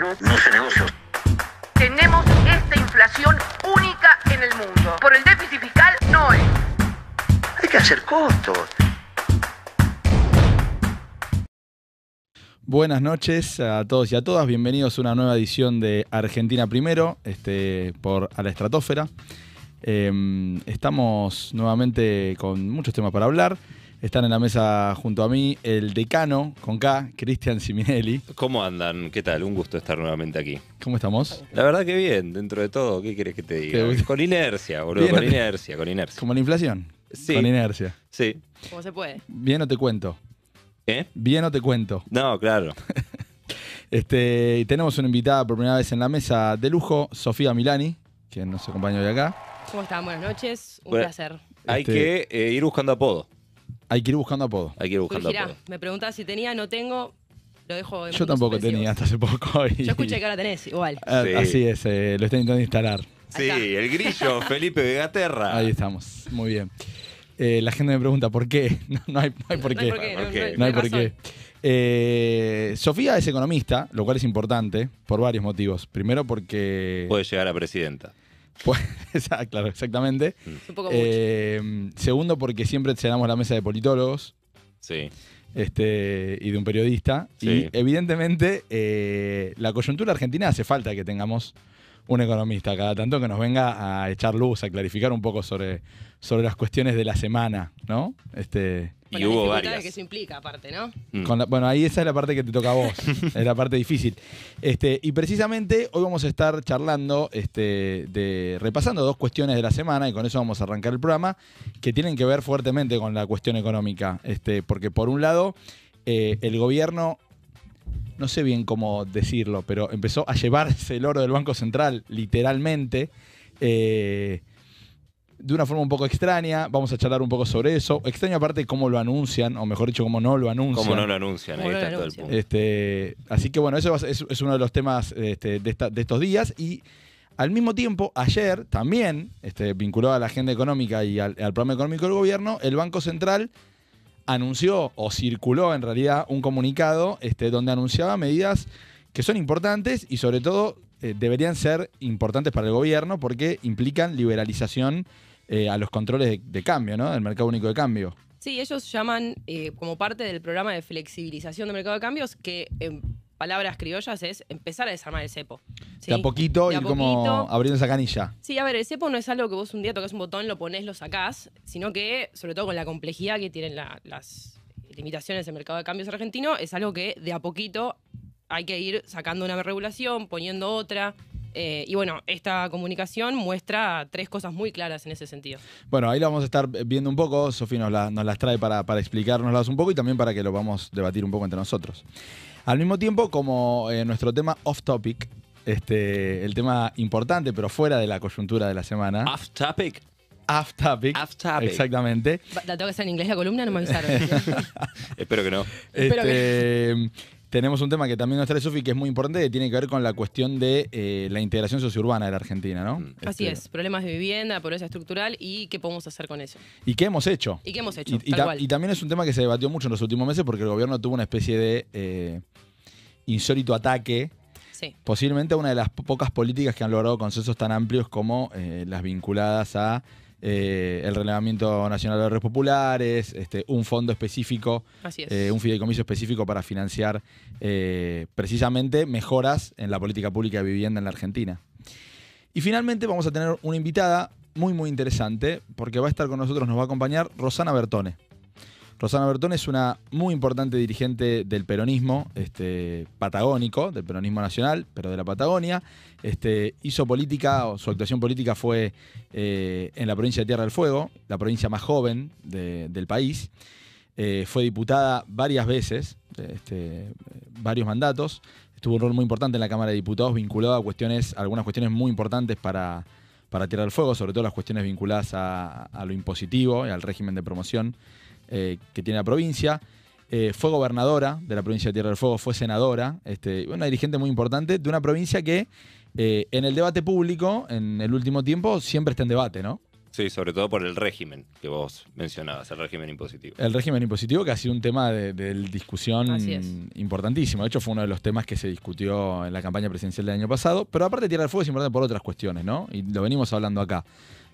no se negocia. Tenemos esta inflación única en el mundo. Por el déficit fiscal no es. Hay que hacer costos. Buenas noches a todos y a todas. Bienvenidos a una nueva edición de Argentina Primero, este, por A la Estratosfera. Em, estamos nuevamente con muchos temas para hablar. Están en la mesa junto a mí el decano con K, Cristian Siminelli. ¿Cómo andan? ¿Qué tal? Un gusto estar nuevamente aquí. ¿Cómo estamos? La verdad que bien, dentro de todo, ¿qué quieres que te diga? Con inercia, boludo, con inercia, con inercia. Como la inflación. Sí. Con inercia. Sí. ¿Cómo se puede? Bien o te cuento. ¿Eh? Bien o te cuento. No, claro. este, tenemos una invitada por primera vez en la mesa de lujo, Sofía Milani, quien nos acompaña hoy acá. ¿Cómo están? Buenas noches, un placer. Hay este que eh, ir buscando apodo. Hay que ir buscando apodo. Hay que ir buscando apodo. Me preguntaba si tenía, no tengo. Lo dejo en Yo tampoco tenía hasta hace poco. Yo escuché que ahora tenés, igual. Ah, así es, eh, lo estoy intentando instalar. Sí, el grillo, Felipe Vegaterra. Ahí estamos, muy bien. Eh, la gente me pregunta por qué. No, hay, por qué. no, hay- por qué. Eh, Sofía es economista, lo cual es importante por varios motivos. Primero porque Puede llegar a presidenta. Pues, claro, exactamente. Em, segundo, porque siempre cenamos la mesa de politólogos. Sí. Este, y de un periodista. Y evidentemente, eh, la coyuntura argentina hace falta que tengamos un economista cada tanto que nos venga a echar luz, a clarificar un poco sobre, sobre las cuestiones de la semana, ¿no? Este, y hubo varias. que eso implica, aparte, ¿no? Mm. bueno, ahí esa es la parte que te toca a vos, es la parte difícil. Este, y precisamente hoy vamos a estar charlando, este, de, repasando dos cuestiones de la semana, y con eso vamos a arrancar el programa, que tienen que ver fuertemente con la cuestión económica. Este, porque por un lado, eh, el gobierno no sé bien cómo decirlo, pero empezó a llevarse el oro del Banco Central, literalmente. Eh, de una forma un poco extraña. Vamos a charlar un poco sobre eso. Extraño aparte cómo lo anuncian, o mejor dicho, cómo no lo anuncian. Cómo no lo anuncian, ahí está todo el punto. Este, así que bueno, eso es, uno de los temas este, de, estos días. Y al mismo tiempo, ayer también, este, vinculado a la agenda económica y al, al programa económico del gobierno, el Banco Central anunció o circuló en realidad un comunicado este, donde anunciaba medidas que son importantes y sobre todo eh, deberían ser importantes para el gobierno porque implican liberalización eh, a los controles de, cambio, ¿no? Del mercado único de cambio. Sí, ellos llaman eh, como parte del programa de flexibilización del mercado de cambios que em, palabras criollas es empezar a desarmar el cepo. De a poquito y como abriendo esa canilla. Sí, a ver, el cepo no es algo que vos un día tocas un botón, lo pones, lo sacás, sino que, sobre todo con la complejidad que tienen las limitaciones del mercado de cambios argentino, es algo que de a poquito hay que ir sacando una regulación, poniendo otra. Eh, y bueno, esta comunicación muestra tres cosas muy claras en ese sentido. Bueno, ahí lo vamos a estar viendo un poco. Sofía nos, las trae para, para explicárnoslas un poco y también para que lo vamos a debatir un poco entre nosotros. Al mismo tiempo, como eh, nuestro tema off topic, este, el tema importante, pero fuera de la coyuntura de la semana. Off topic. Off topic. Off topic. Exactamente. La tengo que hacer en inglés la columna, no me avisaron. Espero que no. Este, tenemos un tema que también nos trae Sofi, que es muy importante, que tiene que ver con la cuestión de eh, la integración sociourbana de la Argentina, ¿no? Mm. Así este, es, problemas de vivienda, pobreza estructural y qué podemos hacer con eso. ¿Y qué hemos hecho? ¿Y qué hemos hecho? Y, también es un tema que se debatió mucho en los últimos meses porque el gobierno tuvo una especie de eh, insólito ataque. Sí. Posiblemente una de las pocas políticas que han logrado consensos tan amplios como eh, las vinculadas a eh, el relevamiento nacional de redes populares, este, un fondo específico, eh, un fideicomiso específico para financiar eh, precisamente mejoras en la política pública de vivienda en la Argentina. Y finalmente vamos a tener una invitada muy muy interesante porque va a estar con nosotros, nos va a acompañar Rosana Bertone. Rosana Bertón es una muy importante dirigente del peronismo este, patagónico, del peronismo nacional, pero de la Patagonia. Este, hizo política, o su actuación política fue eh, en la provincia de Tierra del Fuego, la provincia más joven del país. Eh, fue diputada varias veces, este, varios mandatos. Tuvo un rol muy importante en la Cámara de Diputados, vinculado a cuestiones, algunas cuestiones muy importantes para, para Tierra del Fuego, sobre todo las cuestiones vinculadas a lo impositivo y al régimen de promoción eh, que tiene la provincia. Eh, fue gobernadora de la provincia de Tierra del Fuego, fue senadora, este, una dirigente muy importante de una provincia que eh, en el debate público, en el último tiempo, siempre está en debate, ¿no? Sí, sobre todo por el régimen que vos mencionabas, el régimen impositivo. El régimen impositivo que ha sido un tema de, de discusión importantísimo. De hecho, fue uno de los temas que se discutió en la campaña presidencial del año pasado. Pero aparte, Tierra del Fuego es importante por otras cuestiones, ¿no? Y lo venimos hablando acá.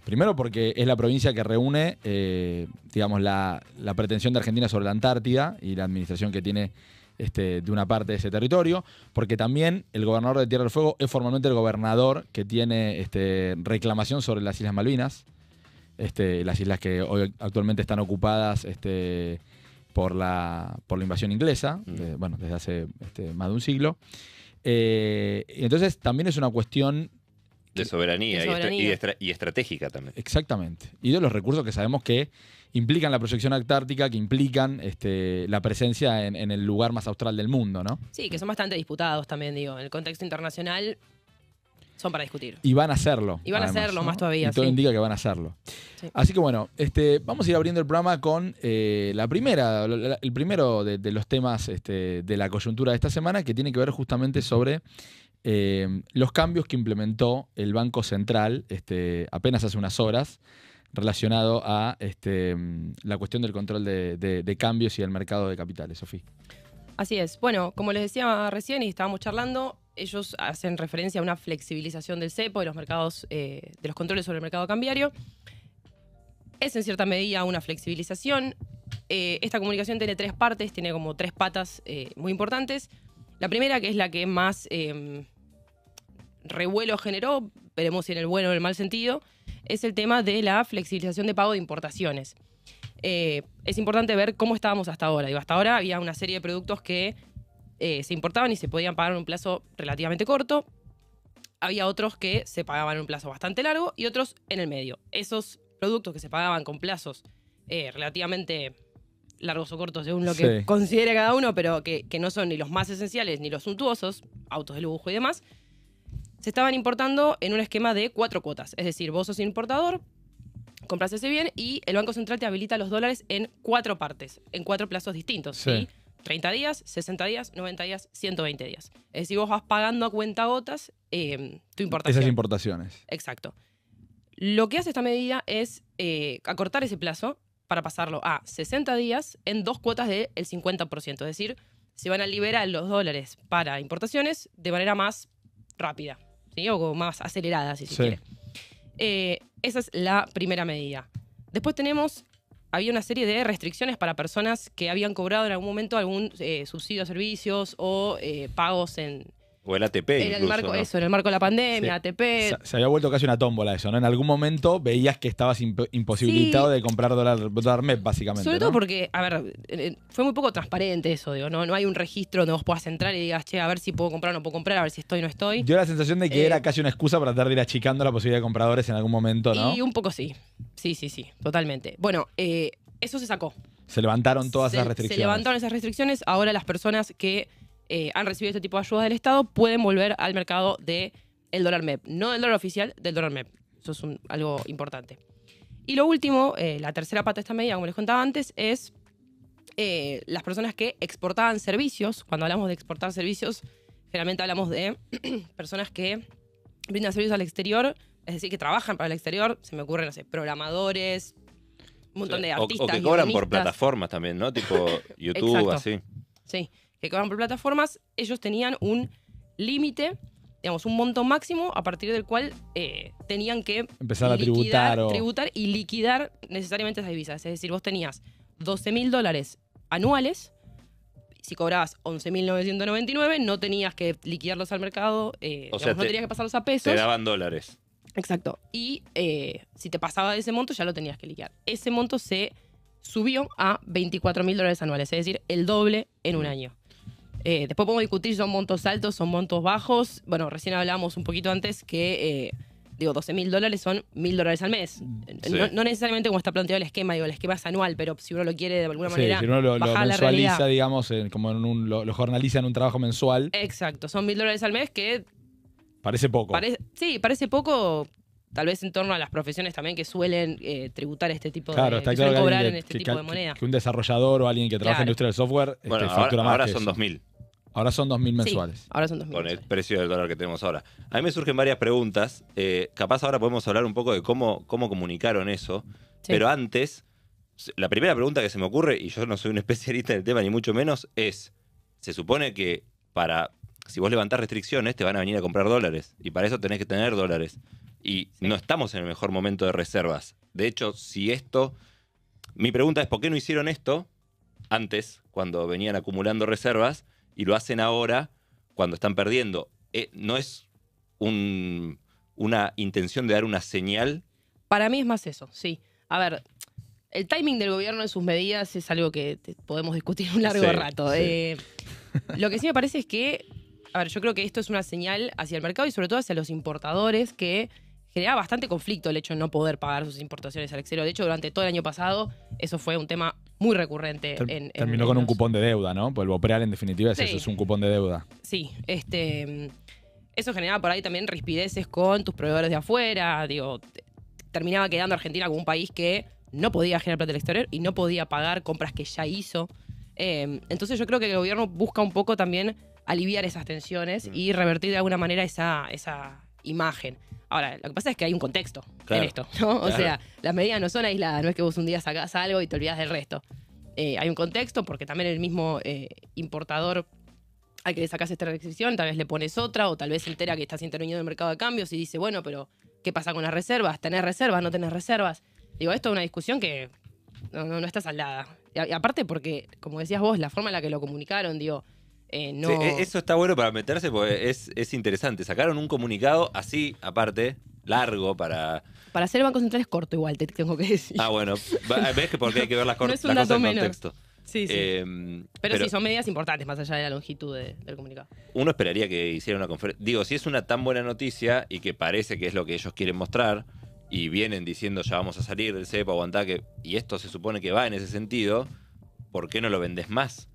Primero porque es la provincia que reúne, eh, digamos, la, pretensión de Argentina sobre la Antártida y la administración que tiene este, de una parte de ese territorio, porque también el gobernador de Tierra del Fuego es formalmente el gobernador que tiene este, reclamación sobre las Islas Malvinas, este, las islas que hoy actualmente están ocupadas este, por, la, por la invasión inglesa, bueno, desde hace este, más de un siglo. Eh, entonces también es una cuestión de soberanía, Y, estratégica también. Exactamente. Y de los recursos que sabemos que implican la proyección antártica, que implican este, la presencia en, el lugar más austral del mundo, ¿no? Sí, que son bastante disputados también, digo. En el contexto internacional son para discutir. Y van a hacerlo. Y van a hacerlo más todavía. Y todo indica que van a hacerlo. Así que bueno, este, vamos a ir abriendo el programa con eh, la primera, el primero de, los temas este, de la coyuntura de esta semana, que tiene que ver justamente sobre Em, los cambios que implementó el Banco Central este, apenas hace unas horas relacionado a este, em, la cuestión del control de, cambios y el mercado de capitales, Sofía. Así es. Bueno, como les decía recién y estábamos charlando, ellos hacen referencia a una flexibilización del CEPO, de los mercados, eh, de los controles sobre el mercado cambiario. Es en cierta medida una flexibilización. Eh, esta comunicación tiene tres partes, tiene como tres patas eh, muy importantes. La primera, que es la que más em, revuelo generó, veremos si en el bueno o en el mal sentido, es el tema de la flexibilización de pago de importaciones. Eh, es importante ver cómo estábamos hasta ahora. hasta ahora había una serie de productos que eh, se importaban y se podían pagar en un plazo relativamente corto. Había otros que se pagaban en un plazo bastante largo y otros en el medio. Esos productos que se pagaban con plazos eh, relativamente largos o cortos, según lo que considere cada uno, pero que, que no son ni los más esenciales ni los suntuosos, autos de lujo y demás, se estaban importando en un esquema de cuatro cuotas. Es decir, vos sos importador, compras ese bien y el Banco Central te habilita los dólares en cuatro partes, en cuatro plazos distintos. Sí. 30 días, 60 días, 90 días, 120 días. Es decir, vos vas pagando a cuenta gotas em, tu importación. Esas importaciones. Exacto. Lo que hace esta medida es eh, acortar ese plazo para pasarlo a 60 días en dos cuotas del 50%. Es decir, se van a liberar los dólares para importaciones de manera más rápida o más aceleradas, si se quiere. Eh, esa es la primera medida. Después tenemos, había una serie de restricciones para personas que habían cobrado en algún momento algún eh, subsidio a servicios o eh, pagos en, o el ATP. En el marco, Eso, en el marco de la pandemia, ATP. Se, había vuelto casi una tómbola eso, ¿no? En algún momento veías que estabas imposibilitado de comprar dólar, dólar MEP, básicamente. Sobre todo porque, a ver, fue muy poco transparente eso, digo, ¿no? No hay un registro donde vos puedas entrar y digas, che, a ver si puedo comprar o no puedo comprar, a ver si estoy o no estoy. Yo la sensación de que eh. era casi una excusa para tratar de ir achicando la posibilidad de compradores en algún momento, ¿no? Y un poco sí. Sí, sí, sí, totalmente. Bueno, eh, eso se sacó. Se levantaron todas las esas restricciones. Se levantaron esas restricciones. Ahora las personas que eh, han recibido este tipo de ayudas del Estado pueden volver al mercado del el dólar MEP. No del dólar oficial, del dólar MEP. Eso es un, algo importante. Y lo último, eh, la tercera pata de esta medida, como les contaba antes, es eh, las personas que exportaban servicios. Cuando hablamos de exportar servicios, generalmente hablamos de personas que brindan servicios al exterior, es decir, que trabajan para el exterior. Se me ocurren, no sé, programadores, un montón de artistas. O, que cobran por plataformas también, ¿no? Tipo YouTube, así. Sí que cobran por plataformas, ellos tenían un límite, digamos, un monto máximo a partir del cual eh, tenían que empezar a tributar, tributar y liquidar necesariamente esas divisas. Es decir, vos tenías 12 mil dólares anuales. Si cobrabas 11.999, no tenías que liquidarlos al mercado, eh, no tenías que pasarlos a pesos. Te daban dólares. Exacto. Y eh, si te pasaba de ese monto, ya lo tenías que liquidar. Ese monto se subió a 24.000 dólares anuales, es decir, el doble en un mm. año. Eh, después podemos discutir si son montos altos, son montos bajos. Bueno, recién hablábamos un poquito antes que, eh, digo, 12 mil dólares son mil dólares al mes. Mm, no, necesariamente como está planteado el esquema, digo, el esquema es anual, pero si uno lo quiere de alguna manera. Si uno lo, mensualiza, digamos, como en lo, jornaliza en un trabajo mensual. Exacto, son mil dólares al mes que. Parece poco. sí, parece poco tal vez en torno a las profesiones también que suelen eh, tributar este tipo claro, este de está cobrar un desarrollador o alguien que trabaja en industria del software este, Ahora son 2.000. Ahora son 2.000 mensuales. ahora son 2.000. Con el precio del dólar que tenemos ahora. A mí me surgen varias preguntas. Eh, capaz ahora podemos hablar un poco de cómo, cómo comunicaron eso. Pero antes, la primera pregunta que se me ocurre, y yo no soy un especialista en el tema ni mucho menos, es, se supone que para, si vos levantás restricciones, te van a venir a comprar dólares. Y para eso tenés que tener dólares. Y no estamos en el mejor momento de reservas. De hecho, si esto... Mi pregunta es, ¿por qué no hicieron esto antes, cuando venían acumulando reservas? y lo hacen ahora cuando están perdiendo. Eh, no es una intención de dar una señal. Para mí es más eso, sí. A ver, el timing del gobierno y sus medidas es algo que podemos discutir un largo rato. Eh, lo que sí me parece es que, a ver, yo creo que esto es una señal hacia el mercado y sobre todo hacia los importadores que genera bastante conflicto el hecho de no poder pagar sus importaciones al exterior. De hecho, durante todo el año pasado eso fue un tema muy recurrente. en, terminó con un cupón de deuda, ¿no? Pues el Bopreal, en definitiva, es eso, es un cupón de deuda. Sí, este. Eso generaba por ahí también rispideces con tus proveedores de afuera. Digo, terminaba quedando Argentina como un país que no podía generar plata del exterior y no podía pagar compras que ya hizo. Em, entonces yo creo que el gobierno busca un poco también aliviar esas tensiones mm. y revertir de alguna manera esa imagen. Ahora, lo que pasa es que hay un contexto en esto, O sea, las medidas no son aisladas, no es que vos un día sacás algo y te olvidas del resto. Eh, hay un contexto porque también el mismo eh, importador al que le sacas esta restricción, tal vez le pones otra o tal vez se entera que estás interviniendo en el mercado de cambios y dice, bueno, pero ¿qué pasa con las reservas? ¿Tenés reservas? ¿No tenés reservas? Digo, esto es una discusión que no, está saldada. aparte porque, como decías vos, la forma en la que lo comunicaron, digo, eh, e, eso está bueno para meterse porque es, interesante. Sacaron un comunicado así, aparte, largo para... Para hacer Central es corto igual, te tengo que decir. Ah, bueno. Ves que porque hay que ver las, contexto. Sí, sí. Em, pero, sí, son medidas importantes más allá de la longitud del comunicado. Uno esperaría que hiciera una conferencia. Digo, si es una tan buena noticia y que parece que es lo que ellos quieren mostrar y vienen diciendo ya vamos a salir del CEPA aguantar que y esto se supone que va en ese sentido, ¿por qué no lo vendes más?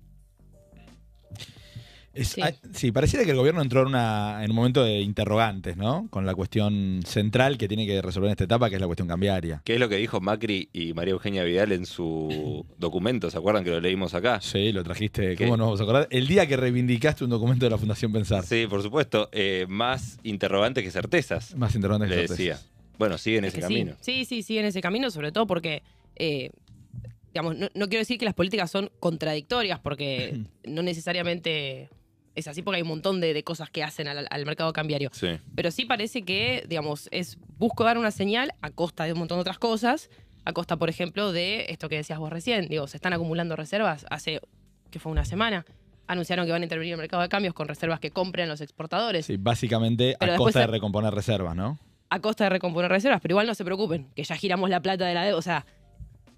Ah, sí. pareciera que el gobierno entró en, un momento de interrogantes, ¿no? Con la cuestión central que tiene que resolver en esta etapa, que es la cuestión cambiaria. ¿Qué es lo que dijo Macri y María Eugenia Vidal en su documento? ¿Se acuerdan que lo leímos acá? Sí, lo trajiste, ¿cómo nos vamos a acordar? El día que reivindicaste un documento de la Fundación Pensar. Sí, por supuesto. Eh, más interrogantes que certezas. Más interrogantes que certezas. Decía. Bueno, sigue en ese camino. Sí. sí, sigue en ese camino, sobre todo porque... Eh, digamos, no, quiero decir que las políticas son contradictorias, porque no necesariamente es así porque hay un montón de, cosas que hacen al, mercado cambiario. Pero sí parece que, digamos, es busco dar una señal a costa de un montón de otras cosas, a costa, por ejemplo, de esto que decías vos recién. Digo, se están acumulando reservas hace, que fue una semana. Anunciaron que van a intervenir en el mercado de cambios con reservas que compren los exportadores. Sí, básicamente a costa de recomponer reservas, ¿no? A costa de recomponer reservas, pero igual no se preocupen, que ya giramos la plata de la deuda. O sea,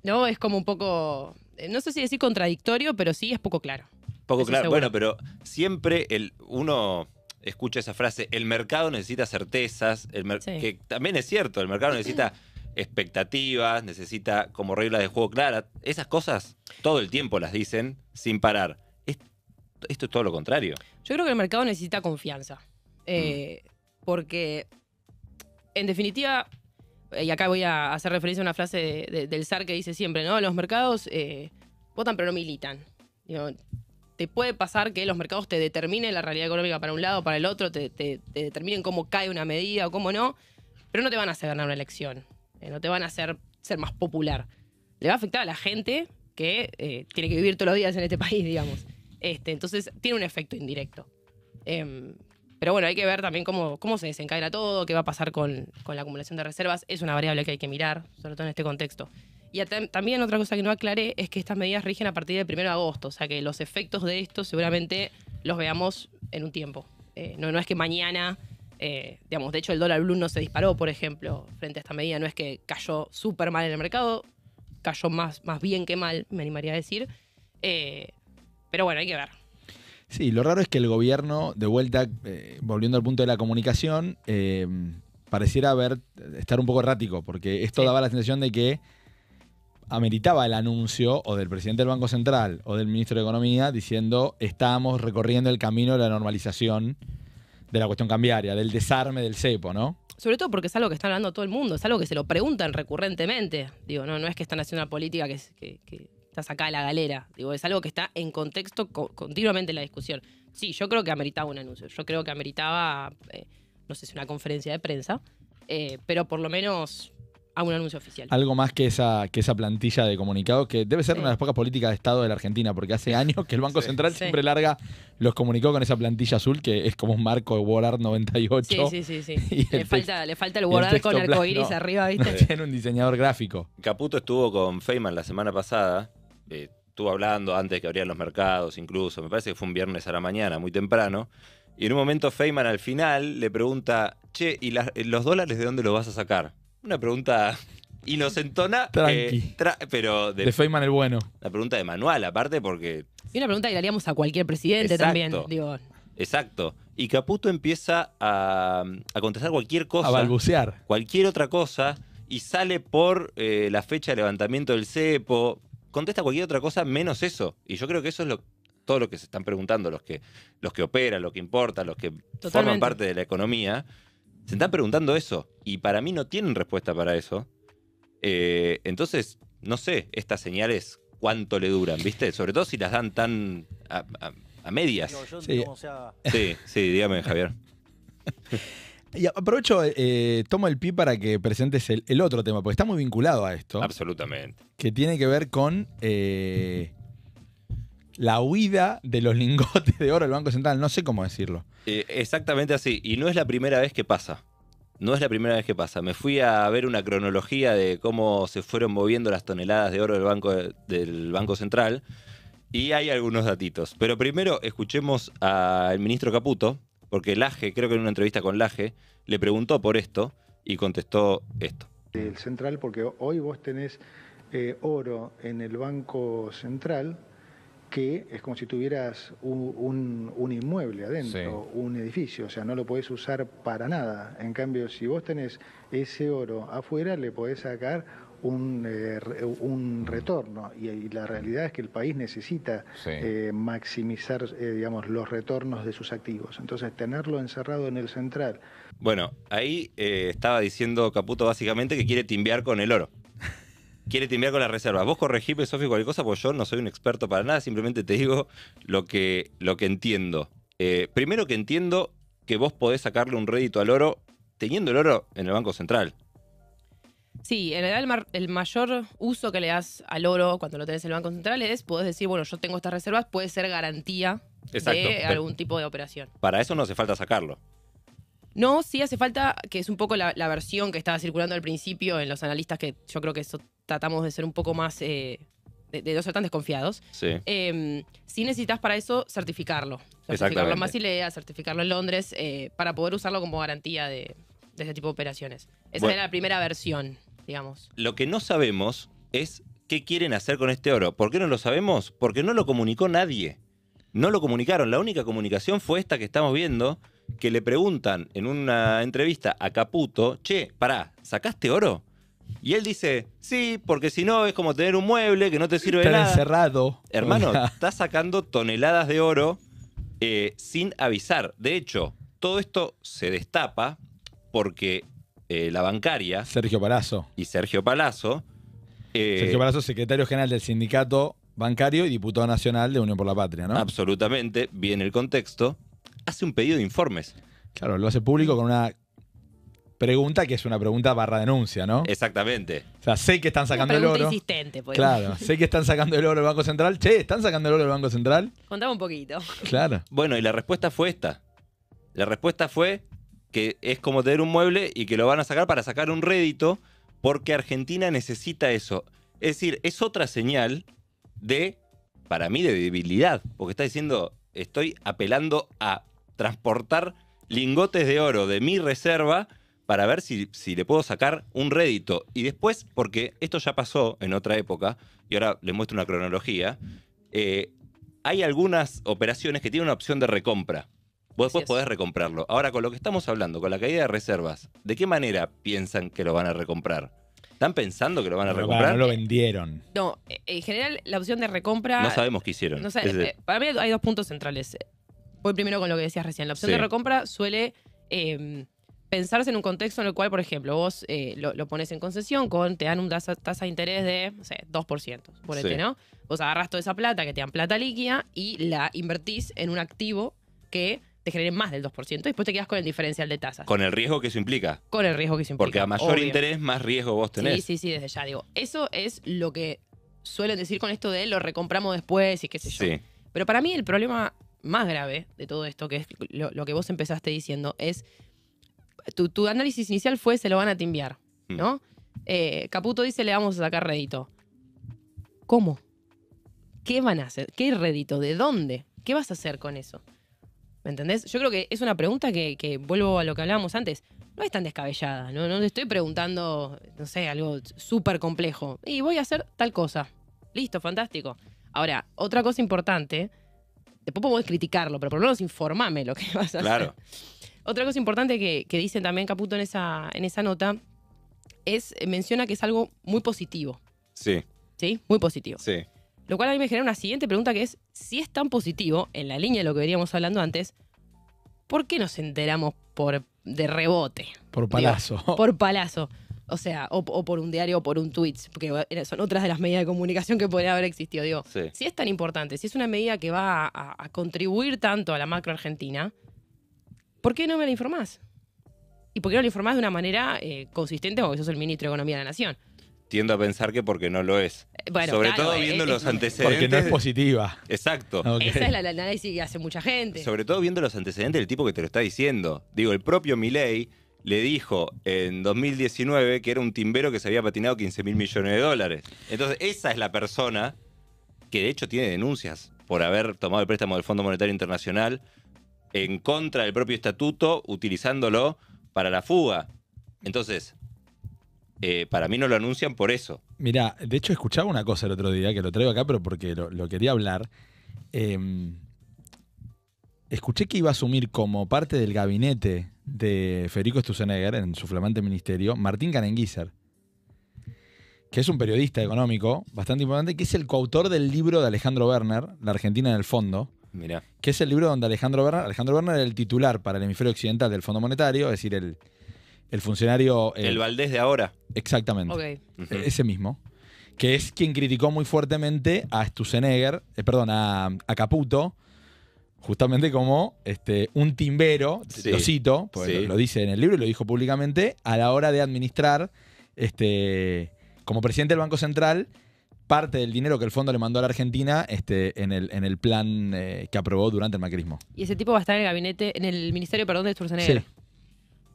¿no? Es como un poco, no sé si decir contradictorio, pero sí es poco claro claro. Bueno, pero siempre el, uno escucha esa frase, el mercado necesita certezas, que también es cierto, el mercado necesita expectativas, necesita como reglas de juego claras. Esas cosas todo el tiempo las dicen sin parar. Esto, es todo lo contrario. Yo creo que el mercado necesita confianza. Eh, mm. Porque, en definitiva, eh, y acá voy a hacer referencia a una frase del SAR que dice siempre, ¿no? Los mercados eh, votan pero no militan. Digo, te puede pasar que los mercados te determinen la realidad económica para un lado, o para el otro, te, determinen cómo cae una medida o cómo no, pero no te van a hacer ganar una elección, eh, no te van a hacer ser más popular. Le va a afectar a la gente que eh, tiene que vivir todos los días en este país, digamos. Este, entonces tiene un efecto indirecto. Em, pero bueno, hay que ver también cómo, se desencadena todo, qué va a pasar con, con la acumulación de reservas. Es una variable que hay que mirar, sobre todo en este contexto. Y también otra cosa que no aclaré es que estas medidas rigen a partir del 1 de agosto, o sea que los efectos de esto seguramente los veamos en un tiempo. Eh, no, es que mañana, eh, digamos, de hecho el dólar blue no se disparó, por ejemplo, frente a esta medida, no es que cayó súper mal en el mercado, cayó más, más bien que mal, me animaría a decir. Eh, pero bueno, hay que ver. Sí, lo raro es que el gobierno, de vuelta, volviendo al punto de la comunicación, pareciera haber, estar un poco errático, porque esto daba la sensación de que ameritaba el anuncio o del presidente del Banco Central o del ministro de Economía diciendo estamos recorriendo el camino de la normalización de la cuestión cambiaria, del desarme del cepo, ¿no? Sobre todo porque es algo que está hablando todo el mundo, es algo que se lo preguntan recurrentemente. Digo, no, es que están haciendo una política que, está sacada de la galera. Digo, es algo que está en contexto continuamente en la discusión. Sí, yo creo que ameritaba un anuncio. Yo creo que ameritaba, eh, no sé si una conferencia de prensa, eh, pero por lo menos a un anuncio oficial. Algo más que esa, que esa plantilla de comunicado, que debe ser una de las pocas políticas de Estado de la Argentina, porque hace años que el Banco Central siempre larga los comunicó con esa plantilla azul, que es como un marco de Word 98. Sí, sí, sí. Le, falta, el Word con arcoiris no, arriba, ¿viste? Tiene un diseñador gráfico. Caputo estuvo con Feynman la semana pasada. Eh, estuvo hablando antes que abrían los mercados, incluso. Me parece que fue un viernes a la mañana, muy temprano. Y en un momento Feynman al final le pregunta, che, ¿y eh, los dólares de dónde los vas a sacar? Una pregunta inocentona. Eh, pero de, Feynman el bueno. la pregunta de Manuel, aparte, porque. Y una pregunta que le haríamos a cualquier presidente también. Digo, Exacto. Y Caputo empieza a, contestar cualquier A cosa, balbucear. cualquier otra cosa, y sale por eh, la fecha de levantamiento del cepo. Contesta cualquier otra cosa menos eso. Y yo creo que eso es lo, todo lo que se están preguntando los que, los que operan, los que importan, los que forman parte de la economía se están preguntando eso y para mí no tienen respuesta para eso. Eh, entonces, no sé, estas señales cuánto le duran, ¿viste? Sobre todo si las dan tan a, medias. sí. sí, dígame, Javier. Y aprovecho, toma eh, tomo el pie para que presentes el, otro tema, porque está muy vinculado a esto. Absolutamente. Que tiene que ver con eh, la huida de los lingotes de oro del Banco Central. No sé cómo decirlo. Eh, exactamente así. Y no es la primera vez que pasa. No es la primera vez que pasa. Me fui a ver una cronología de cómo se fueron moviendo las toneladas de oro del Banco, del banco Central. Y hay algunos datitos. Pero primero escuchemos al ministro Caputo, porque Laje, creo que en una entrevista con Laje, le preguntó por esto y contestó esto. El central, porque hoy vos tenés eh, oro en el Banco Central, que es como si tuvieras un, inmueble adentro, un edificio, o sea, no lo podés usar para nada. En cambio, si vos tenés ese oro afuera, le podés sacar un, eh, un retorno. Y, la realidad es que el país necesita eh, maximizar, eh, digamos, los retornos de sus activos. Entonces, tenerlo encerrado en el central. Bueno, ahí estaba diciendo Caputo básicamente que quiere timbear con el oro quiere timidear con las reservas. Vos corregime, Sofi, cualquier cosa, porque yo no soy un experto para nada, simplemente te digo lo que, lo que entiendo. Eh, primero que entiendo que vos podés sacarle un rédito al oro teniendo el oro en el Banco Central. Sí, en realidad el, mayor uso que le das al oro cuando lo tenés en el Banco Central es podés decir, bueno, yo tengo estas reservas, puede ser garantía de algún tipo de operación. Para eso no hace falta sacarlo. No, sí hace falta, que es un poco la, versión que estaba circulando al principio en los analistas, que yo creo que eso tratamos de ser un poco más, eh, de, no ser tan desconfiados. Sí. Em, si necesitas para eso certificarlo. Certificarlo en Basilea, certificarlo en Londres, eh, para poder usarlo como garantía de, de ese tipo de operaciones. Esa era la primera versión, digamos. Lo que no sabemos es qué quieren hacer con este oro. ¿Por qué no lo sabemos? Porque no lo comunicó nadie. No lo comunicaron. La única comunicación fue esta que estamos viendo, que le preguntan en una entrevista a Caputo, che, pará, ¿sacaste oro? Y él dice, sí, porque si no es como tener un mueble que no te sirve de Pero encerrado. Hermano, está sacando toneladas de oro eh, sin avisar. De hecho, todo esto se destapa porque eh, la bancaria Sergio Palazzo. y Sergio Palazzo... Eh, Sergio Palazzo, secretario general del sindicato bancario y diputado nacional de Unión por la Patria, ¿no? Absolutamente, bien el contexto, hace un pedido de informes. Claro, lo hace público con una pregunta que es una pregunta barra denuncia, ¿no? Exactamente. O sea, sé que están sacando el oro. insistente, pues. Claro, sé que están sacando el oro del Banco Central. Che, ¿están sacando el oro del Banco Central? Contame un poquito. Claro. Bueno, y la respuesta fue esta. La respuesta fue que es como tener un mueble y que lo van a sacar para sacar un rédito porque Argentina necesita eso. Es decir, es otra señal de, para mí, de debilidad, porque está diciendo, estoy apelando a transportar lingotes de oro de mi reserva para ver si, le puedo sacar un rédito. Y después, porque esto ya pasó en otra época, y ahora les muestro una cronología, eh, hay algunas operaciones que tienen una opción de recompra. Vos después podés recomprarlo. Ahora, con lo que estamos hablando, con la caída de reservas, ¿de qué manera piensan que lo van a recomprar? ¿Están pensando que lo van a recomprar? No lo vendieron. No, eh, en general la opción de recompra... No sabemos qué hicieron. Eh, para mí hay dos puntos centrales. Voy primero con lo que decías recién. La opción de recompra suele pensarse en un contexto en el cual, por ejemplo, vos eh, lo, pones en concesión con, te dan una tasa, de interés de, no sé, 2%, por sí. ¿no? Vos agarras toda esa plata que te dan plata líquida y la invertís en un activo que te genere más del 2% y después te quedas con el diferencial de tasas. Con el riesgo que eso implica. Con el riesgo que eso implica. Porque a mayor interés, más riesgo vos tenés. Sí, sí, sí, desde ya. Digo, eso es lo que suelen decir con esto de lo recompramos después y qué sé yo. Pero para mí el problema más grave de todo esto, que es lo que vos empezaste diciendo, es tu, análisis inicial fue se lo van a timbiar, mm. ¿no? Eh, Caputo dice le vamos a sacar rédito. ¿Cómo? ¿Qué van a hacer? ¿Qué rédito? ¿De dónde? ¿Qué vas a hacer con eso? ¿Me entendés? Yo creo que es una pregunta que, vuelvo a lo que hablábamos antes. No es tan descabellada, ¿no? No estoy preguntando, no sé, algo súper complejo. Y voy a hacer tal cosa. Listo, fantástico. Ahora, otra cosa importante, después podemos criticarlo, pero por lo menos informame lo que vas a hacer. Claro. Otra cosa importante que, dicen también Caputo en esa, en esa nota es, eh, menciona que es algo muy positivo. Sí. Sí, muy positivo. Sí. Lo cual a mí me genera una siguiente pregunta que es, si es tan positivo, en la línea de lo que veníamos hablando antes, ¿por qué nos enteramos por, de rebote? Por palazo. por palazo. O sea, o, por un diario o por un tweet, porque son otras de las medidas de comunicación que podrían haber existido. Digo, si es tan importante, si es una medida que va a, contribuir tanto a la macro argentina, ¿por qué no me la informás? ¿Y por qué no la informás de una manera eh, consistente Porque sos el ministro de Economía de la Nación? Tiendo a pensar que porque no lo es. Eh, bueno, Sobre todo eh, viendo los antecedentes. Porque no es positiva. Exacto. Esa es la, análisis que hace mucha gente. Sobre todo viendo los antecedentes del tipo que te lo está diciendo. Digo, el propio Milei le dijo en 2019 que era un timbero que se había patinado 15 mil millones de dólares. Entonces, esa es la persona que de hecho tiene denuncias por haber tomado el préstamo del Fondo Monetario Internacional, en contra del propio estatuto utilizándolo para la fuga. Entonces, eh, para mí no lo anuncian por eso. Mira, de hecho escuchaba una cosa el otro día, que lo traigo acá, pero porque lo, quería hablar. Em, escuché que iba a asumir como parte del gabinete de Federico Stusenegger en su flamante ministerio, Martín Canenguizar, que es un periodista económico bastante importante, que es el coautor del libro de Alejandro Werner, La Argentina en el Fondo, Mira. Que es el libro donde Alejandro Berna Alejandro era el titular para el hemisferio occidental del Fondo Monetario, es decir, el, funcionario. Eh, el, Valdés de ahora. Exactamente. E-, ese mismo. Que es quien criticó muy fuertemente a eh, perdón, a, Caputo, justamente como este, un timbero, lo cito, lo, dice en el libro y lo dijo públicamente, a la hora de administrar este, como presidente del Banco Central parte del dinero que el fondo le mandó a la Argentina este, en, el, en el plan eh, que aprobó durante el macrismo. Y ese tipo va a estar en el gabinete, en el Ministerio, perdón, de Sturzenegger.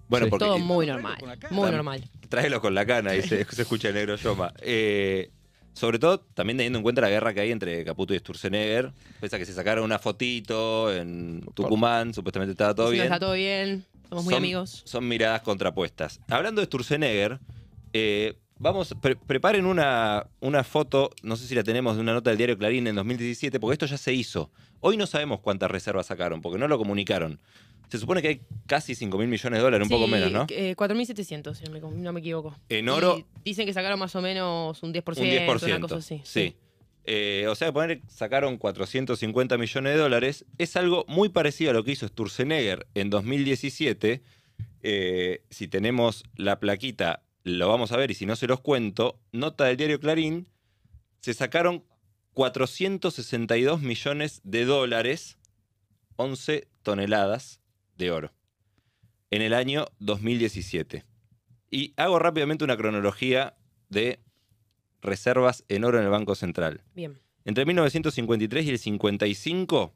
Bueno, Todo muy normal, muy normal. Tráelo con la cana, y se, escucha el negro Yoma. Eh, sobre todo, también teniendo en cuenta la guerra que hay entre Caputo y Sturzenegger. Pese a que se sacaron una fotito en Tucumán, supuestamente estaba todo bien. Está todo bien, somos muy amigos. Son miradas contrapuestas. Hablando de Sturzenegger, eh, Vamos, preparen una, una foto, no sé si la tenemos de una nota del diario Clarín en 2017, porque esto ya se hizo. Hoy no sabemos cuántas reservas sacaron, porque no lo comunicaron. Se supone que hay casi 5 mil millones de dólares, un poco menos, ¿no? Eh, 4.700, si no me, equivoco. En oro. dicen que sacaron más o menos un 10%, un 10% Sí. sí. Eh, o sea, poner sacaron 450 millones de dólares. Es algo muy parecido a lo que hizo Sturzenegger en 2017. Eh, si tenemos la plaquita lo vamos a ver y si no se los cuento, nota del diario Clarín, se sacaron 462 millones de dólares, 11 toneladas de oro, en el año 2017. Y hago rápidamente una cronología de reservas en oro en el Banco Central. Bien. Entre 1953 y el 55,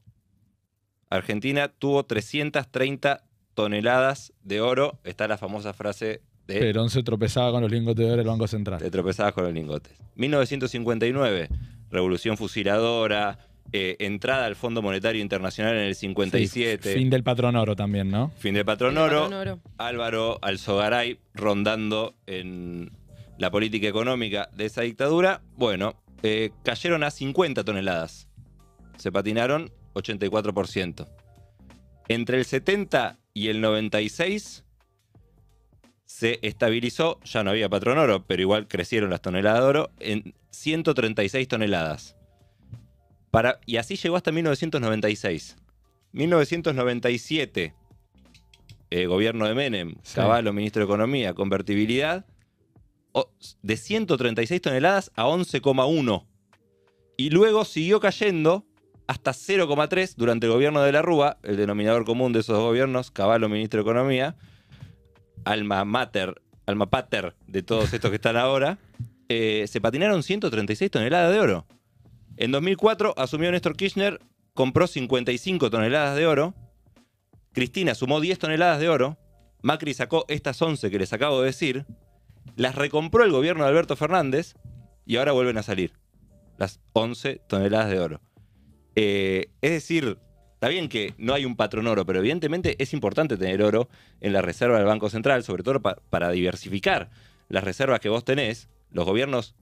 Argentina tuvo 330 toneladas de oro. Está la famosa frase Perón se tropezaba con los lingotes de oro del Banco Central. Te tropezabas con los lingotes. 1959, revolución fusiladora, eh, entrada al Fondo Monetario Internacional en el 57. fin del patrón oro también, ¿no? Fin del patrón, oro, Álvaro Alzogaray rondando en la política económica de esa dictadura. Bueno, eh, cayeron a 50 toneladas. Se patinaron 84%. Entre el 70 y el 96 se estabilizó, ya no había patrón oro, pero igual crecieron las toneladas de oro en 136 toneladas. Para, y así llegó hasta 1996. 1997, eh, gobierno de Menem, Caballo, ministro de Economía, convertibilidad, de 136 toneladas a 11,1. Y luego siguió cayendo hasta 0,3 durante el gobierno de la Rúa, el denominador común de esos gobiernos, Caballo, ministro de Economía, alma mater, alma pater de todos estos que están ahora, eh, se patinaron 136 toneladas de oro. En 2004 asumió Néstor Kirchner, compró 55 toneladas de oro. Cristina sumó 10 toneladas de oro. Macri sacó estas 11 que les acabo de decir. Las recompró el gobierno de Alberto Fernández y ahora vuelven a salir. Las 11 toneladas de oro. Eh, es decir, Está bien que no hay un patrón oro, pero evidentemente es importante tener oro en la reserva del Banco Central, sobre todo para diversificar las reservas que vos tenés. Los gobiernos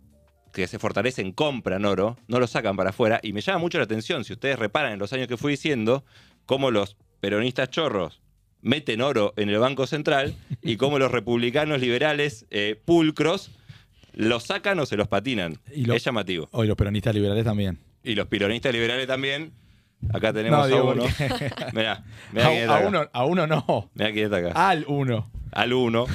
que se fortalecen compran oro, no lo sacan para afuera. Y me llama mucho la atención, si ustedes reparan en los años que fui diciendo, cómo los peronistas chorros meten oro en el Banco Central y cómo los republicanos liberales eh, pulcros lo sacan o se los patinan. es llamativo. Hoy y los peronistas liberales también. Y los peronistas liberales también Acá tenemos a uno. a, uno, no. Mira Al uno al 1.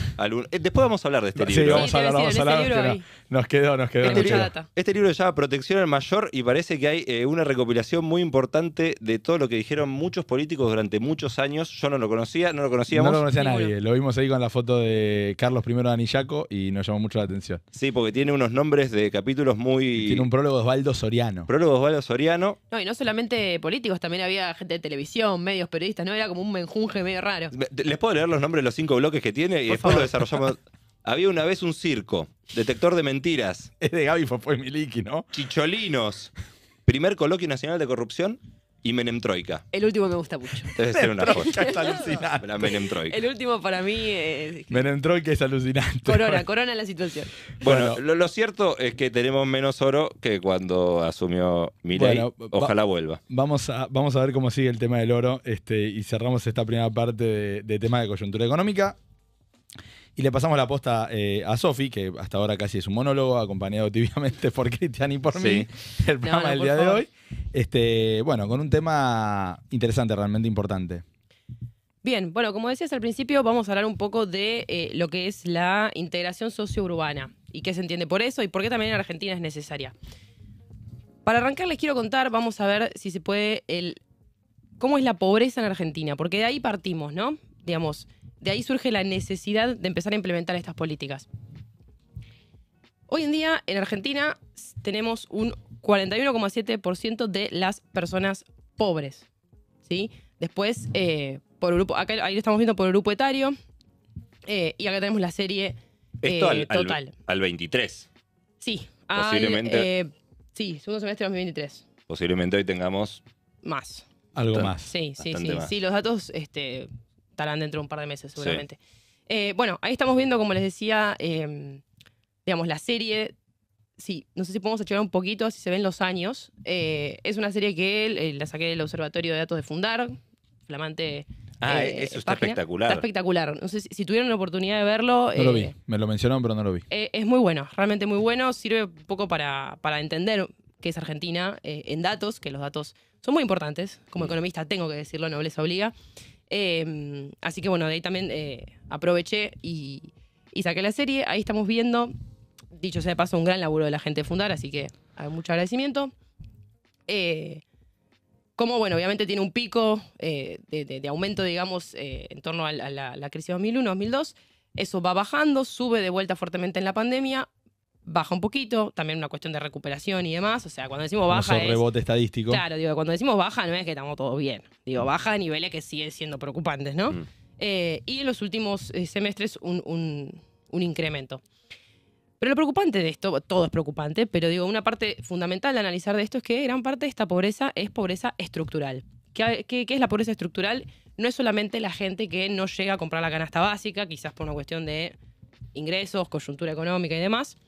Eh, después vamos a hablar de este libro. vamos a hablar, vamos a hablar. nos quedó, nos este quedó. Este libro, se llama Protección al Mayor y parece que hay eh, una recopilación muy importante de todo lo que dijeron muchos políticos durante muchos años. Yo no lo conocía, no lo conocíamos. No lo conocía nadie. Lo vimos ahí con la foto de Carlos I de Anillaco y nos llamó mucho la atención. Sí, porque tiene unos nombres de capítulos muy... Tiene un prólogo de Osvaldo Soriano. Prólogo de Osvaldo Soriano. No, y no solamente políticos, también había gente de televisión, medios, periodistas, ¿no? Era como un menjunje medio raro. Les puedo leer los nombres de los cinco bloques que tiene y después lo desarrollamos. Había una vez un circo, detector de mentiras, Es de Gaby fue Miliki, ¿no? chicholinos, primer coloquio nacional de corrupción y Menem Troika. El último me gusta mucho. Debe una es alucinante. La Menem Troika. El último para mí es. Menem es alucinante. Corona, corona la situación. Bueno, Lo, cierto es que tenemos menos oro que cuando asumió Milei. Ojalá vuelva. Vamos a, vamos a ver cómo sigue el tema del oro este, y cerramos esta primera parte de, de tema de coyuntura económica. Y le pasamos la posta eh, a Sofi, que hasta ahora casi es un monólogo, acompañado tibiamente por Cristian y por sí. mí, el programa del día de hoy. Este, bueno, con un tema interesante, realmente importante. Bien, bueno, como decías al principio, vamos a hablar un poco de eh, lo que es la integración sociourbana y qué se entiende por eso y por qué también en Argentina es necesaria. Para arrancar les quiero contar, vamos a ver si se puede, el, cómo es la pobreza en Argentina, porque de ahí partimos, ¿no? Digamos, de ahí surge la necesidad de empezar a implementar estas políticas. Hoy en día en Argentina tenemos un 41,7% de las personas pobres. ¿sí? Después, eh, por grupo, acá ahí estamos viendo por grupo etario. Eh, y acá tenemos la serie eh, total. Al, 23. Sí, posiblemente. sí, segundo semestre de 2023. Posiblemente hoy tengamos. Más. Algo más. Sí, sí, sí. Sí, los datos este, dentro de un par de meses seguramente. Eh, bueno, ahí estamos viendo, como les decía, em, digamos, la serie. Sí, no sé si podemos achivar un poquito, si se ven los años. Eh, es una serie que eh, la saqué del Observatorio de Datos de Fundar, flamante. Ah, eso está espectacular. Está espectacular. No sé si, tuvieron la oportunidad de verlo. No lo vi, me lo mencionaron, pero no lo vi. es muy bueno, realmente muy bueno. Sirve un poco para, para entender qué es Argentina en datos, que los datos son muy importantes. Como economista tengo que decirlo, nobleza obliga. Em, así que bueno, de ahí también eh, aproveché y, saqué la serie. Ahí estamos viendo, dicho sea de paso, un gran laburo de la gente de Fundar, así que mucho agradecimiento. Eh, como bueno, obviamente tiene un pico eh, de, aumento, digamos, en torno a, la, crisis de crisis 2001-2002. Eso va bajando, sube de vuelta fuertemente en la pandemia, baja un poquito, también una cuestión de recuperación y demás. O sea, cuando decimos baja. Es rebote estadístico. Claro, digo, cuando decimos baja no es que estamos todos bien. Digo, mm. baja a niveles que siguen siendo preocupantes, ¿no? Mm. Eh, y en los últimos eh, semestres un, incremento. Pero lo preocupante de esto, todo es preocupante, pero digo, una parte fundamental de analizar de esto es que gran parte de esta pobreza es pobreza estructural. qué es la pobreza estructural? No es solamente la gente que no llega a comprar la canasta básica, quizás por una cuestión de ingresos, coyuntura económica y demás,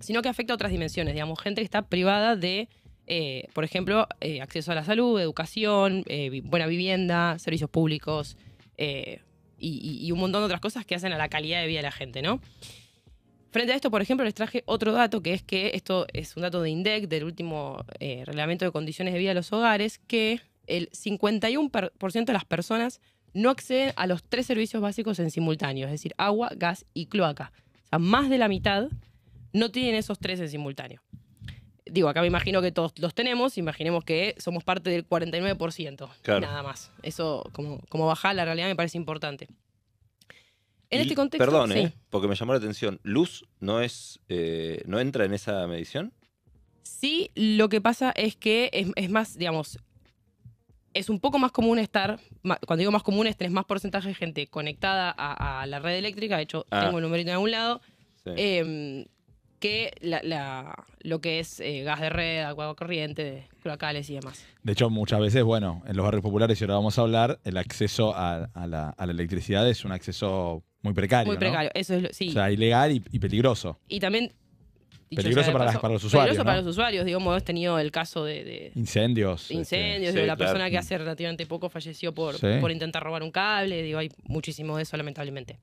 sino que afecta a otras dimensiones, digamos, gente que está privada de, eh, por ejemplo, eh, acceso a la salud, educación, eh, buena vivienda, servicios públicos y, y, un montón de otras cosas que hacen a la calidad de vida de la gente, ¿no? Frente a esto, por ejemplo, les traje otro dato que es que esto es un dato de INDEC, del último reglamento de condiciones de vida de los hogares, que el 51% de las personas no acceden a los tres servicios básicos en simultáneo, es decir, agua, gas y cloaca. O sea, más de la mitad no tienen esos tres en simultáneo. Digo, acá me imagino que todos los tenemos, imaginemos que somos parte del 49%, nada más. Eso, como, como bajar la realidad, me parece importante. En este contexto. Perdón, ¿eh? porque me llamó la atención. ¿Luz no, es, eh, no entra en esa medición? Sí, lo que pasa es que es, más, digamos, es un poco más común estar, cuando digo más común, es tener más porcentaje de gente conectada a, la red eléctrica, de hecho ah. tengo el numerito en algún lado, em, que la, lo que es eh, gas de red, agua corriente, cloacales y demás. De hecho, muchas veces, bueno, en los barrios populares, y ahora vamos a hablar, el acceso a, la, electricidad es un acceso muy precario. Muy precario, eso es sí. O sea, ilegal y, peligroso. Y también peligroso para, los usuarios. Peligroso para los usuarios, Digo, hemos tenido el caso de. incendios. Este, incendios, la persona que hace relativamente poco falleció por, por intentar robar un cable, digo, hay muchísimo de eso, lamentablemente.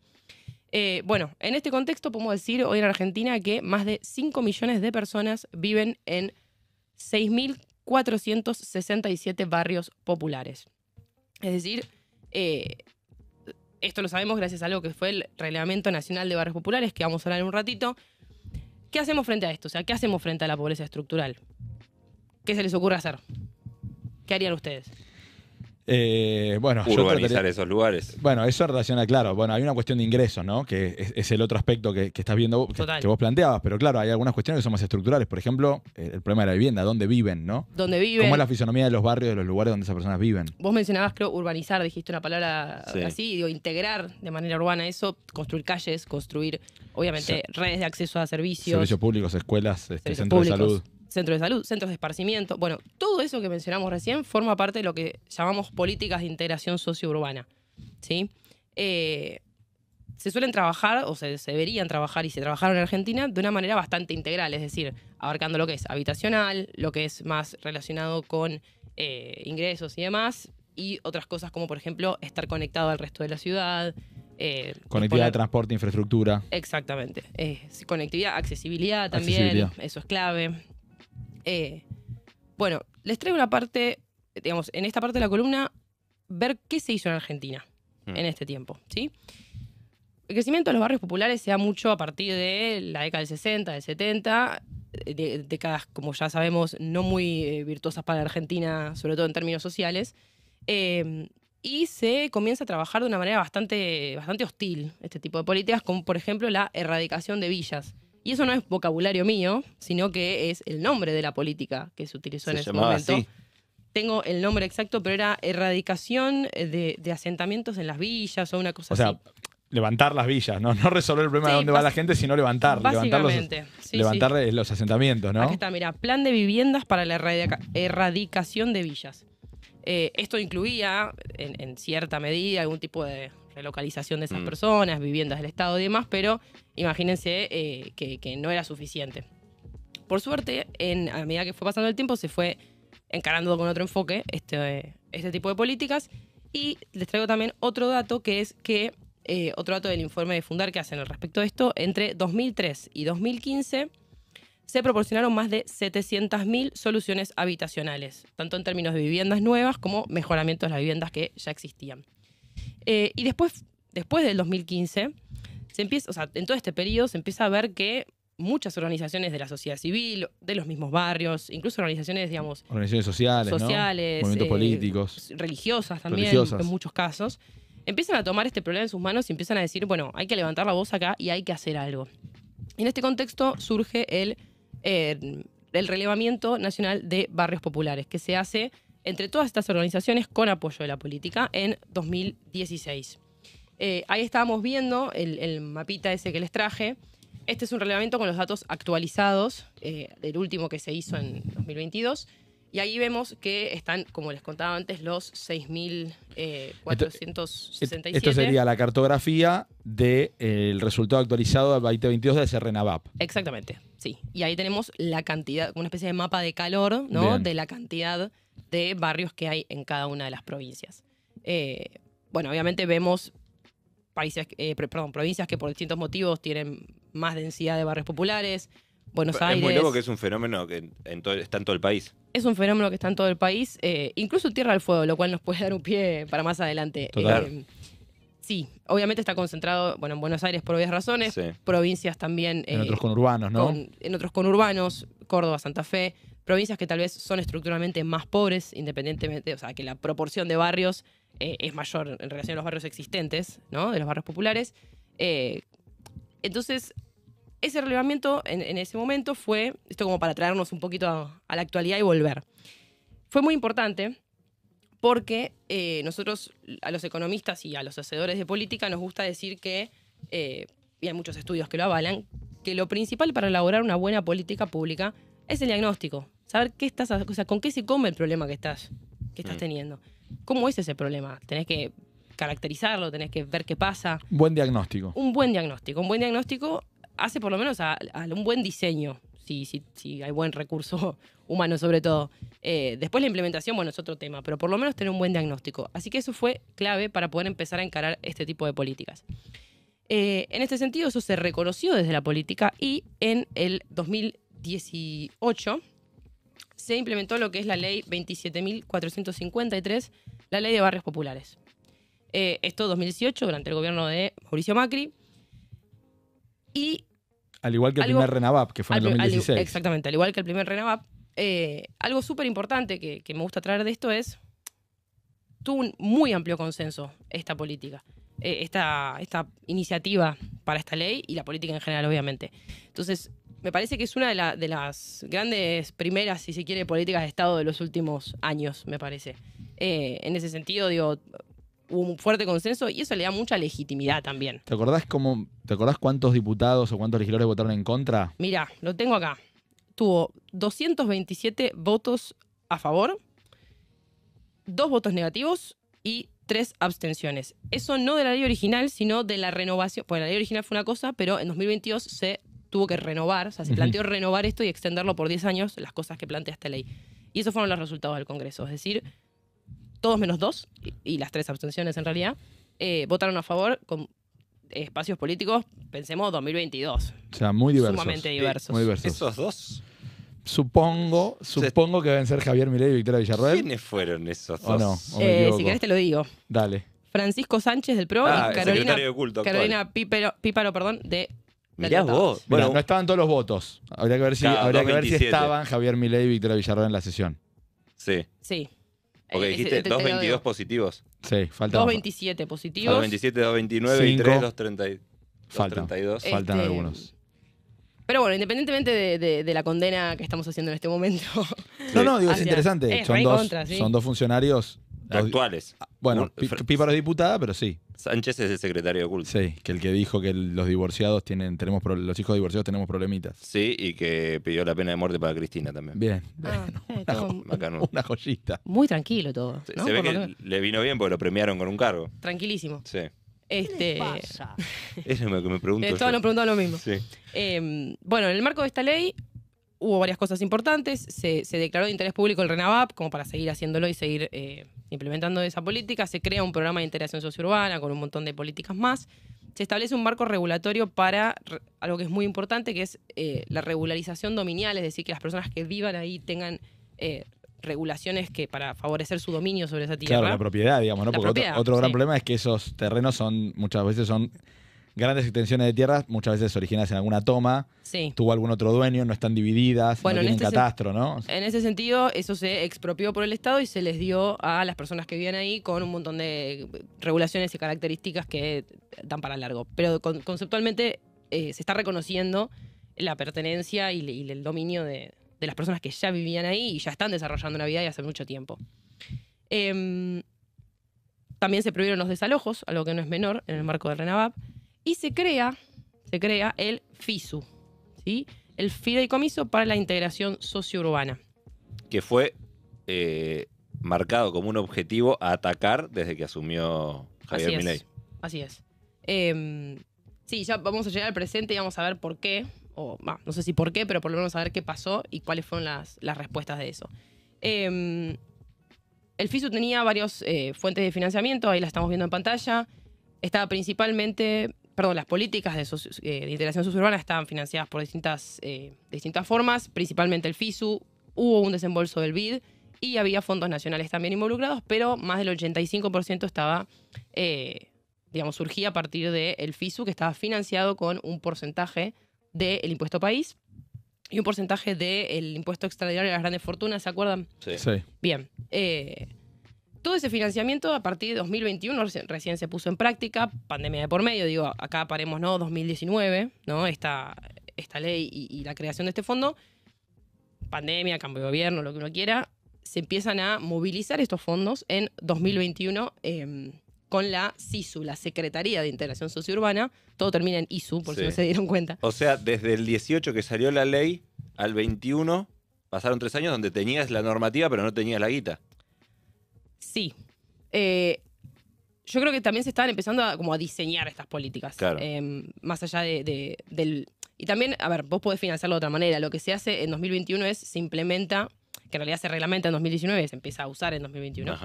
Eh, bueno, en este contexto podemos decir hoy en Argentina que más de 5 millones de personas viven en 6.467 barrios populares. Es decir, eh, esto lo sabemos gracias a algo que fue el Reglamento Nacional de Barrios Populares, que vamos a hablar en un ratito. ¿Qué hacemos frente a esto? O sea, ¿qué hacemos frente a la pobreza estructural? ¿Qué se les ocurre hacer? ¿Qué harían ustedes? Eh, bueno, Urbanizar esos lugares. Bueno, eso relaciona, claro. Bueno, hay una cuestión de ingresos, ¿no? Que es, el otro aspecto que, estás viendo, que, vos planteabas. Pero claro, hay algunas cuestiones que son más estructurales. Por ejemplo, el problema de la vivienda, ¿dónde viven, no? ¿Cómo es la fisonomía de los barrios, de los lugares donde esas personas viven? Vos mencionabas, creo, urbanizar, dijiste una palabra así, digo, integrar de manera urbana eso, construir calles, construir, obviamente, redes de acceso a servicios. Servicios públicos, escuelas, este, centros de salud centros de salud, centros de esparcimiento. Bueno, todo eso que mencionamos recién forma parte de lo que llamamos políticas de integración sociourbana. ¿sí? Eh, se suelen trabajar, o se, deberían trabajar y se trabajaron en Argentina de una manera bastante integral, es decir, abarcando lo que es habitacional, lo que es más relacionado con eh, ingresos y demás, y otras cosas como, por ejemplo, estar conectado al resto de la ciudad. Eh, conectividad de transporte, infraestructura. Exactamente. conectividad, accesibilidad también, eso es clave. Eh, bueno, les traigo una parte, digamos, en esta parte de la columna, ver qué se hizo en Argentina mm. en este tiempo, ¿sí? El crecimiento de los barrios populares se da mucho a partir de la década del 60, del 70, décadas, como ya sabemos, no muy eh, virtuosas para la Argentina, sobre todo en términos sociales. Em, y se comienza a trabajar de una manera bastante, bastante hostil este tipo de políticas, como por ejemplo la erradicación de villas. Y eso no es vocabulario mío, sino que es el nombre de la política que se utilizó en ese momento. Tengo el nombre exacto, pero era erradicación eh, de, asentamientos en las villas o una cosa así. o sea, Levantar las villas, ¿no? No resolver el problema de dónde va la gente, sino levantar. Levantar, los, levantar eh, los asentamientos, ¿no? está, mira, plan de viviendas para la erradicación de villas. Eh, esto incluía, en, cierta medida, algún tipo de, localización de esas mm. personas, viviendas del Estado y demás, pero imagínense eh, que, no era suficiente. Por suerte, en, a medida que fue pasando el tiempo, se fue encarando con otro enfoque este, este tipo de políticas. Y les traigo también otro dato que es que, eh, otro dato del informe de Fundar que hacen al respecto de esto, entre 2003 y 2015 se proporcionaron más de 700.000 soluciones habitacionales, tanto en términos de viviendas nuevas como mejoramientos de las viviendas que ya existían. Eh, y después, después del 2015, se empieza, o sea, en todo este periodo se empieza a ver que muchas organizaciones de la sociedad civil, de los mismos barrios, incluso organizaciones, digamos... Organizaciones sociales, Movimientos eh, políticos. Religiosas también, en muchos casos. Empiezan a tomar este problema en sus manos y empiezan a decir, bueno, hay que levantar la voz acá y hay que hacer algo. en este contexto surge el, eh, el relevamiento nacional de barrios populares, que se hace entre todas estas organizaciones con apoyo de la política en 2016. Eh, ahí estábamos viendo el, mapita ese que les traje. Este es un relevamiento con los datos actualizados eh, del último que se hizo en 2022. Y ahí vemos que están, como les contaba antes, los 6.467. Eh, esto, sería la cartografía del resultado actualizado del 2022 de Serrenavap. Exactamente, sí. Y ahí tenemos la cantidad, una especie de mapa de calor, ¿no? De la cantidad de barrios que hay en cada una de las provincias. Eh, bueno, obviamente vemos países, eh, provincias que por distintos motivos tienen más densidad de barrios populares. Buenos Aires. Es que es un fenómeno que está en todo el país. Es un fenómeno que está en todo el país, eh, incluso Tierra del Fuego, lo cual nos puede dar un pie para más adelante. Sí, obviamente está concentrado, bueno, en Buenos Aires por obvias razones, provincias también... En otros conurbanos, ¿no? en otros conurbanos, Córdoba, Santa Fe, provincias que tal vez son estructuralmente más pobres, independientemente, o sea, que la proporción de barrios eh, es mayor en relación a los barrios existentes, ¿no? De los barrios populares. Eh, entonces, ese relevamiento en, ese momento fue, esto como para traernos un poquito a, la actualidad y volver, fue muy importante porque eh, nosotros, a los economistas y a los hacedores de política, nos gusta decir que, y hay muchos estudios que lo avalan, que lo principal para elaborar una buena política pública es el diagnóstico, saber qué estás, o sea, con qué se come el problema que estás, que estás mm. teniendo. ¿Cómo es ese problema? Tenés que caracterizarlo, tenés que ver qué pasa. Buen diagnóstico. Un buen diagnóstico. Un buen diagnóstico hace por lo menos a, un buen diseño, si, si, si, hay buen recurso humano sobre todo. Eh, después la implementación, bueno, es otro tema, pero por lo menos tener un buen diagnóstico. Así que eso fue clave para poder empezar a encarar este tipo de políticas. Eh, en este sentido, eso se reconoció desde la política y en el 2018 se implementó lo que es la ley 27.453, la ley de barrios populares. Eh, esto 2018, durante el gobierno de Mauricio Macri. Y. Al igual que el primer RENAVAP, que fue en el 2016. exactamente, al igual que el primer RENAVAP. Eh, algo súper importante que, me gusta traer de esto es. Tuvo un muy amplio consenso esta política. Eh, esta, esta, iniciativa para esta ley y la política en general, obviamente. Entonces, me parece que es una de, las grandes primeras, si se quiere, políticas de Estado de los últimos años, me parece. Eh, en ese sentido, digo, hubo un fuerte consenso y eso le da mucha legitimidad también. ¿Te acordás, cómo, ¿te acordás cuántos diputados o cuántos legisladores votaron en contra? Mira, lo tengo acá. Tuvo 227 votos a favor, dos votos negativos y tres abstenciones. Eso no de la ley original, sino de la renovación. Porque la ley original fue una cosa, pero en 2022 se tuvo que renovar, o sea, se planteó renovar esto y extenderlo por 10 años, las cosas que plantea esta ley. Y esos fueron los resultados del Congreso, es decir, todos menos dos, y, las tres abstenciones en realidad, eh, votaron a favor con espacios políticos, pensemos 2022. O sea, muy diversos. Sumamente diversos. Esos dos Supongo, supongo que van a ser Javier Milei y Victoria Villarroel. ¿Quiénes fueron esos dos? Eh, si querés te lo digo. Dale. Francisco Sánchez del PRO y ah, Carolina, Carolina Píparo, perdón, de Mirá vos. Bueno, no estaban todos los votos. Habría que ver si, si estaban Javier Milei y Víctora Villarreal en la sesión. Sí. Sí. Porque eh, dijiste 2.22 positivos. Sí, faltan. 227 positivos. 227, 2.29 y Faltan algunos. Pero bueno, independientemente de, la condena que estamos haciendo en este momento. No, no, digo, es interesante. son, dos, son dos funcionarios Actuales. Ah, bueno, Píparo es diputada, pero sí. Sánchez es el secretario de culto. Sí, que el que dijo que los divorciados tienen, tenemos los hijos divorciados tenemos problemitas. Sí, y que pidió la pena de muerte para Cristina también. Bien, ah, Una, joyita. Muy tranquilo todo. Se, ve que, le vino bien porque lo premiaron con un cargo. Tranquilísimo. Sí. Este... Eso es lo que me pregunto. Eh, todos nos preguntaban lo mismo. Em, bueno, en el marco de esta ley hubo varias cosas importantes. Se, declaró de interés público el RENAVAP como para seguir haciéndolo y seguir eh, Implementando esa política, se crea un programa de integración sociourbana con un montón de políticas más. Se establece un marco regulatorio para algo que es muy importante, que es eh, la regularización dominial, es decir, que las personas que vivan ahí tengan eh, regulaciones que para favorecer su dominio sobre esa tierra. Claro, la propiedad, digamos, ¿no? Porque otro, gran problema es que esos terrenos son muchas veces son grandes extensiones de tierras muchas veces originadas en alguna toma. Tuvo algún otro dueño, no están divididas, no tienen este catastro, ¿no? En ese sentido, eso se expropió por el Estado y se les dio a las personas que vivían ahí con un montón de regulaciones y características que dan para largo. Pero conceptualmente eh, se está reconociendo la pertenencia y, el dominio de, las personas que ya vivían ahí y ya están desarrollando una vida y hace mucho tiempo. Em, también se prohibieron los desalojos, algo que no es menor en el marco de RENAVAP y se crea, se crea el FISU, ¿sí? el Fideicomiso para la Integración Sociourbana. Que fue eh, marcado como un objetivo a atacar desde que asumió Javier así así es. Em, sí, ya vamos a llegar al presente y vamos a ver por qué, o no sé si por qué, pero por lo menos a ver qué pasó y cuáles fueron las, respuestas de eso. Em, el FISU tenía varias eh, fuentes de financiamiento, ahí la estamos viendo en pantalla. Estaba principalmente perdón, las políticas de, eh, integración suburbana estaban financiadas por distintas, eh, distintas formas, principalmente el FISU, hubo un desembolso del BID y había fondos nacionales también involucrados, pero más del 85% estaba, eh, digamos, surgía a partir del FISU, que estaba financiado con un porcentaje del impuesto país y un porcentaje del impuesto extraordinario de las grandes fortunas, ¿se acuerdan? Sí. Bien todo ese financiamiento a partir de 2021 recién se puso en práctica, pandemia de por medio, digo, acá paremos, ¿no? 2019, ¿no? Esta, esta ley y, la creación de este fondo, pandemia, cambio de gobierno, lo que uno quiera, se empiezan a movilizar estos fondos en 2021 em, con la SISU, la Secretaría de Integración Socio-Urbana, Todo termina en ISU, por si no se dieron cuenta. O sea, desde el 18 que salió la ley al 21, pasaron tres años donde tenías la normativa pero no tenías la guita. Sí. Eh, yo creo que también se estaban empezando a, como a diseñar estas políticas. Eh, más allá de, del... Y también, a ver, vos podés financiarlo de otra manera. Lo que se hace en 2021 es, se implementa, que en realidad se reglamenta en 2019, se empieza a usar en 2021.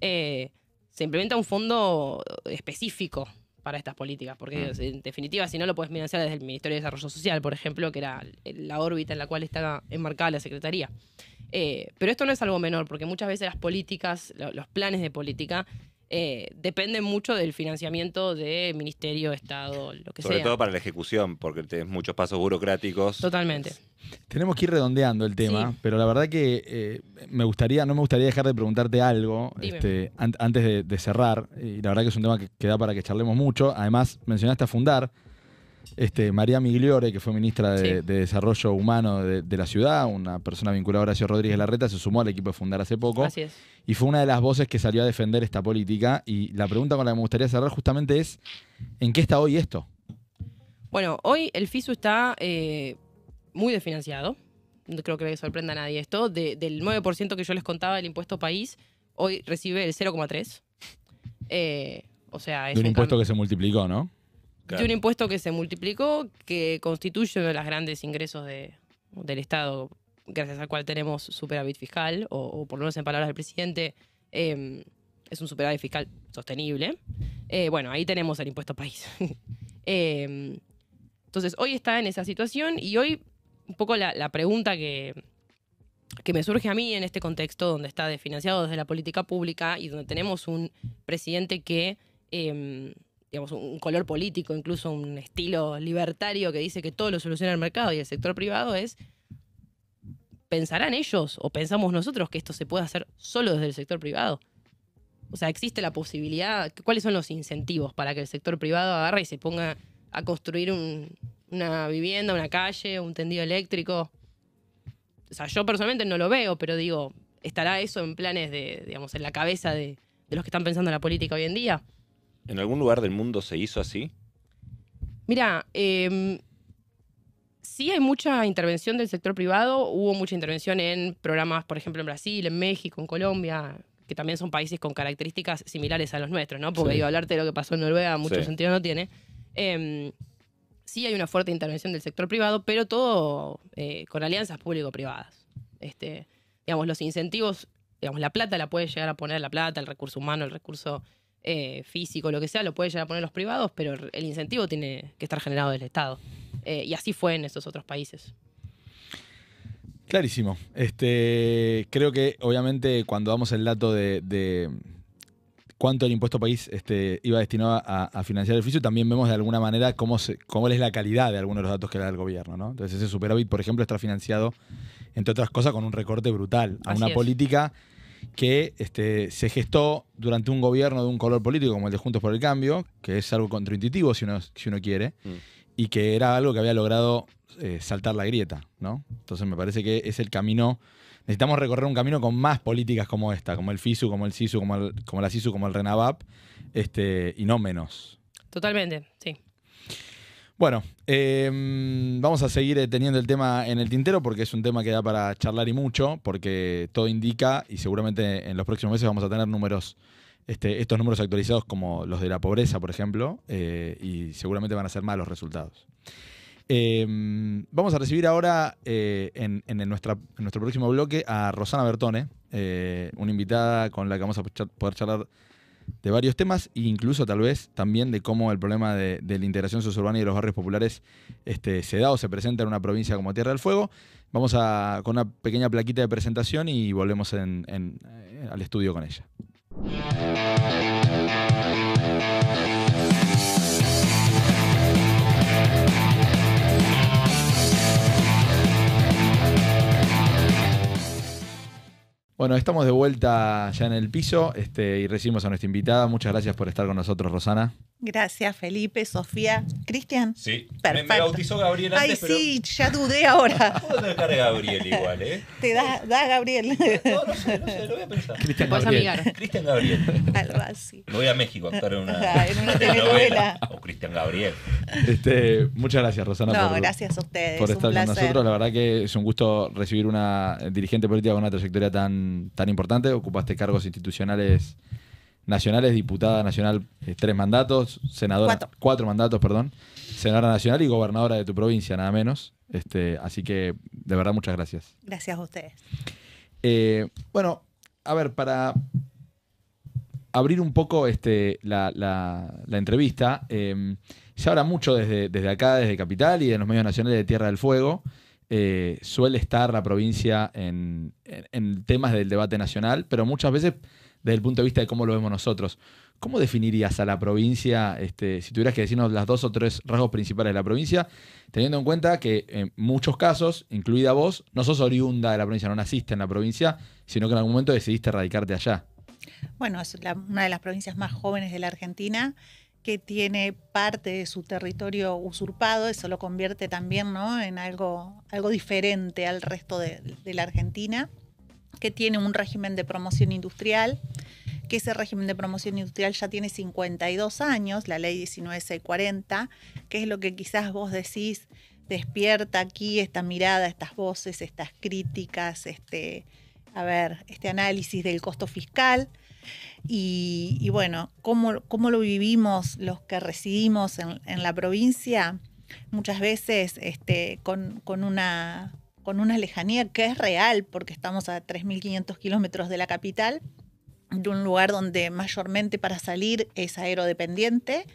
Eh, se implementa un fondo específico para estas políticas, porque mm. en definitiva, si no lo puedes financiar desde el Ministerio de Desarrollo Social, por ejemplo, que era la órbita en la cual está enmarcada la Secretaría. Eh, pero esto no es algo menor, porque muchas veces las políticas, los planes de política, eh, dependen mucho del financiamiento de ministerio, Estado, lo que sea. Sobre todo para la ejecución, porque tenés muchos pasos burocráticos. Totalmente. Tenemos que ir redondeando el tema, pero la verdad que eh, me gustaría, no me gustaría dejar de preguntarte algo este, antes de, de, cerrar. Y la verdad que es un tema que queda para que charlemos mucho. Además, mencionaste a fundar. Este, María Migliore, que fue ministra de, Desarrollo Humano de, la ciudad, una persona vinculada a Horacio Rodríguez Larreta, se sumó al equipo de Fundar hace poco. Y fue una de las voces que salió a defender esta política. Y la pregunta con la que me gustaría cerrar justamente es, ¿en qué está hoy esto? Bueno, hoy el FISU está eh, muy desfinanciado. No creo que le sorprenda a nadie esto. del 9% que yo les contaba del impuesto país, hoy recibe el 0,3%. Eh, o sea, es un impuesto que se multiplicó, ¿no? un impuesto que se multiplicó, que constituye uno de los grandes ingresos de, del Estado, gracias al cual tenemos superávit fiscal, o, por lo menos en palabras del presidente, em, es un superávit fiscal sostenible. Eh, bueno, ahí tenemos el impuesto país. Em, entonces, hoy está en esa situación y hoy un poco la, pregunta que, que me surge a mí en este contexto donde está desfinanciado desde la política pública y donde tenemos un presidente que em, digamos, un color político, incluso un estilo libertario que dice que todo lo soluciona el mercado y el sector privado es, ¿pensarán ellos o pensamos nosotros que esto se puede hacer solo desde el sector privado? O sea, existe la posibilidad, ¿cuáles son los incentivos para que el sector privado agarre y se ponga a construir una vivienda, una calle, un tendido eléctrico? O sea, yo personalmente no lo veo, pero digo, ¿estará eso en planes de, digamos, en la cabeza de los que están pensando en la política hoy en día? ¿En algún lugar del mundo se hizo así? Mira, em, sí hay mucha intervención del sector privado, hubo mucha intervención en programas, por ejemplo, en Brasil, en México, en Colombia, que también son países con características similares a los nuestros, ¿no? Porque sí. digo, hablarte de lo que pasó en Noruega mucho sentido no tiene. Em, sí hay una fuerte intervención del sector privado, pero todo eh, con alianzas público-privadas. Este, digamos, los incentivos, digamos, la plata la puede llegar a poner la plata, el recurso humano, el recurso eh, físico, lo que sea, lo puede llegar a poner los privados, pero el incentivo tiene que estar generado del Estado. Eh, y así fue en esos otros países. Clarísimo. Este, creo que obviamente cuando damos el dato de, cuánto el impuesto país este, iba destinado a, financiar el fisio, también vemos de alguna manera cómo, es la calidad de algunos de los datos que da el gobierno. Entonces ese superávit, por ejemplo, está financiado, entre otras cosas, con un recorte brutal a una política que este, se gestó durante un gobierno de un color político como el de Juntos por el Cambio, que es algo contraintuitivo si uno, si uno quiere, mm. y que era algo que había logrado eh, saltar la grieta, ¿no? Entonces me parece que es el camino necesitamos recorrer un camino con más políticas como esta, como el FISU, como el SISU, como, el, como la SISU, como el RENAVAP, este, y no menos. Totalmente, sí. Bueno, em, vamos a seguir eh, teniendo el tema en el tintero porque es un tema que da para charlar y mucho, porque todo indica, y seguramente en los próximos meses vamos a tener números, este, estos números actualizados como los de la pobreza, por ejemplo, eh, y seguramente van a ser malos resultados. Em, vamos a recibir ahora eh, en, en, nuestro próximo bloque a Rosana Bertone, una invitada con la que vamos a poder charlar de varios temas e incluso tal vez también de cómo el problema de, la integración suburbana y de los barrios populares este, se da o se presenta en una provincia como Tierra del Fuego. Vamos a, con una pequeña plaquita de presentación y volvemos eh, al estudio con ella. Bueno, estamos de vuelta ya en el piso este, y recibimos a nuestra invitada. Muchas gracias por estar con nosotros, Rosana. Gracias, Felipe, Sofía, Cristian. Sí, Me, bautizó Gabriel antes, Ay, sí, ya dudé ahora. Puedo Gabriel igual, ¿eh? Te da, da Gabriel. No, no sé, no sé, lo voy a pensar. Cristian Gabriel. Cristian Gabriel. Alba, sí. voy a México a actuar en una, ah, una telenovela. O Cristian Gabriel. Este, muchas gracias, Rosana. No, gracias a ustedes. Por estar con nosotros. La verdad que es un gusto recibir una dirigente política con una trayectoria tan, tan importante. Ocupaste cargos institucionales Nacional es diputada nacional eh, tres mandatos, senadora cuatro. mandatos, perdón, senadora nacional y gobernadora de tu provincia, nada menos. Este, así que de verdad muchas gracias. Gracias a ustedes. Eh, bueno, a ver, para abrir un poco este, la, entrevista, em, se habla mucho desde, desde acá, desde Capital y en los medios nacionales de Tierra del Fuego. Eh, suele estar la provincia en temas del debate nacional, pero muchas veces desde el punto de vista de cómo lo vemos nosotros. ¿Cómo definirías a la provincia, este, si tuvieras que decirnos las dos o tres rasgos principales de la provincia, teniendo en cuenta que en muchos casos, incluida vos, no sos oriunda de la provincia, no naciste en la provincia, sino que en algún momento decidiste radicarte allá? Bueno, es una de las provincias más jóvenes de la Argentina que tiene parte de su territorio usurpado, eso lo convierte también ¿no? en algo, algo diferente al resto de la Argentina que tiene un régimen de promoción industrial, que ese régimen de promoción industrial ya tiene 52 años, la ley 19640, que es lo que quizás vos decís, despierta aquí esta mirada, estas voces, estas críticas, este, a ver, este análisis del costo fiscal. Y, bueno, ¿cómo, ¿cómo, lo vivimos los que residimos en, la provincia? Muchas veces este, con, con una con una lejanía que es real, porque estamos a 3.500 kilómetros de la capital, de un lugar donde mayormente para salir es aerodependiente,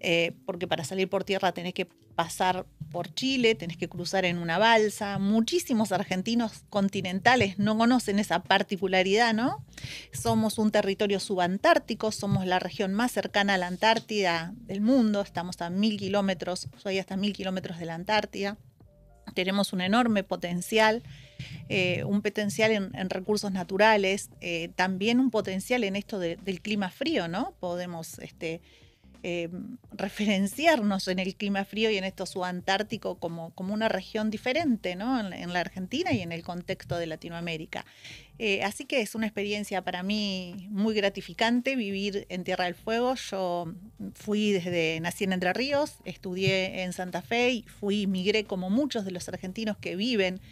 eh, porque para salir por tierra tenés que pasar por Chile, tenés que cruzar en una balsa. Muchísimos argentinos continentales no conocen esa particularidad, ¿no? Somos un territorio subantártico, somos la región más cercana a la Antártida del mundo, estamos a mil kilómetros, soy hasta mil kilómetros de la Antártida. Tenemos un enorme potencial, eh, un potencial en, recursos naturales, eh, también un potencial en esto del clima frío, ¿no? Podemos este, eh, referenciarnos en el clima frío y en esto subantártico como, como una región diferente ¿no? en, la Argentina y en el contexto de Latinoamérica. Eh, así que es una experiencia para mí muy gratificante vivir en Tierra del Fuego. Yo fui desde, nací en Entre Ríos, estudié en Santa Fe y fui, migré como muchos de los argentinos que viven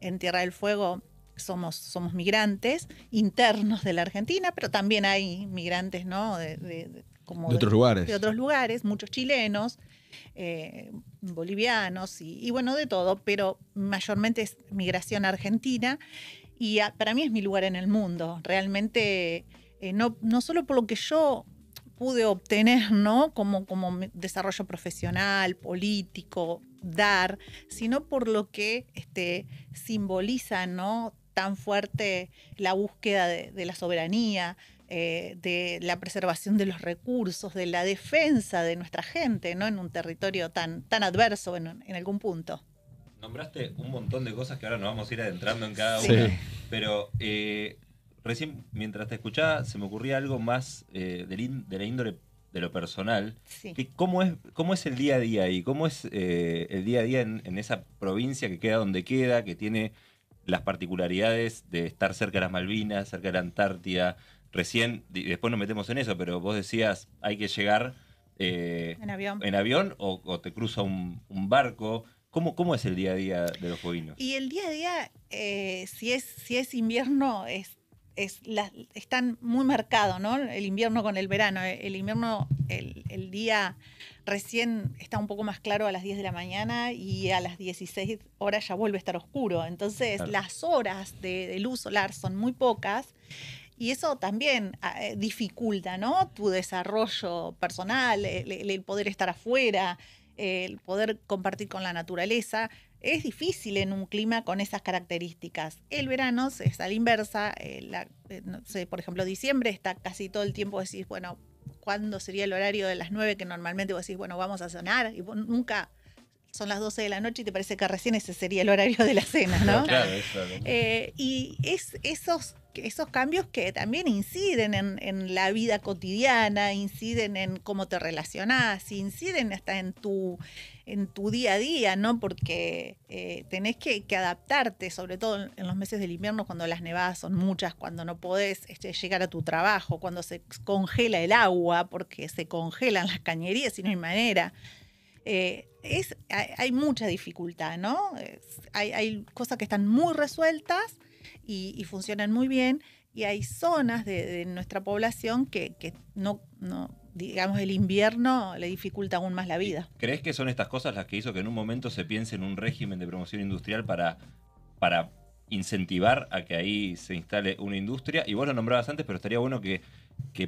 en Tierra del Fuego somos, somos migrantes internos de la Argentina, pero también hay migrantes ¿no? de, de otros lugares. muchos chilenos, eh, bolivianos y, bueno, de todo, pero mayormente es migración argentina y para mí es mi lugar en el mundo. Realmente, eh, no, no solo por lo que yo pude obtener, ¿no? Como, como desarrollo profesional, político, dar, sino por lo que este, simboliza, ¿no? Tan fuerte la búsqueda de la soberanía, eh, de la preservación de los recursos, de la defensa de nuestra gente, ¿no? En un territorio tan, tan adverso en, algún punto. Nombraste un montón de cosas que ahora nos vamos a ir adentrando en cada una, pero eh, recién mientras te escuchaba se me ocurría algo más eh, de la índole de lo personal. cómo, es, ¿Cómo es el día a día ahí? ¿Cómo es el día a día en, en, esa provincia que queda donde queda, que tiene las particularidades de estar cerca de las Malvinas, cerca de la Antártida, recién, después nos metemos en eso, pero vos decías, hay que llegar eh, en avión, o, te cruza un, barco. ¿Cómo, ¿Cómo, es el día a día de los bovinos? Y el día a día, eh, si, es, si es invierno, es, es están muy marcados ¿no? El invierno con el verano. El invierno, el, día recién está un poco más claro a las 10 de la mañana y a las 16 horas ya vuelve a estar oscuro. Entonces, las horas de luz solar son muy pocas. Y eso también ah, eh, dificulta, ¿no? Tu desarrollo personal, eh, el, poder estar afuera, eh, el poder compartir con la naturaleza. Es difícil en un clima con esas características. El verano es a la inversa. por ejemplo, diciembre está casi todo el tiempo decís, bueno, ¿cuándo sería el horario de las nueve? que normalmente vos decís, bueno, vamos a cenar? Y nunca son las 12 de la noche y te parece que recién ese sería el horario de la cena, ¿no? claro, claro. y es esos esos cambios que también inciden en, la vida cotidiana, inciden en cómo te relacionás, inciden hasta en tu, en tu día a día, ¿no? Porque eh, tenés que, adaptarte, sobre todo en los meses del invierno, cuando las nevadas son muchas, cuando no podés este, llegar a tu trabajo, cuando se congela el agua, porque se congelan las cañerías y no hay manera. Eh, hay, mucha dificultad, ¿no? hay, hay cosas que están muy resueltas y, funcionan muy bien. Y hay zonas de, nuestra población que, no, digamos, el invierno le dificulta aún más la vida. ¿Crees que son estas cosas las que hizo que en un momento se piense en un régimen de promoción industrial para, para incentivar a que ahí se instale una industria? Y vos lo nombrabas antes, pero estaría bueno que,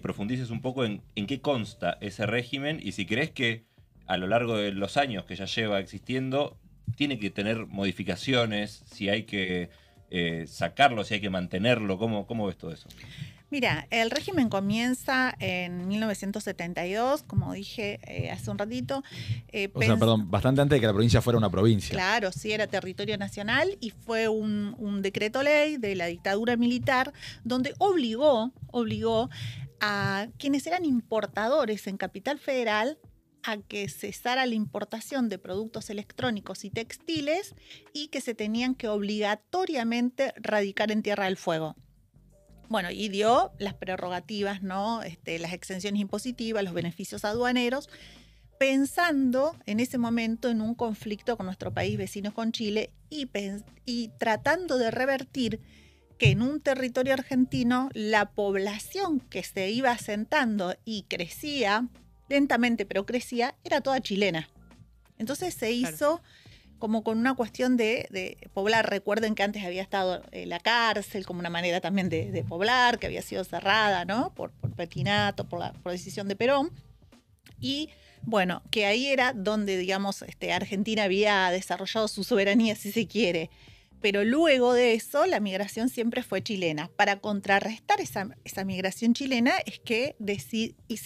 profundices un poco en qué consta ese régimen y si crees que a lo largo de los años que ya lleva existiendo, tiene que tener modificaciones, si hay que eh, sacarlo, si hay que mantenerlo? ¿Cómo, cómo ves todo eso? Mira, el régimen comienza en 1972, como dije eh, hace un ratito. Eh, o sea, perdón, bastante antes de que la provincia fuera una provincia. Claro, sí, era territorio nacional y fue un, un decreto ley de la dictadura militar donde obligó, obligó a quienes eran importadores en Capital Federal a que cesara la importación de productos electrónicos y textiles y que se tenían que obligatoriamente radicar en Tierra del Fuego. Bueno, y dio las prerrogativas, ¿no? Este, las exenciones impositivas, los beneficios aduaneros, pensando en ese momento en un conflicto con nuestro país vecino, con Chile, y, y tratando de revertir que en un territorio argentino la población que se iba asentando y crecía lentamente pero crecía, era toda chilena. Entonces se hizo como con una cuestión de, poblar. Recuerden que antes había estado eh, la cárcel como una manera también de, poblar, que había sido cerrada, ¿no? Por, por petinato, por la decisión de Perón. Y bueno, que ahí era donde, digamos, este, Argentina había desarrollado su soberanía, si se quiere. Pero luego de eso, la migración siempre fue chilena. Para contrarrestar esa, migración chilena es que y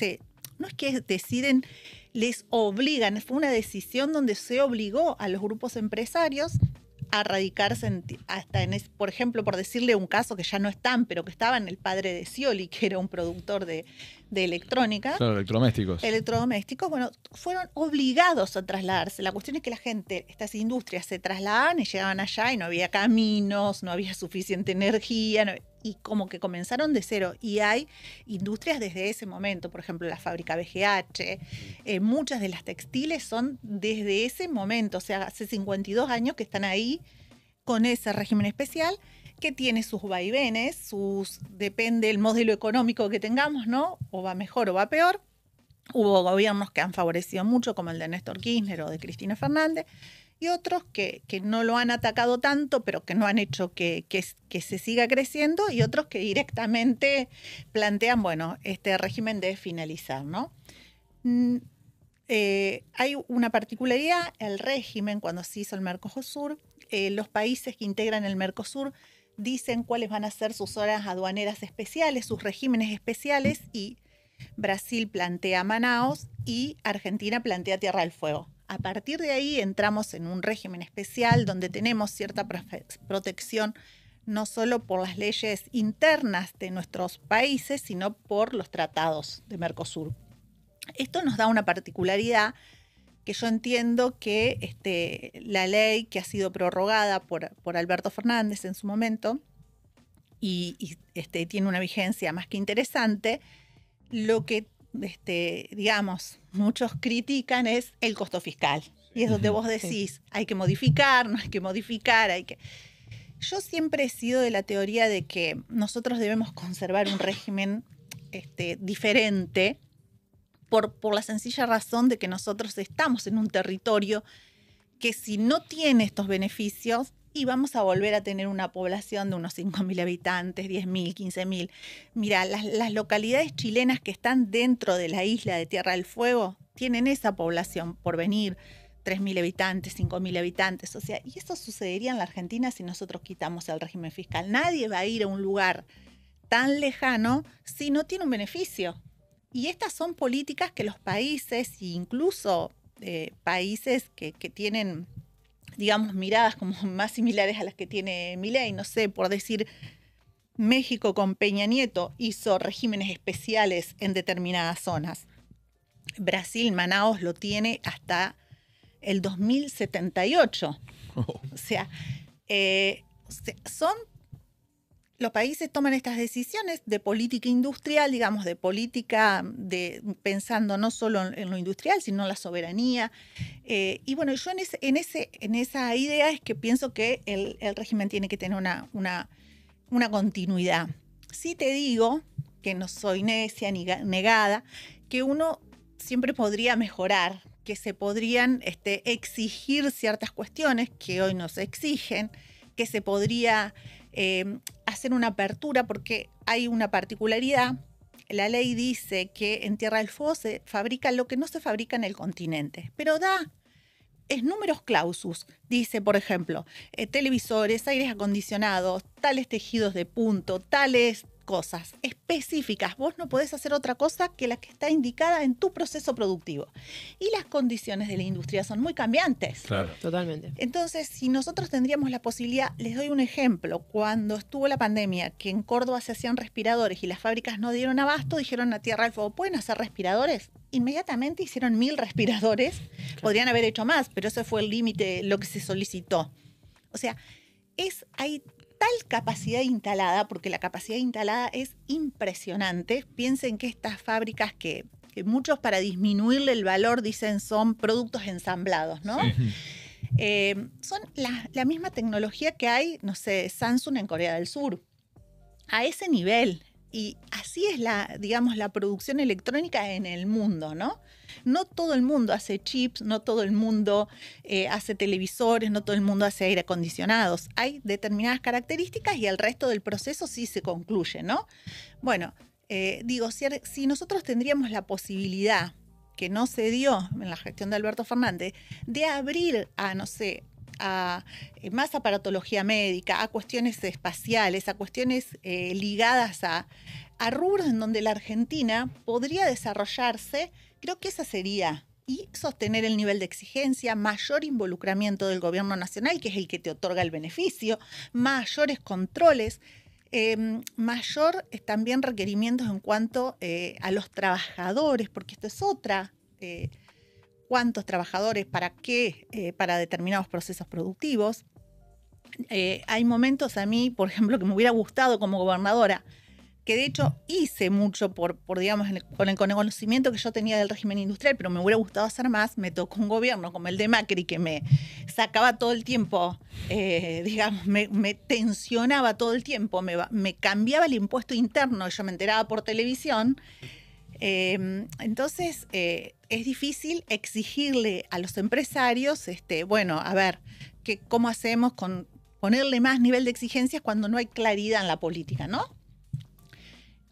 no es que deciden, les obligan, fue una decisión donde se obligó a los grupos empresarios a radicarse hasta en, por ejemplo, por decirle un caso que ya no están, pero que estaban el padre de Scioli, que era un productor de, electrónica. Claro, electrodomésticos. Electrodomésticos, bueno, fueron obligados a trasladarse. La cuestión es que la gente, estas industrias se trasladaban y llegaban allá y no había caminos, no había suficiente energía, y como que comenzaron de cero. Y hay industrias desde ese momento, por ejemplo, la fábrica BGH, eh, muchas de las textiles son desde ese momento, o sea, hace 52 años que están ahí con ese régimen especial que tiene sus vaivenes, sus depende del modelo económico que tengamos, ¿no? O va mejor o va peor. Hubo gobiernos que han favorecido mucho, como el de Néstor Kirchner o de Cristina Fernández, y otros que, no lo han atacado tanto, pero que no han hecho que, que, se siga creciendo, y otros que directamente plantean, bueno, este régimen debe finalizar, ¿no? Mm, eh, hay una particularidad, el régimen, cuando se hizo el Mercosur, eh, los países que integran el Mercosur dicen cuáles van a ser sus horas aduaneras especiales, sus regímenes especiales, y Brasil plantea Manaos y Argentina plantea Tierra del Fuego. A partir de ahí entramos en un régimen especial donde tenemos cierta protección no solo por las leyes internas de nuestros países, sino por los tratados de Mercosur. Esto nos da una particularidad que yo entiendo que este, la ley que ha sido prorrogada por, Alberto Fernández en su momento y, este, tiene una vigencia más que interesante, lo que este, digamos, muchos critican es el costo fiscal. Y es donde vos decís, hay que modificar, no hay que modificar, hay que... Yo siempre he sido de la teoría de que nosotros debemos conservar un régimen este, diferente por, por la sencilla razón de que nosotros estamos en un territorio que si no tiene estos beneficios, y vamos a volver a tener una población de unos 5.000 habitantes, 10.000, 15.000. Mira, las, localidades chilenas que están dentro de la isla de Tierra del Fuego tienen esa población por venir. 3.000 habitantes, 5.000 habitantes. O sea, y eso sucedería en la Argentina si nosotros quitamos el régimen fiscal. Nadie va a ir a un lugar tan lejano si no tiene un beneficio. Y estas son políticas que los países, incluso eh, países que tienen digamos, miradas como más similares a las que tiene Milei, no sé, por decir, México con Peña Nieto hizo regímenes especiales en determinadas zonas. Brasil, Manaos lo tiene hasta el 2078. Eh, o sea, son los países toman estas decisiones de política industrial, digamos, de política de, pensando no solo en, lo industrial, sino en la soberanía. Eh, y bueno, yo en, ese, en, esa idea es que pienso que el, régimen tiene que tener una, una, continuidad. Si te digo, que no soy necia ni negada, que uno siempre podría mejorar, que se podrían este, exigir ciertas cuestiones que hoy nos exigen, que se podría eh, Hacer una apertura porque hay una particularidad. La ley dice que en Tierra del Fuego se fabrica lo que no se fabrica en el continente, pero da es números clausus. Dice, por ejemplo, eh, televisores, aires acondicionados, tales tejidos de punto, tales cosas específicas. Vos no podés hacer otra cosa que la que está indicada en tu proceso productivo. Y las condiciones de la industria son muy cambiantes. Claro. Totalmente. Entonces, si nosotros tendríamos la posibilidad, les doy un ejemplo, cuando estuvo la pandemia, que en Córdoba se hacían respiradores y las fábricas no dieron abasto, dijeron a Tierra del Fuego, ¿pueden hacer respiradores? Inmediatamente hicieron mil respiradores. Podrían haber hecho más, pero ese fue el límite, lo que se solicitó. O sea, es, ahí tal capacidad instalada, porque la capacidad instalada es impresionante, piensen que estas fábricas que, muchos para disminuirle el valor dicen son productos ensamblados, ¿no? Eh, son la, la, misma tecnología que hay, no sé, Samsung en Corea del Sur, a ese nivel. Y así es la, digamos, la producción electrónica en el mundo, ¿no? No todo el mundo hace chips, no todo el mundo eh, hace televisores, no todo el mundo hace aire acondicionados. Hay determinadas características y el resto del proceso sí se concluye, ¿no? Bueno, eh, digo, si, nosotros tendríamos la posibilidad que no se dio en la gestión de Alberto Fernández, de abrir a, no sé, a eh, más aparatología médica, a cuestiones espaciales, a cuestiones ligadas a, a rubros en donde la Argentina podría desarrollarse Creo que esa sería y sostener el nivel de exigencia, mayor involucramiento del gobierno nacional, que es el que te otorga el beneficio, mayores controles, em, mayor eh, también requerimientos en cuanto eh, a los trabajadores, porque esto es otra, eh, cuántos trabajadores, para qué, para determinados procesos productivos. hay momentos a mí, por ejemplo, que me hubiera gustado como gobernadora que de hecho hice mucho por, digamos, con el, conocimiento que yo tenía del régimen industrial, pero me hubiera gustado hacer más, me tocó un gobierno como el de Macri que me sacaba todo el tiempo, eh, digamos, me, tensionaba todo el tiempo, me, cambiaba el impuesto interno, yo me enteraba por televisión. Em, entonces, eh, es difícil exigirle a los empresarios, este, bueno, a ver, que, ¿cómo hacemos con ponerle más nivel de exigencias cuando no hay claridad en la política, ¿no?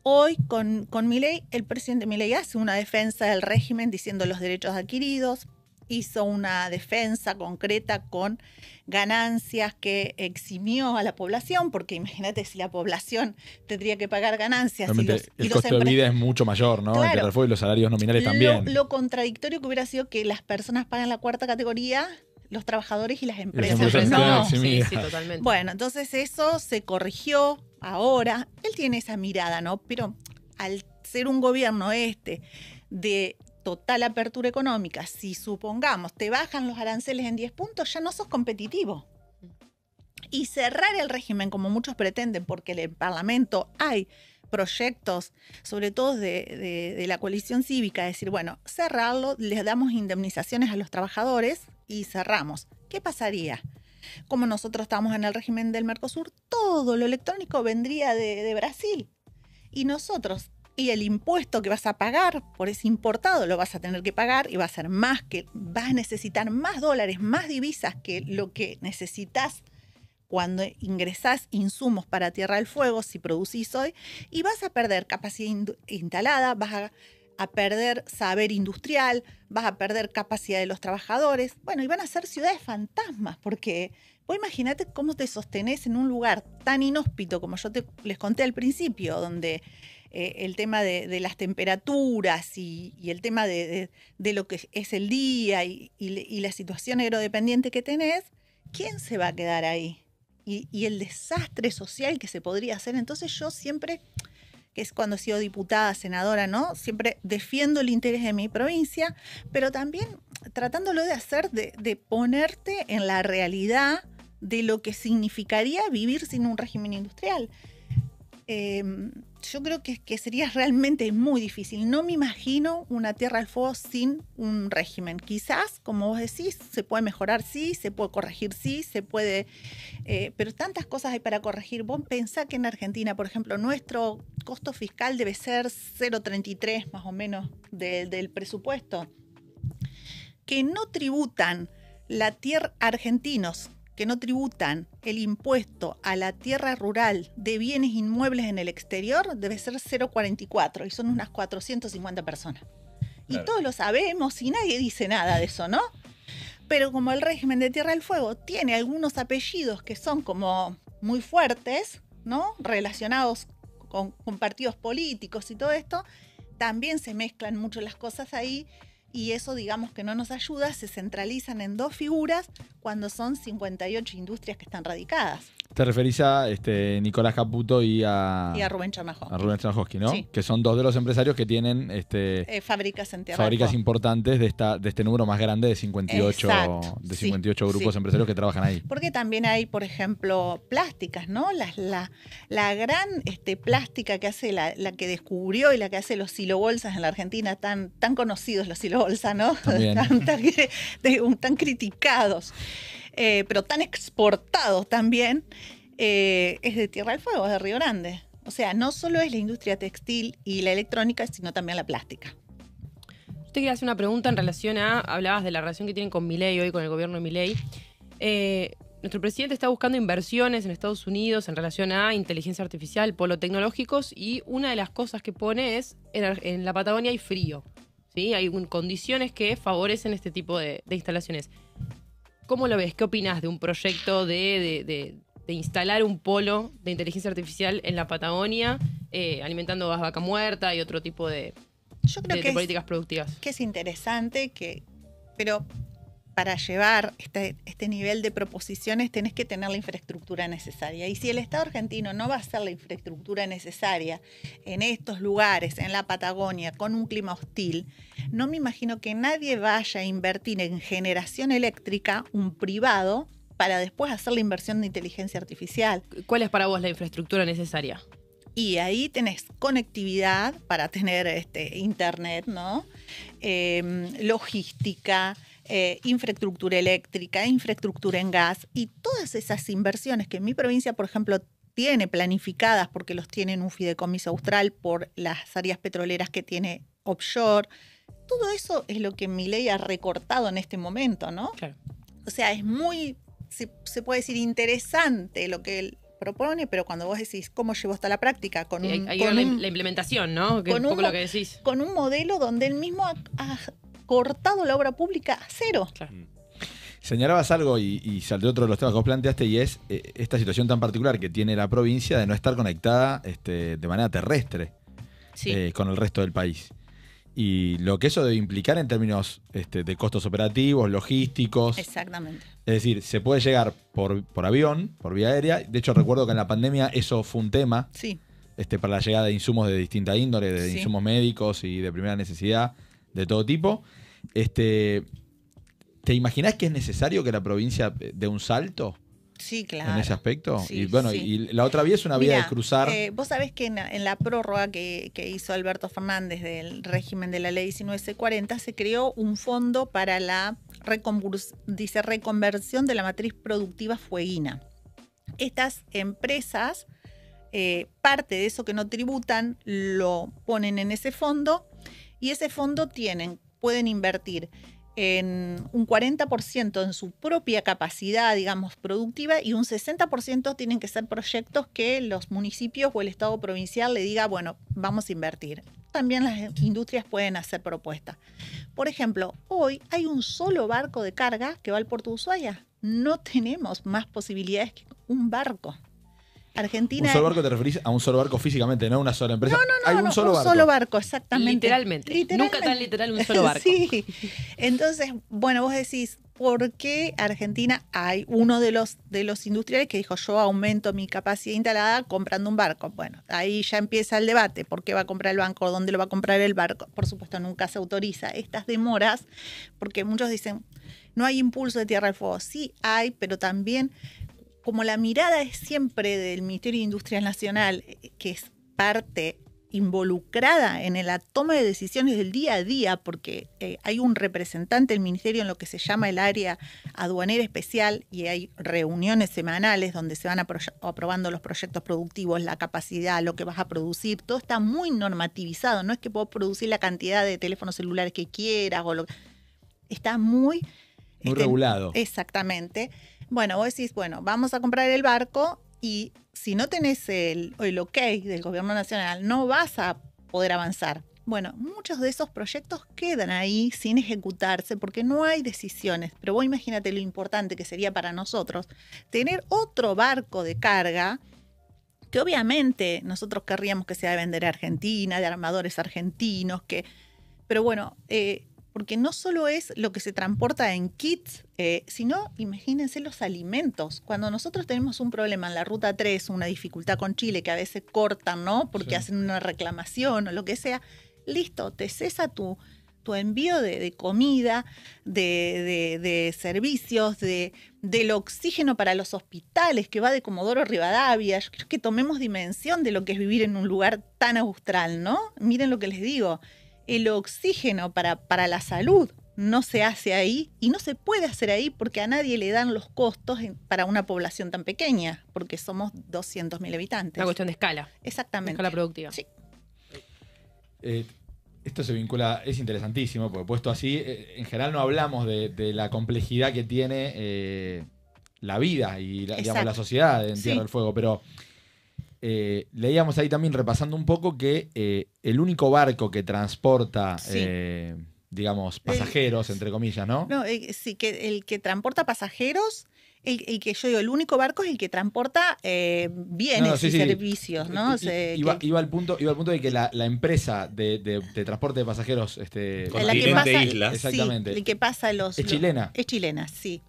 Hoy con, con ley, el presidente Milei hace una defensa del régimen diciendo los derechos adquiridos, hizo una defensa concreta con ganancias que eximió a la población, porque imagínate si la población tendría que pagar ganancias. el costo de vida es mucho mayor, ¿no? Claro, el y los salarios nominales también. Lo, contradictorio que hubiera sido que las personas pagan la cuarta categoría los trabajadores y las empresas. no, sí, sí, totalmente. Bueno, entonces eso se corrigió ahora. Él tiene esa mirada, ¿no? Pero al ser un gobierno este de total apertura económica, si supongamos te bajan los aranceles en 10 puntos, ya no sos competitivo. Mm. Y cerrar el régimen como muchos pretenden, porque en el Parlamento hay proyectos, sobre todo de, la coalición cívica, decir, bueno, cerrarlo, les damos indemnizaciones a los trabajadores y cerramos. ¿Qué pasaría? Como nosotros estamos en el régimen del Mercosur, todo lo electrónico vendría de, de Brasil. Y nosotros y el impuesto que vas a pagar por ese importado lo vas a tener que pagar y va a ser más que vas a necesitar más dólares, más divisas que lo que necesitas cuando ingresás insumos para Tierra del Fuego, si producís hoy, y vas a perder capacidad instalada, vas a, perder saber industrial, vas a perder capacidad de los trabajadores. Bueno, y van a ser ciudades fantasmas, porque vos imagínate cómo te sostenés en un lugar tan inhóspito como yo les conté al principio, donde eh, el tema de, las temperaturas y, el tema de, lo que es el día y, y la situación agrodependiente que tenés. ¿Quién se va a quedar ahí? y, el desastre social que se podría hacer. Entonces yo siempre, que es cuando he sido diputada, senadora, ¿no? Siempre defiendo el interés de mi provincia, pero también tratándolo de hacer, de, ponerte en la realidad de lo que significaría vivir sin un régimen industrial. Em, yo creo que, que sería realmente muy difícil. No me imagino una tierra al fuego sin un régimen. Quizás, como vos decís, se puede mejorar, sí, se puede corregir, sí, se puede... Eh, pero tantas cosas hay para corregir. Vos pensá que en Argentina, por ejemplo, nuestro costo fiscal debe ser 0,33 más o menos del presupuesto. Que no tributan la tierra argentinos, que no tributan el impuesto a la tierra rural de bienes inmuebles en el exterior debe ser 0,44 y son unas 450 personas. Y todos lo sabemos y nadie dice nada de eso, ¿no? Pero como el régimen de Tierra del Fuego tiene algunos apellidos que son como muy fuertes, ¿no? Relacionados con partidos políticos y todo esto, también se mezclan mucho las cosas ahí y eso digamos que no nos ayuda, se centralizan en dos figuras cuando son 58 industrias que están radicadas. Te referís a este, Nicolás Caputo y a, Rubén Chamajosky, ¿no? Que son dos de los empresarios que tienen este, eh, fábricas importantes de, esta, de este número más grande de 58, de 58 grupos empresarios que trabajan ahí. Porque también hay, por ejemplo, plásticas, ¿no? La, la, gran este, plástica que hace, la, que descubrió y la que hace los silobolsas en la Argentina, tan, tan conocidos los silobolsas, ¿no? Tan, tan criticados. Eh, pero tan exportados también, eh, es de Tierra del Fuego, es de Río Grande. O sea, no solo es la industria textil y la electrónica, sino también la plástica. Yo te quería hacer una pregunta en relación a, hablabas de la relación que tienen con Milei hoy, con el gobierno de Milei. Eh, nuestro presidente está buscando inversiones en Estados Unidos en relación a inteligencia artificial, polo tecnológicos, y una de las cosas que pone es, en, la Patagonia hay frío, ¿sí? hay condiciones que favorecen este tipo de, de instalaciones. ¿Cómo lo ves? ¿Qué opinas de un proyecto de, instalar un polo de inteligencia artificial en la Patagonia, eh, alimentando a vaca muerta y otro tipo de, Yo creo que políticas productivas? Que es interesante, que, pero para llevar este, este, nivel de proposiciones tenés que tener la infraestructura necesaria. Y si el Estado argentino no va a hacer la infraestructura necesaria en estos lugares, en la Patagonia, con un clima hostil, no me imagino que nadie vaya a invertir en generación eléctrica, un privado, para después hacer la inversión de inteligencia artificial. ¿Cuál es para vos la infraestructura necesaria? Y ahí tenés conectividad para tener este, internet, ¿no? Em, logística, eh, infraestructura eléctrica, infraestructura en gas y todas esas inversiones que mi provincia, por ejemplo, tiene planificadas porque los tiene en un fideicomiso austral por las áreas petroleras que tiene offshore. Todo eso es lo que mi ley ha recortado en este momento, ¿no? Claro. O sea, es muy, se, puede decir, interesante lo que él propone, pero cuando vos decís cómo llevo hasta la práctica, con, un, hay, hay con la, implementación, ¿no? con un lo decís. Con un modelo donde él mismo ha cortado la obra pública a cero. Mm. Señalabas algo y, sal salió otro de los temas que vos planteaste y es eh, esta situación tan particular que tiene la provincia de no estar conectada este, de manera terrestre eh, con el resto del país. Y lo que eso debe implicar en términos este, de costos operativos, logísticos. Exactamente. Es decir, se puede llegar por, avión, por vía aérea. De hecho, recuerdo que en la pandemia eso fue un tema. Sí. Este, para la llegada de insumos de distinta índole, de insumos médicos y de primera necesidad, de todo tipo. Este, ¿Te imaginás que es necesario que la provincia eh, dé un salto? Sí, En ese aspecto. Sí, y bueno, y la otra vía es una vía de cruzar. Eh, vos sabés que en, la prórroga que, hizo Alberto Fernández del régimen de la ley 1940 se creó un fondo para la dice, reconversión de la matriz productiva fueguina. Estas empresas, eh, parte de eso que no tributan, lo ponen en ese fondo y ese fondo tienen pueden invertir en un 40% en su propia capacidad, digamos, productiva y un 60% tienen que ser proyectos que los municipios o el Estado provincial le diga, bueno, vamos a invertir. También las industrias pueden hacer propuestas. Por ejemplo, hoy hay un solo barco de carga que va al puerto de Ushuaia. No tenemos más posibilidades que un barco. Argentina. ¿Un solo barco te referís a un solo barco físicamente, no a una sola empresa? No, no, no. Hay un, no, solo, un barco. solo barco. exactamente. Literalmente. Nunca tan literal un solo barco. sí. Entonces, bueno, vos decís, ¿por qué Argentina hay uno de los, de los industriales que dijo, yo aumento mi capacidad instalada comprando un barco? Bueno, ahí ya empieza el debate. ¿Por qué va a comprar el banco? ¿Dónde lo va a comprar el barco? Por supuesto, nunca se autoriza estas demoras, porque muchos dicen, no hay impulso de Tierra al Fuego. Sí hay, pero también como la mirada es siempre del Ministerio de Industrias Nacional, que es parte involucrada en la toma de decisiones del día a día, porque eh, hay un representante del ministerio en lo que se llama el área aduanera especial y hay reuniones semanales donde se van aprobando los proyectos productivos, la capacidad, lo que vas a producir, todo está muy normativizado, no es que puedo producir la cantidad de teléfonos celulares que quieras o está muy... Este, regulado. Exactamente. Bueno, vos decís, bueno, vamos a comprar el barco y si no tenés el, ok del gobierno nacional, no vas a poder avanzar. Bueno, muchos de esos proyectos quedan ahí sin ejecutarse porque no hay decisiones. Pero vos imagínate lo importante que sería para nosotros tener otro barco de carga que obviamente nosotros querríamos que sea de vender a Argentina, de armadores argentinos, que... Pero bueno, eh, porque no solo es lo que se transporta en kits, eh, sino imagínense los alimentos. Cuando nosotros tenemos un problema en la ruta 3, una dificultad con Chile, que a veces cortan, ¿no? Porque hacen una reclamación o lo que sea, listo, te cesa tu, tu envío de, comida, de, de, de servicios, del oxígeno para los hospitales que va de Comodoro Rivadavia. Yo creo que tomemos dimensión de lo que es vivir en un lugar tan austral, ¿no? Miren lo que les digo el oxígeno para, la salud no se hace ahí y no se puede hacer ahí porque a nadie le dan los costos para una población tan pequeña, porque somos 200.000 habitantes. Una cuestión de escala. Exactamente. De escala productiva. Sí. Eh, esto se vincula, es interesantísimo, porque puesto así, eh, en general no hablamos de, la complejidad que tiene eh, la vida y la, la sociedad en Tierra del Fuego, pero eh, leíamos ahí también, repasando un poco, que eh, el único barco que transporta, eh, digamos, pasajeros, entre comillas, ¿no? No, sí, que el que transporta pasajeros, el, que yo digo, el único barco es el que transporta bienes y servicios, ¿no? iba, al punto, iba al punto de que la, empresa de, transporte de pasajeros, este, la que pasa, islas. exactamente, el que pasa los, es chilena, es chilena, sí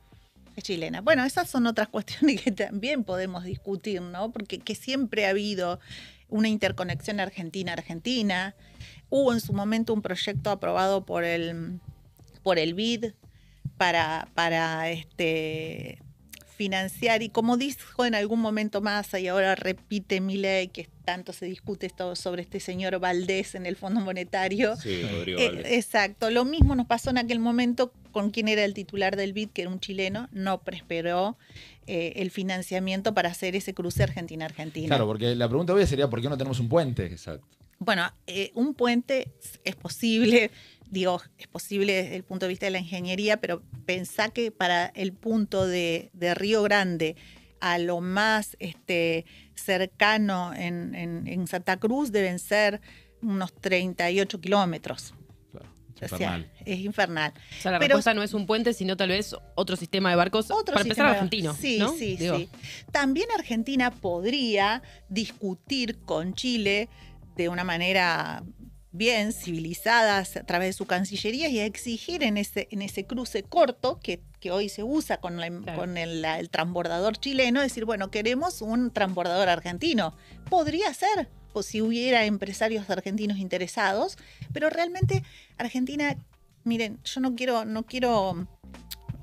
chilena. Bueno, esas son otras cuestiones que también podemos discutir, ¿no? Porque que siempre ha habido una interconexión argentina-argentina. Hubo en su momento un proyecto aprobado por el, por el BID para, para este, financiar y como dijo en algún momento más, y ahora repite mi ley que tanto se discute esto sobre este señor Valdés en el Fondo Monetario. Sí, Rodrigo eh, Exacto, lo mismo nos pasó en aquel momento con quien era el titular del BID, que era un chileno, no prosperó eh, el financiamiento para hacer ese cruce Argentina-Argentina. Claro, porque la pregunta hoy sería, ¿por qué no tenemos un puente? Exacto. Bueno, eh, un puente es posible, digo, es posible desde el punto de vista de la ingeniería, pero pensá que para el punto de, Río Grande a lo más este, cercano en, en Santa Cruz deben ser unos 38 kilómetros es infernal. O sea, la Pero, respuesta no es un puente, sino tal vez otro sistema de barcos. para empezar, argentino. Sí, sí, sí. También Argentina podría discutir con Chile de una manera bien civilizada a través de su cancillería y exigir en ese, en ese cruce corto que, que hoy se usa con, con el, transbordador chileno, decir, bueno, queremos un transbordador argentino. Podría ser si hubiera empresarios argentinos interesados, pero realmente Argentina, miren, yo no quiero, no quiero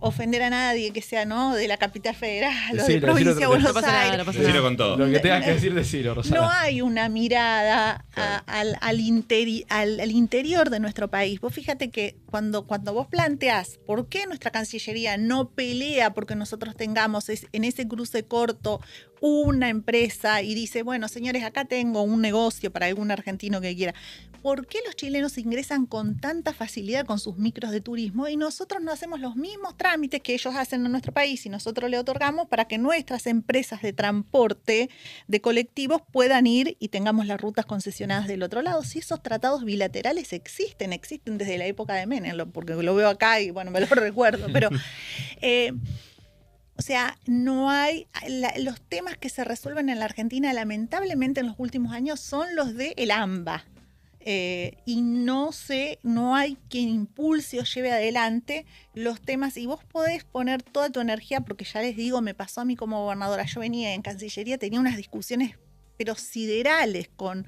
ofender a nadie que sea no de la capital federal o de provincia de Buenos Aires. con todo. Lo que tengas que decir, decilo, Rosana. No hay una mirada al, al, interior de nuestro país. Vos fíjate que cuando, cuando vos planteás por qué nuestra Cancillería no pelea porque nosotros tengamos en ese cruce corto una empresa y dice, bueno, señores, acá tengo un negocio para algún argentino que quiera. ¿Por qué los chilenos ingresan con tanta facilidad con sus micros de turismo y nosotros no hacemos los mismos trámites que ellos hacen en nuestro país y nosotros le otorgamos para que nuestras empresas de transporte de colectivos puedan ir y tengamos las rutas concesionadas del otro lado? Si esos tratados bilaterales existen, existen desde la época de Menem, porque lo veo acá y bueno, me lo recuerdo, pero... Eh, o sea, no hay, los temas que se resuelven en la Argentina lamentablemente en los últimos años son los de el AMBA. Eh, y no sé, no hay quien impulse o lleve adelante los temas y vos podés poner toda tu energía, porque ya les digo, me pasó a mí como gobernadora, yo venía en Cancillería, tenía unas discusiones pero siderales con...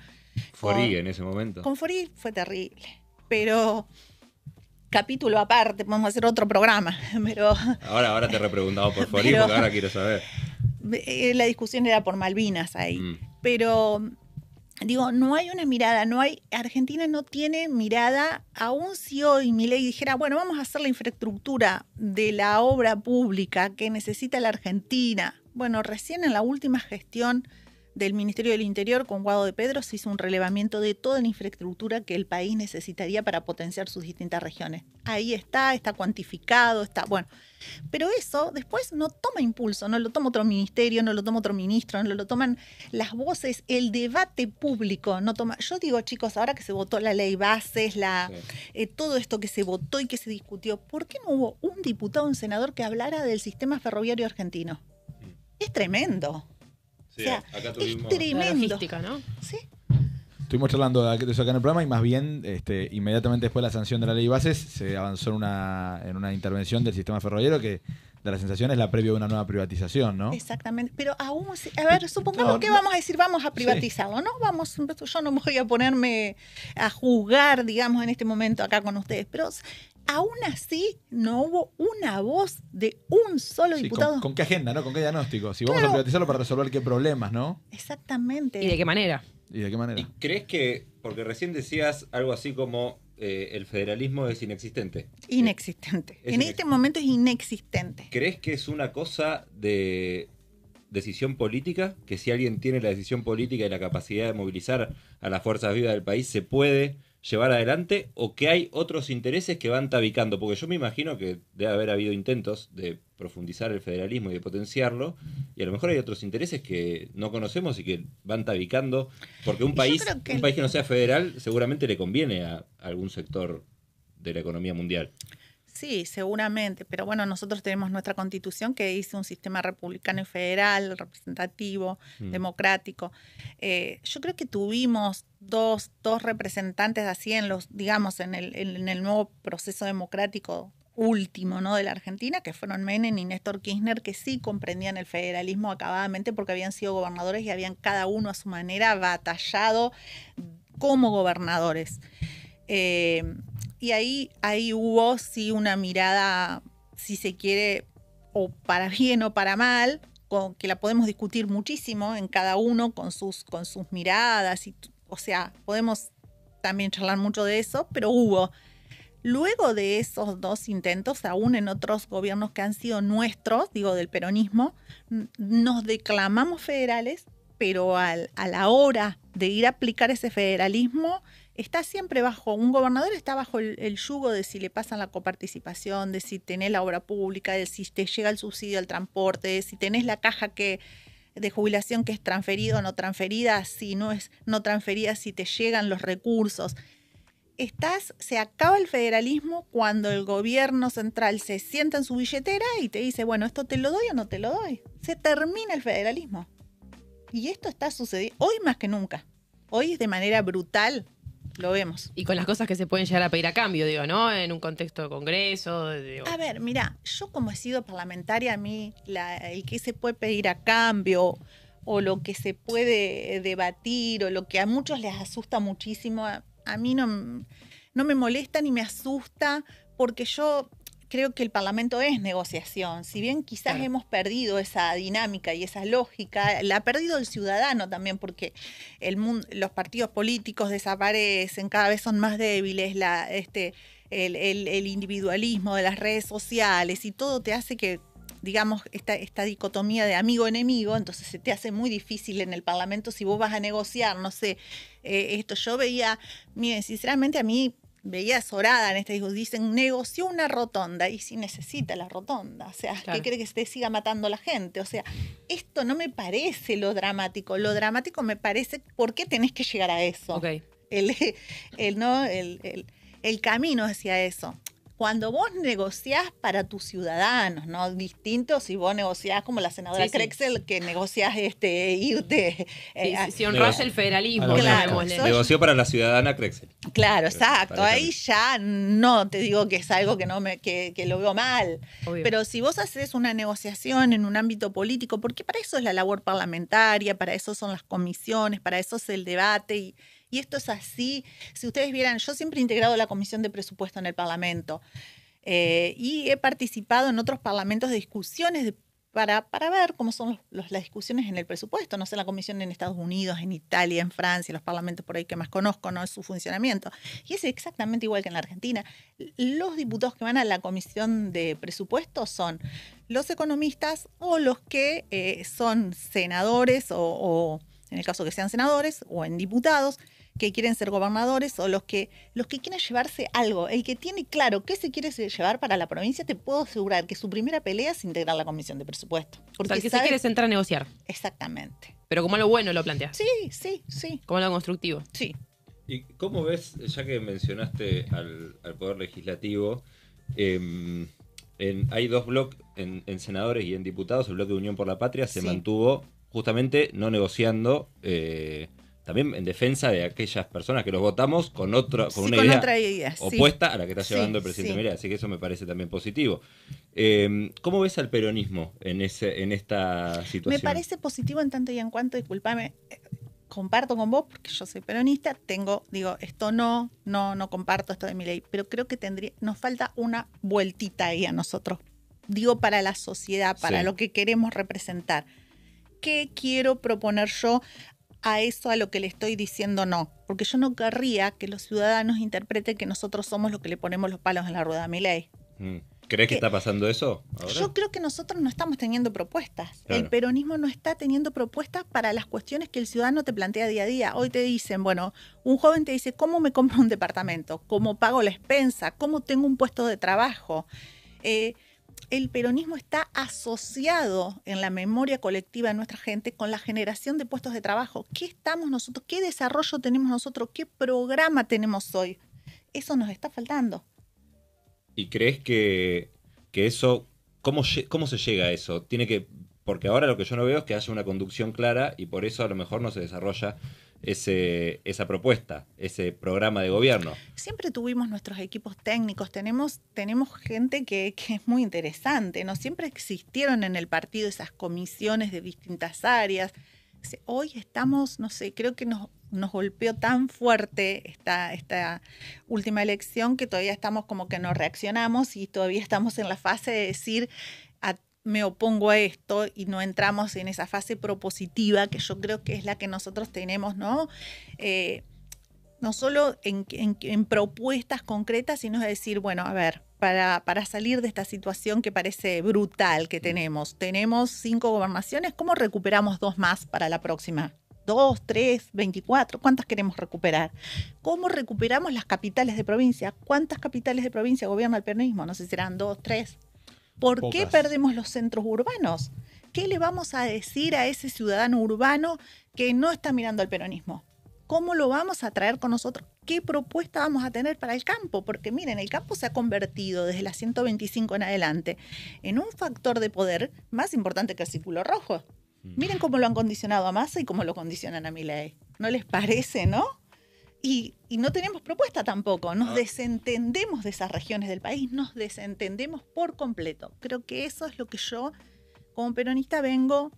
Forí en ese momento. Con Forí fue terrible, pero capítulo aparte, podemos hacer otro programa, pero... Ahora, ahora te repreguntado por favor, porque ahora quiero saber. Eh, la discusión era por Malvinas ahí, mm. pero digo, no hay una mirada, no hay, Argentina no tiene mirada, aún si hoy mi ley dijera, bueno, vamos a hacer la infraestructura de la obra pública que necesita la Argentina. Bueno, recién en la última gestión del Ministerio del Interior con Guado de Pedro se hizo un relevamiento de toda la infraestructura que el país necesitaría para potenciar sus distintas regiones. Ahí está, está cuantificado, está bueno. Pero eso después no toma impulso, no lo toma otro ministerio, no lo toma otro ministro, no lo toman las voces, el debate público no toma. Yo digo, chicos, ahora que se votó la ley bases, la, eh, todo esto que se votó y que se discutió, ¿por qué no hubo un diputado, un senador que hablara del sistema ferroviario argentino? Mm. Es tremendo. Sí, acá tuvimos... es ¿no? Sí. Estuvimos charlando de eso acá en el programa y más bien, este, inmediatamente después de la sanción de la ley bases, se avanzó en una, intervención del sistema ferroviario que de la sensación es la previo de una nueva privatización, ¿no? Exactamente, pero aún, a ver, supongamos que vamos a decir vamos a privatizar o no, vamos, yo no me voy a ponerme a juzgar, digamos, en este momento acá con ustedes, pero aún así no hubo una voz de un solo diputado. Con, qué agenda, no? ¿Con qué diagnóstico? Si vamos a privatizarlo para resolver qué problemas, ¿no? Exactamente. ¿Y de qué manera? ¿Y de qué manera? ¿Y crees que, porque recién decías algo así como eh, el federalismo es inexistente? Inexistente. en este momento es inexistente. ¿Crees que es una cosa de decisión política? Que si alguien tiene la decisión política y la capacidad de movilizar a las fuerzas vivas del país, se puede llevar adelante o que hay otros intereses que van tabicando, porque yo me imagino que debe haber habido intentos de profundizar el federalismo y de potenciarlo, y a lo mejor hay otros intereses que no conocemos y que van tabicando, porque un país que, un país que no sea federal seguramente le conviene a algún sector de la economía mundial. Sí, seguramente, pero bueno, nosotros tenemos nuestra constitución que dice un sistema republicano y federal, representativo, mm. democrático. Eh, yo creo que tuvimos dos, dos representantes así en los, digamos, en el, en el nuevo proceso democrático último ¿no? de la Argentina, que fueron Menem y Néstor Kirchner, que sí comprendían el federalismo acabadamente porque habían sido gobernadores y habían cada uno a su manera batallado como gobernadores. Eh, y ahí, ahí hubo sí una mirada, si se quiere, o para bien o para mal, que la podemos discutir muchísimo en cada uno con sus, con sus miradas, y, o sea, podemos también charlar mucho de eso, pero hubo. Luego de esos dos intentos, aún en otros gobiernos que han sido nuestros, digo del peronismo, nos declamamos federales, pero a la hora de ir a aplicar ese federalismo, está siempre bajo, un gobernador está bajo el, yugo de si le pasan la coparticipación, de si tenés la obra pública, de si te llega el subsidio al transporte, de si tenés la caja que de jubilación que es transferida o no transferida, si no es no transferida, si te llegan los recursos. Estás, se acaba el federalismo cuando el gobierno central se sienta en su billetera y te dice, bueno, esto te lo doy o no te lo doy. Se termina el federalismo. Y esto está sucediendo hoy más que nunca. Hoy es de manera brutal lo vemos. Y con las cosas que se pueden llegar a pedir a cambio, digo, ¿no? En un contexto de Congreso. A ver, mira, yo como he sido parlamentaria, a mí la, el que se puede pedir a cambio o lo que se puede debatir o lo que a muchos les asusta muchísimo, a, mí no, no me molesta ni me asusta porque yo creo que el Parlamento es negociación. Si bien quizás hemos perdido esa dinámica y esa lógica, la ha perdido el ciudadano también, porque los partidos políticos desaparecen, cada vez son más débiles, este, el, individualismo de las redes sociales y todo te hace que digamos, esta, dicotomía de amigo-enemigo, entonces se te hace muy difícil en el Parlamento si vos vas a negociar, no sé, eh, esto yo veía, miren, sinceramente a mí veía Sorada en este disco, dicen, negoció una rotonda y si necesita la rotonda, o sea, ¿qué cree que se siga matando la gente? O sea, esto no me parece lo dramático, lo dramático me parece, ¿por qué tenés que llegar a eso? El, el, ¿no? el camino hacia eso cuando vos negociás para tus ciudadanos, ¿no? Distinto si vos negociás como la senadora Krexel, Crexel, que negociás este, irte. Eh, si el federalismo, claro. Negoció para la ciudadana Crexel. Claro, exacto. Ahí ya no te digo que es algo que no me, que, lo veo mal. Pero si vos haces una negociación en un ámbito político, porque para eso es la labor parlamentaria, para eso son las comisiones, para eso es el debate y y esto es así. Si ustedes vieran, yo siempre he integrado la Comisión de Presupuesto en el Parlamento eh, y he participado en otros parlamentos de discusiones para, para, ver cómo son las discusiones en el presupuesto. No sé, la Comisión en Estados Unidos, en Italia, en Francia, los parlamentos por ahí que más conozco, ¿no? Su funcionamiento. Y es exactamente igual que en la Argentina. Los diputados que van a la Comisión de Presupuesto son los economistas o los que eh, son senadores o, o, en el caso que sean senadores o en diputados, que quieren ser gobernadores o los que, los que quieren llevarse algo. El que tiene claro qué se quiere llevar para la provincia, te puedo asegurar que su primera pelea es integrar la comisión de presupuesto. Porque si quieres entrar a negociar. Exactamente. Pero como lo bueno lo planteas. Sí, sí, sí. Como lo constructivo. Sí. ¿Y cómo ves, ya que mencionaste al, Poder Legislativo, em, hay dos bloques, en, senadores y en diputados, el bloque de Unión por la Patria se mantuvo justamente no negociando eh, también en defensa de aquellas personas que los votamos con otra una idea, opuesta a la que está llevando el presidente Mireille, así que eso me parece también positivo. Em, ¿Cómo ves al peronismo en ese en esta situación? Me parece positivo en tanto y en cuanto, disculpame, eh, comparto con vos porque yo soy peronista, tengo digo, esto no, no no comparto esto de mi ley, pero creo que tendría nos falta una vueltita ahí a nosotros. Digo para la sociedad, para lo que queremos representar. ¿Qué quiero proponer yo? a eso a lo que le estoy diciendo no, porque yo no querría que los ciudadanos interpreten que nosotros somos los que le ponemos los palos en la rueda a mi ley. Mm. ¿Crees que, está pasando eso? Yo creo que nosotros no estamos teniendo propuestas. El peronismo no está teniendo propuestas para las cuestiones que el ciudadano te plantea día a día. Hoy te dicen, bueno, un joven te dice, ¿cómo me compro un departamento? ¿Cómo pago la expensa? ¿Cómo tengo un puesto de trabajo? Eh, el peronismo está asociado en la memoria colectiva de nuestra gente con la generación de puestos de trabajo. ¿Qué estamos nosotros? ¿Qué desarrollo tenemos nosotros? ¿Qué programa tenemos hoy? Eso nos está faltando. ¿Y crees que, eso, ¿cómo, cómo se llega a eso? Tiene que, porque ahora lo que yo no veo es que haya una conducción clara y por eso a lo mejor no se desarrolla esa propuesta, ese programa de gobierno. Siempre tuvimos nuestros equipos técnicos, tenemos, tenemos gente que, es muy interesante, ¿no? Siempre existieron en el partido esas comisiones de distintas áreas. Hoy estamos, no sé, creo que nos, nos golpeó tan fuerte esta, esta última elección que todavía estamos como que no reaccionamos y todavía estamos en la fase de decir me opongo a esto y no entramos en esa fase propositiva que yo creo que es la que nosotros tenemos, ¿no? Eh, no solo en, propuestas concretas, sino es decir, bueno, a ver, para, para, salir de esta situación que parece brutal que tenemos, tenemos cinco gobernaciones, ¿cómo recuperamos dos más para la próxima? Dos, tres, veinticuatro, ¿cuántas queremos recuperar? ¿Cómo recuperamos las capitales de provincia? ¿Cuántas capitales de provincia gobierna el peronismo? No sé si serán dos, tres, ¿Por qué perdemos los centros urbanos? ¿Qué le vamos a decir a ese ciudadano urbano que no está mirando al peronismo? ¿Cómo lo vamos a traer con nosotros? ¿Qué propuesta vamos a tener para el campo? Porque miren, el campo se ha convertido desde la 125 en adelante en un factor de poder más importante que el círculo rojo. Mm. Miren cómo lo han condicionado a Massa y cómo lo condicionan a Milei. ¿No les parece, no? Y, no tenemos propuesta tampoco, nos ah. desentendemos de esas regiones del país, nos desentendemos por completo. Creo que eso es lo que yo como peronista vengo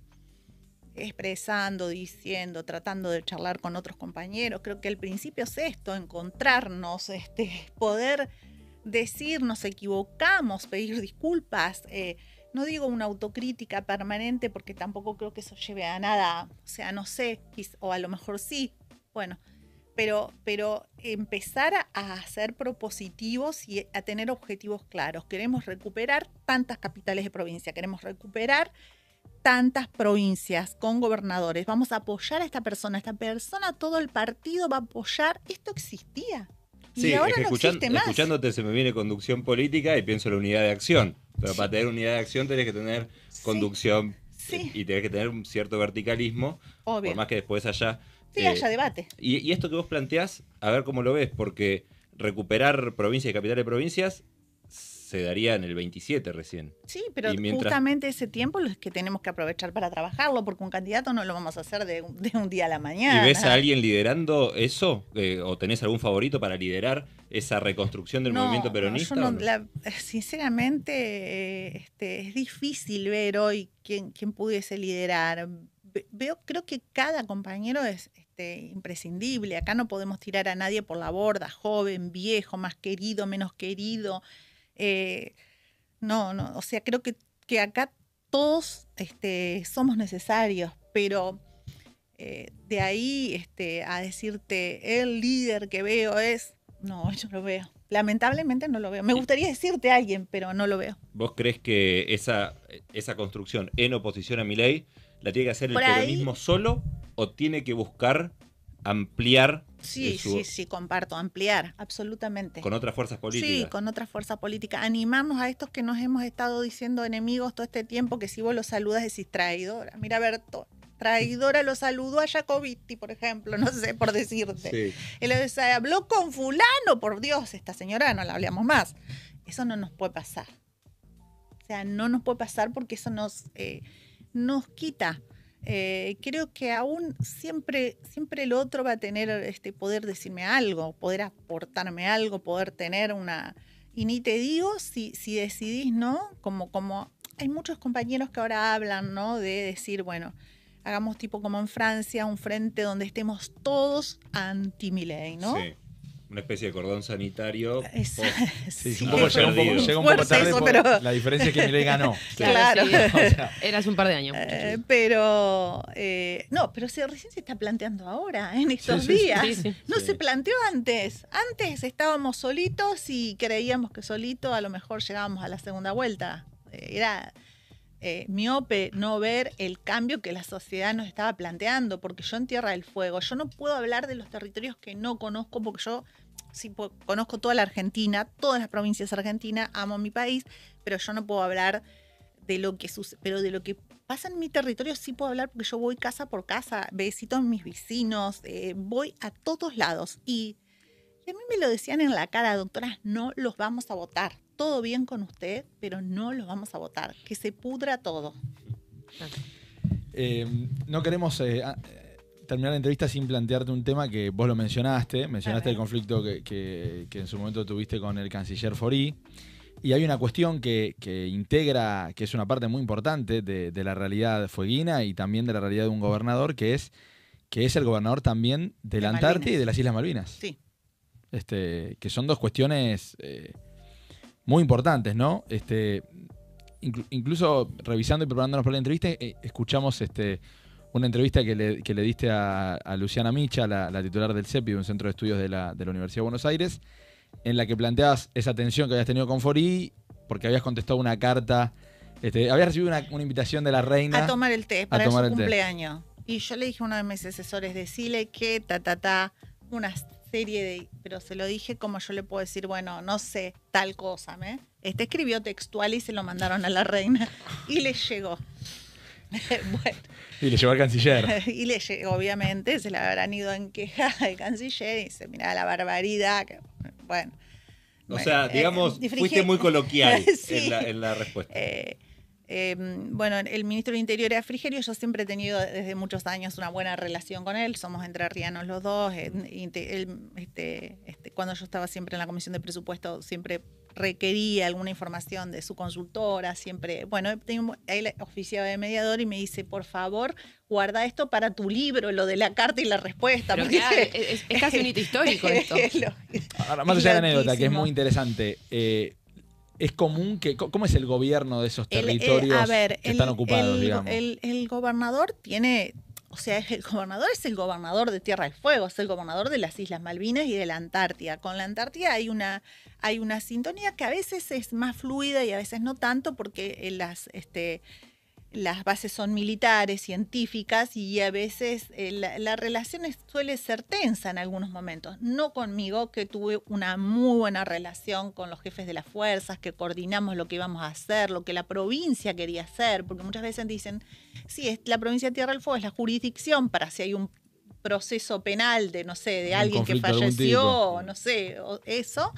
expresando, diciendo, tratando de charlar con otros compañeros. Creo que el principio es esto, encontrarnos, este, poder decir nos equivocamos, pedir disculpas. Eh, no digo una autocrítica permanente porque tampoco creo que eso lleve a nada, o sea, no sé, o a lo mejor sí. Bueno, pero, pero empezar a, hacer propositivos y a tener objetivos claros. Queremos recuperar tantas capitales de provincia, queremos recuperar tantas provincias con gobernadores, vamos a apoyar a esta persona, esta persona, todo el partido va a apoyar, esto existía. Y ahora no escuchándote se me viene conducción política y pienso en la unidad de acción, pero para tener unidad de acción tenés que tener conducción y tenés que tener un cierto verticalismo, Obvio. por más que después allá... Sí, eh, haya debate. Y, esto que vos planteás, a ver cómo lo ves, porque recuperar provincias y capital de provincias se daría en el 27 recién. Sí, pero justamente ese tiempo es que tenemos que aprovechar para trabajarlo, porque un candidato no lo vamos a hacer de, un día a la mañana. ¿Y ves a alguien liderando eso? Eh, ¿O tenés algún favorito para liderar esa reconstrucción del movimiento peronista? No, sinceramente, eh, este, es difícil ver hoy quién, quién pudiese liderar. Veo, creo que cada compañero es, este, imprescindible. Acá no podemos tirar a nadie por la borda, joven, viejo, más querido, menos querido. Eh, no, no, o sea, creo que, que acá todos este, somos necesarios, pero eh, de ahí este, a decirte, el líder que veo es, no, yo lo veo. Lamentablemente no lo veo. Me gustaría decirte a alguien, pero no lo veo. ¿Vos crees que esa, esa construcción en oposición a mi ley la tiene que hacer el peronismo solo tiene que buscar ampliar. Sí, sí, sí, comparto, ampliar, absolutamente. Con otras fuerzas políticas. Sí, con otras fuerzas políticas. Animamos a estos que nos hemos estado diciendo enemigos todo este tiempo, que si vos los saludas decís traidora. Mira, ver, traidora lo saludó a Jacobitti, por ejemplo, no sé, por decirte. Él habló con fulano, por Dios, esta señora no la hablamos más. Eso no nos puede pasar. O sea, no nos puede pasar porque eso nos, eh, nos quita eh, creo que aún siempre, siempre el otro va a tener este poder decirme algo, poder aportarme algo, poder tener una. Y ni te digo si, si decidís, ¿no? Como, como hay muchos compañeros que ahora hablan, ¿no? De decir, bueno, hagamos tipo como en Francia, un frente donde estemos todos anti-Milei, ¿no? una especie de cordón sanitario. sí, un poco, llega un poco, tarde. La diferencia es que le ganó. claro. era hace un par de años. Eh, pero, eh, no, pero si recién se está planteando ahora, en estos días. No se planteó antes. Antes estábamos solitos y creíamos que solito a lo mejor llegábamos a la segunda vuelta. Eh, era. miope no ver el cambio que la sociedad nos estaba planteando, porque yo en Tierra del Fuego, yo no puedo hablar de los territorios que no conozco porque yo sí, conozco toda la Argentina, todas las provincias argentinas, amo mi país, pero yo no puedo hablar de lo que sucede, pero de lo que pasa en mi territorio sí puedo hablar porque yo voy casa por casa, besito a mis vecinos, eh, voy a todos lados. Y, a mí me lo decían en la cara, doctoras, no los vamos a votar. Todo bien con usted, pero no los vamos a votar. Que se pudra todo. Eh, no queremos eh, terminar la entrevista sin plantearte un tema que vos lo mencionaste, mencionaste el conflicto que, en su momento tuviste con el canciller Forí. Y hay una cuestión que, integra, que es una parte muy importante de, la realidad fueguina y también de la realidad de un gobernador, que es que es el gobernador también de, la Antártida y de las Islas Malvinas. Sí. Este, que son dos cuestiones eh, muy importantes, ¿no? Este, incluso revisando y preparándonos para la entrevista, eh, escuchamos este, una entrevista que le, diste a, Luciana Micha, la, titular del CEPI, un centro de estudios de la, Universidad de Buenos Aires, en la que planteabas esa tensión que habías tenido con Fori, porque habías contestado una carta, este, habías recibido una, invitación de la reina. A tomar el té, para su el cumpleaños. Y yo le dije a uno de mis asesores, decirle que ta, ta, ta, una serie de. Pero se lo dije como yo le puedo decir, bueno, no sé, tal cosa, ¿me? Este escribió textual y se lo mandaron a la reina. Y le llegó. Y le llevó al canciller. y le obviamente, se le habrán ido en queja al canciller y dice, mira la barbaridad. bueno. O sea, eh, digamos, fuiste muy coloquial en, la, respuesta. Eh, em, bueno, el ministro del Interior era Frigerio, yo siempre he tenido desde muchos años una buena relación con él, somos entrerrianos los dos, este, este, cuando yo estaba siempre en la Comisión de Presupuesto siempre requería alguna información de su consultora, siempre, bueno, él oficiaba de mediador y me dice, por favor, guarda esto para tu libro, lo de la carta y la respuesta. es, casi un hito histórico esto. Ahora, más allá de la anécdota, que es muy interesante. Eh, ¿Es común que.? ¿Cómo es el gobierno de esos territorios que están ocupados, digamos? El, gobernador tiene, o sea, el gobernador es el gobernador de Tierra del Fuego, es el gobernador de las Islas Malvinas y de la Antártida. Con la Antártida hay una, hay una sintonía que a veces es más fluida y a veces no tanto porque eh, las... Este, las bases son militares, científicas y a veces eh, la, relación suele ser tensa en algunos momentos. No conmigo, que tuve una muy buena relación con los jefes de las fuerzas, que coordinamos lo que íbamos a hacer, lo que la provincia quería hacer, porque muchas veces dicen, sí, es la provincia de Tierra del Fuego es la jurisdicción para si hay un proceso penal de, no sé, de alguien que falleció, no sé, eso,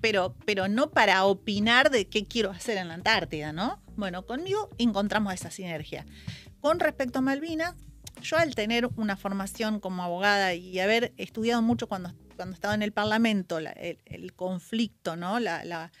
pero, pero no para opinar de qué quiero hacer en la Antártida, ¿no? Bueno, conmigo encontramos esa sinergia. Con respecto a Malvina, yo al tener una formación como abogada y haber estudiado mucho cuando, cuando estaba en el Parlamento, el, conflicto, ¿no? la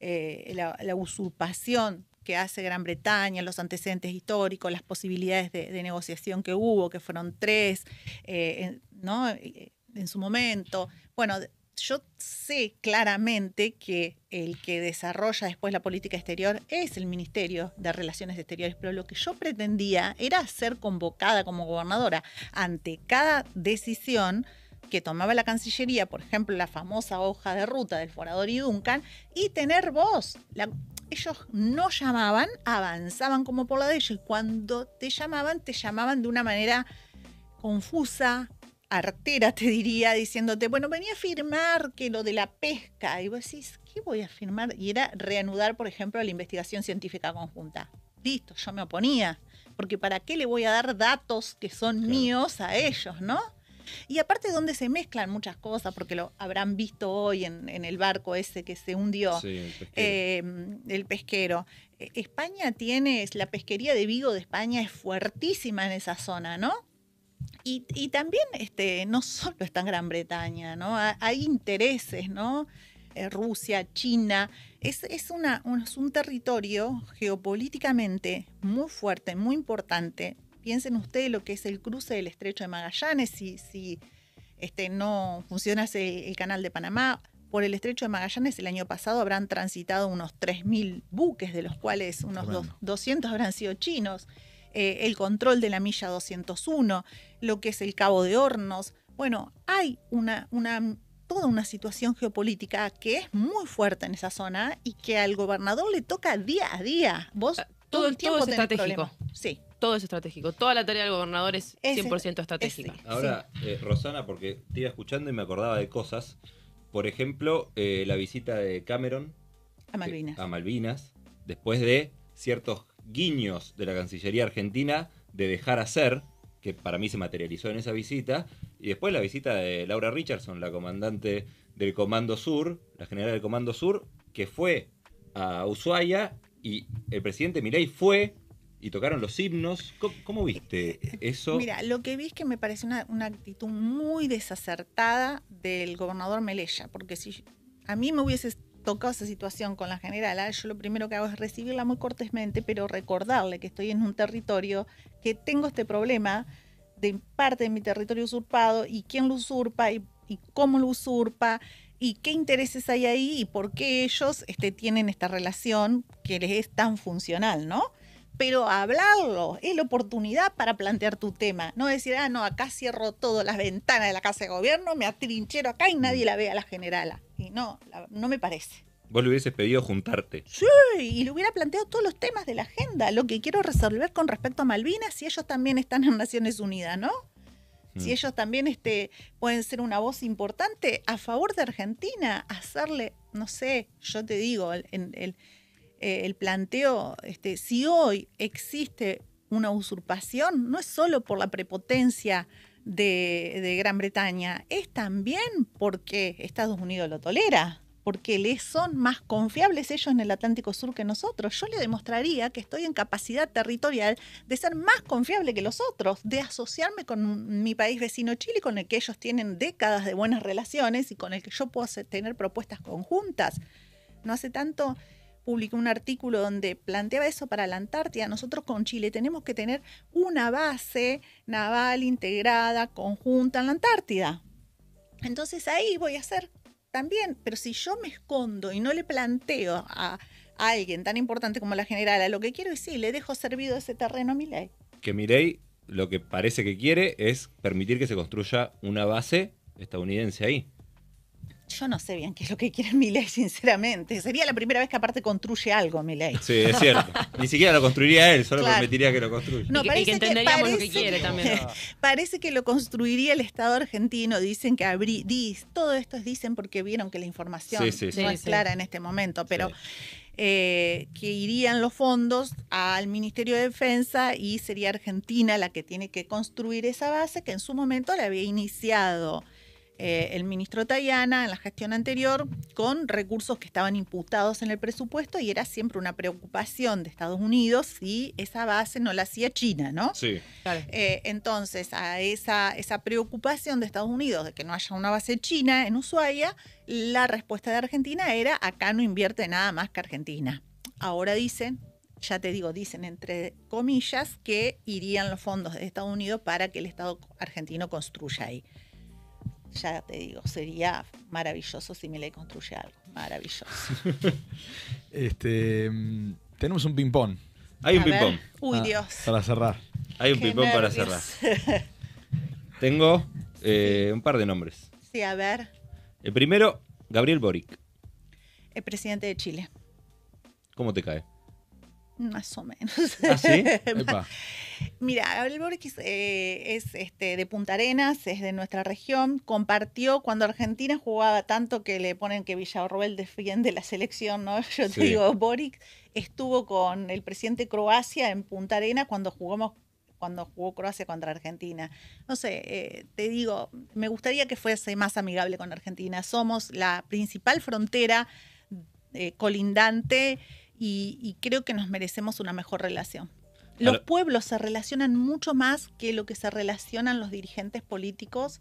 eh, usurpación que hace Gran Bretaña, los antecedentes históricos, las posibilidades de, negociación que hubo, que fueron tres, eh, ¿no? Eh, en su momento. Bueno, yo sé claramente que el que desarrolla después la política exterior es el Ministerio de Relaciones Exteriores, pero lo que yo pretendía era ser convocada como gobernadora ante cada decisión que tomaba la Cancillería, por ejemplo, la famosa hoja de ruta del forador y Duncan, y tener voz. La, ellos no llamaban, avanzaban como por la de ellos cuando te llamaban, te llamaban de una manera confusa, artera, te diría, diciéndote, bueno, venía a firmar que lo de la pesca. Y vos decís, ¿qué voy a firmar? Y era reanudar, por ejemplo, la investigación científica conjunta. Listo, yo me oponía, porque ¿para qué le voy a dar datos que son míos a ellos, no? Y aparte donde se mezclan muchas cosas, porque lo habrán visto hoy en, el barco ese que se hundió, el pesquero. Em, eh, España tiene, la pesquería de Vigo de España es fuertísima en esa zona, ¿no? Y, también este, no solo está en Gran Bretaña, ¿no? Hay intereses, ¿no? Eh, Rusia, China. Es, es, un, territorio geopolíticamente muy fuerte, muy importante, piensen ustedes lo que es el cruce del estrecho de Magallanes, si, si este, no funciona el canal de Panamá. Por el estrecho de Magallanes el año pasado habrán transitado unos 3.000 buques, de los cuales unos 200 habrán sido chinos. Eh, el control de la milla 201, lo que es el Cabo de Hornos. Bueno, hay una, toda una situación geopolítica que es muy fuerte en esa zona y que al gobernador le toca día a día. Vos ah, todo, el tiempo estratégico. Sí todo es estratégico. Toda la tarea del gobernador es 100% estratégica. Ahora, eh, Rosana, porque te iba escuchando y me acordaba de cosas. Por ejemplo, eh, la visita de Cameron eh, a Malvinas. después de ciertos guiños de la Cancillería Argentina de dejar hacer, que para mí se materializó en esa visita, y después la visita de Laura Richardson, la comandante del Comando Sur, la general del Comando Sur, que fue a Ushuaia y el presidente Milei fue y tocaron los himnos. ¿Cómo, viste eso? Mira, lo que vi es que me parece una, actitud muy desacertada del gobernador Melella, porque si a mí me hubiese tocado esa situación con la generala, ¿ah? yo lo primero que hago es recibirla muy cortésmente, pero recordarle que estoy en un territorio, que tengo este problema de parte de mi territorio usurpado y quién lo usurpa y, cómo lo usurpa y qué intereses hay ahí y por qué ellos este, tienen esta relación que les es tan funcional, ¿no? pero hablarlo es la oportunidad para plantear tu tema, no decir, ah, no, acá cierro todas las ventanas de la Casa de Gobierno, me atrinchero acá y nadie mm. la ve a la generala. Y no, no me parece. Vos le hubieses pedido juntarte. Sí, y le hubiera planteado todos los temas de la agenda, lo que quiero resolver con respecto a Malvinas, si ellos también están en Naciones Unidas, ¿no? Si mm. ellos también este, pueden ser una voz importante a favor de Argentina, hacerle, no sé, yo te digo, en el eh, el planteo, este, si hoy existe una usurpación, no es solo por la prepotencia de, de, Gran Bretaña, es también porque Estados Unidos lo tolera, porque les son más confiables ellos en el Atlántico Sur que nosotros. Yo le demostraría que estoy en capacidad territorial de ser más confiable que los otros, de asociarme con mi país vecino Chile, con el que ellos tienen décadas de buenas relaciones y con el que yo puedo tener propuestas conjuntas. No hace tanto publicó un artículo donde planteaba eso para la Antártida. Nosotros con Chile tenemos que tener una base naval integrada, conjunta en la Antártida. Entonces ahí voy a hacer también, pero si yo me escondo y no le planteo a, alguien tan importante como la a lo que quiero y sí, le dejo servido ese terreno a mi ley. Que Mirei lo que parece que quiere es permitir que se construya una base estadounidense ahí. Yo no sé bien qué es lo que quiere Milei, sinceramente. Sería la primera vez que aparte construye algo Milei. Sí, es cierto. Ni siquiera lo construiría él, solo permitiría que lo construya. No, parece que entenderíamos lo que quiere también. parece que lo construiría el Estado argentino. Dicen que abrí, todo esto dicen porque vieron que la información no es clara en este momento, pero... Eh, que irían los fondos al Ministerio de Defensa y sería Argentina la que tiene que construir esa base que en su momento la había iniciado eh, el ministro Tayana en la gestión anterior con recursos que estaban imputados en el presupuesto y era siempre una preocupación de Estados Unidos si esa base no la hacía China, ¿no? Sí. Eh, entonces, a esa, esa preocupación de Estados Unidos de que no haya una base china en Ushuaia, la respuesta de Argentina era, acá no invierte nada más que Argentina. Ahora dicen, ya te digo, dicen entre comillas, que irían los fondos de Estados Unidos para que el Estado argentino construya ahí ya te digo, sería maravilloso si me le construye algo. Maravilloso. este, mm, tenemos un ping-pong. Hay un ping-pong. Uy, ah, Dios. Para cerrar. Hay un ping-pong para cerrar. Tengo eh, un par de nombres. Sí, a ver. El primero, Gabriel Boric. El presidente de Chile. ¿Cómo te cae? Más o menos. ¿Ah, Mira, el Boric eh, es este, de Punta Arenas, es de nuestra región. Compartió cuando Argentina jugaba tanto que le ponen que Villarroel defiende la selección, ¿no? Yo te digo, Boric estuvo con el presidente Croacia en Punta Arenas cuando jugamos cuando jugó Croacia contra Argentina. No sé, eh, te digo, me gustaría que fuese más amigable con Argentina. Somos la principal frontera eh, colindante y, creo que nos merecemos una mejor relación. Los pueblos se relacionan mucho más que lo que se relacionan los dirigentes políticos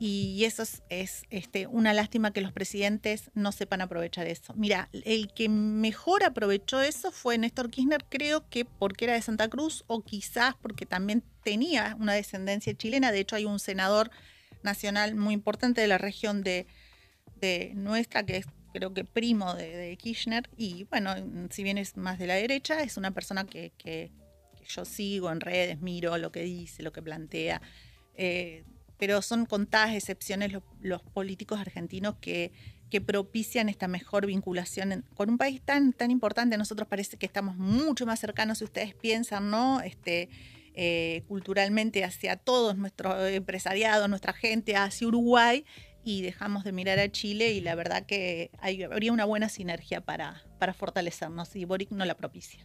y eso es, este, una lástima que los presidentes no sepan aprovechar eso. Mira, el que mejor aprovechó eso fue Néstor Kirchner, creo que porque era de Santa Cruz o quizás porque también tenía una descendencia chilena. De hecho, hay un senador nacional muy importante de la región de, de nuestra, que es creo que primo de, Kirchner, y bueno, si bien es más de la derecha, es una persona que, yo sigo en redes, miro lo que dice, lo que plantea, eh, pero son contadas excepciones los, políticos argentinos que, propician esta mejor vinculación con un país tan, tan importante. Nosotros parece que estamos mucho más cercanos, si ustedes piensan, ¿no? Este, eh, culturalmente hacia todos nuestros empresariados, nuestra gente, hacia Uruguay, y dejamos de mirar a Chile y la verdad que habría una buena sinergia para, para fortalecernos y Boric no la propicia.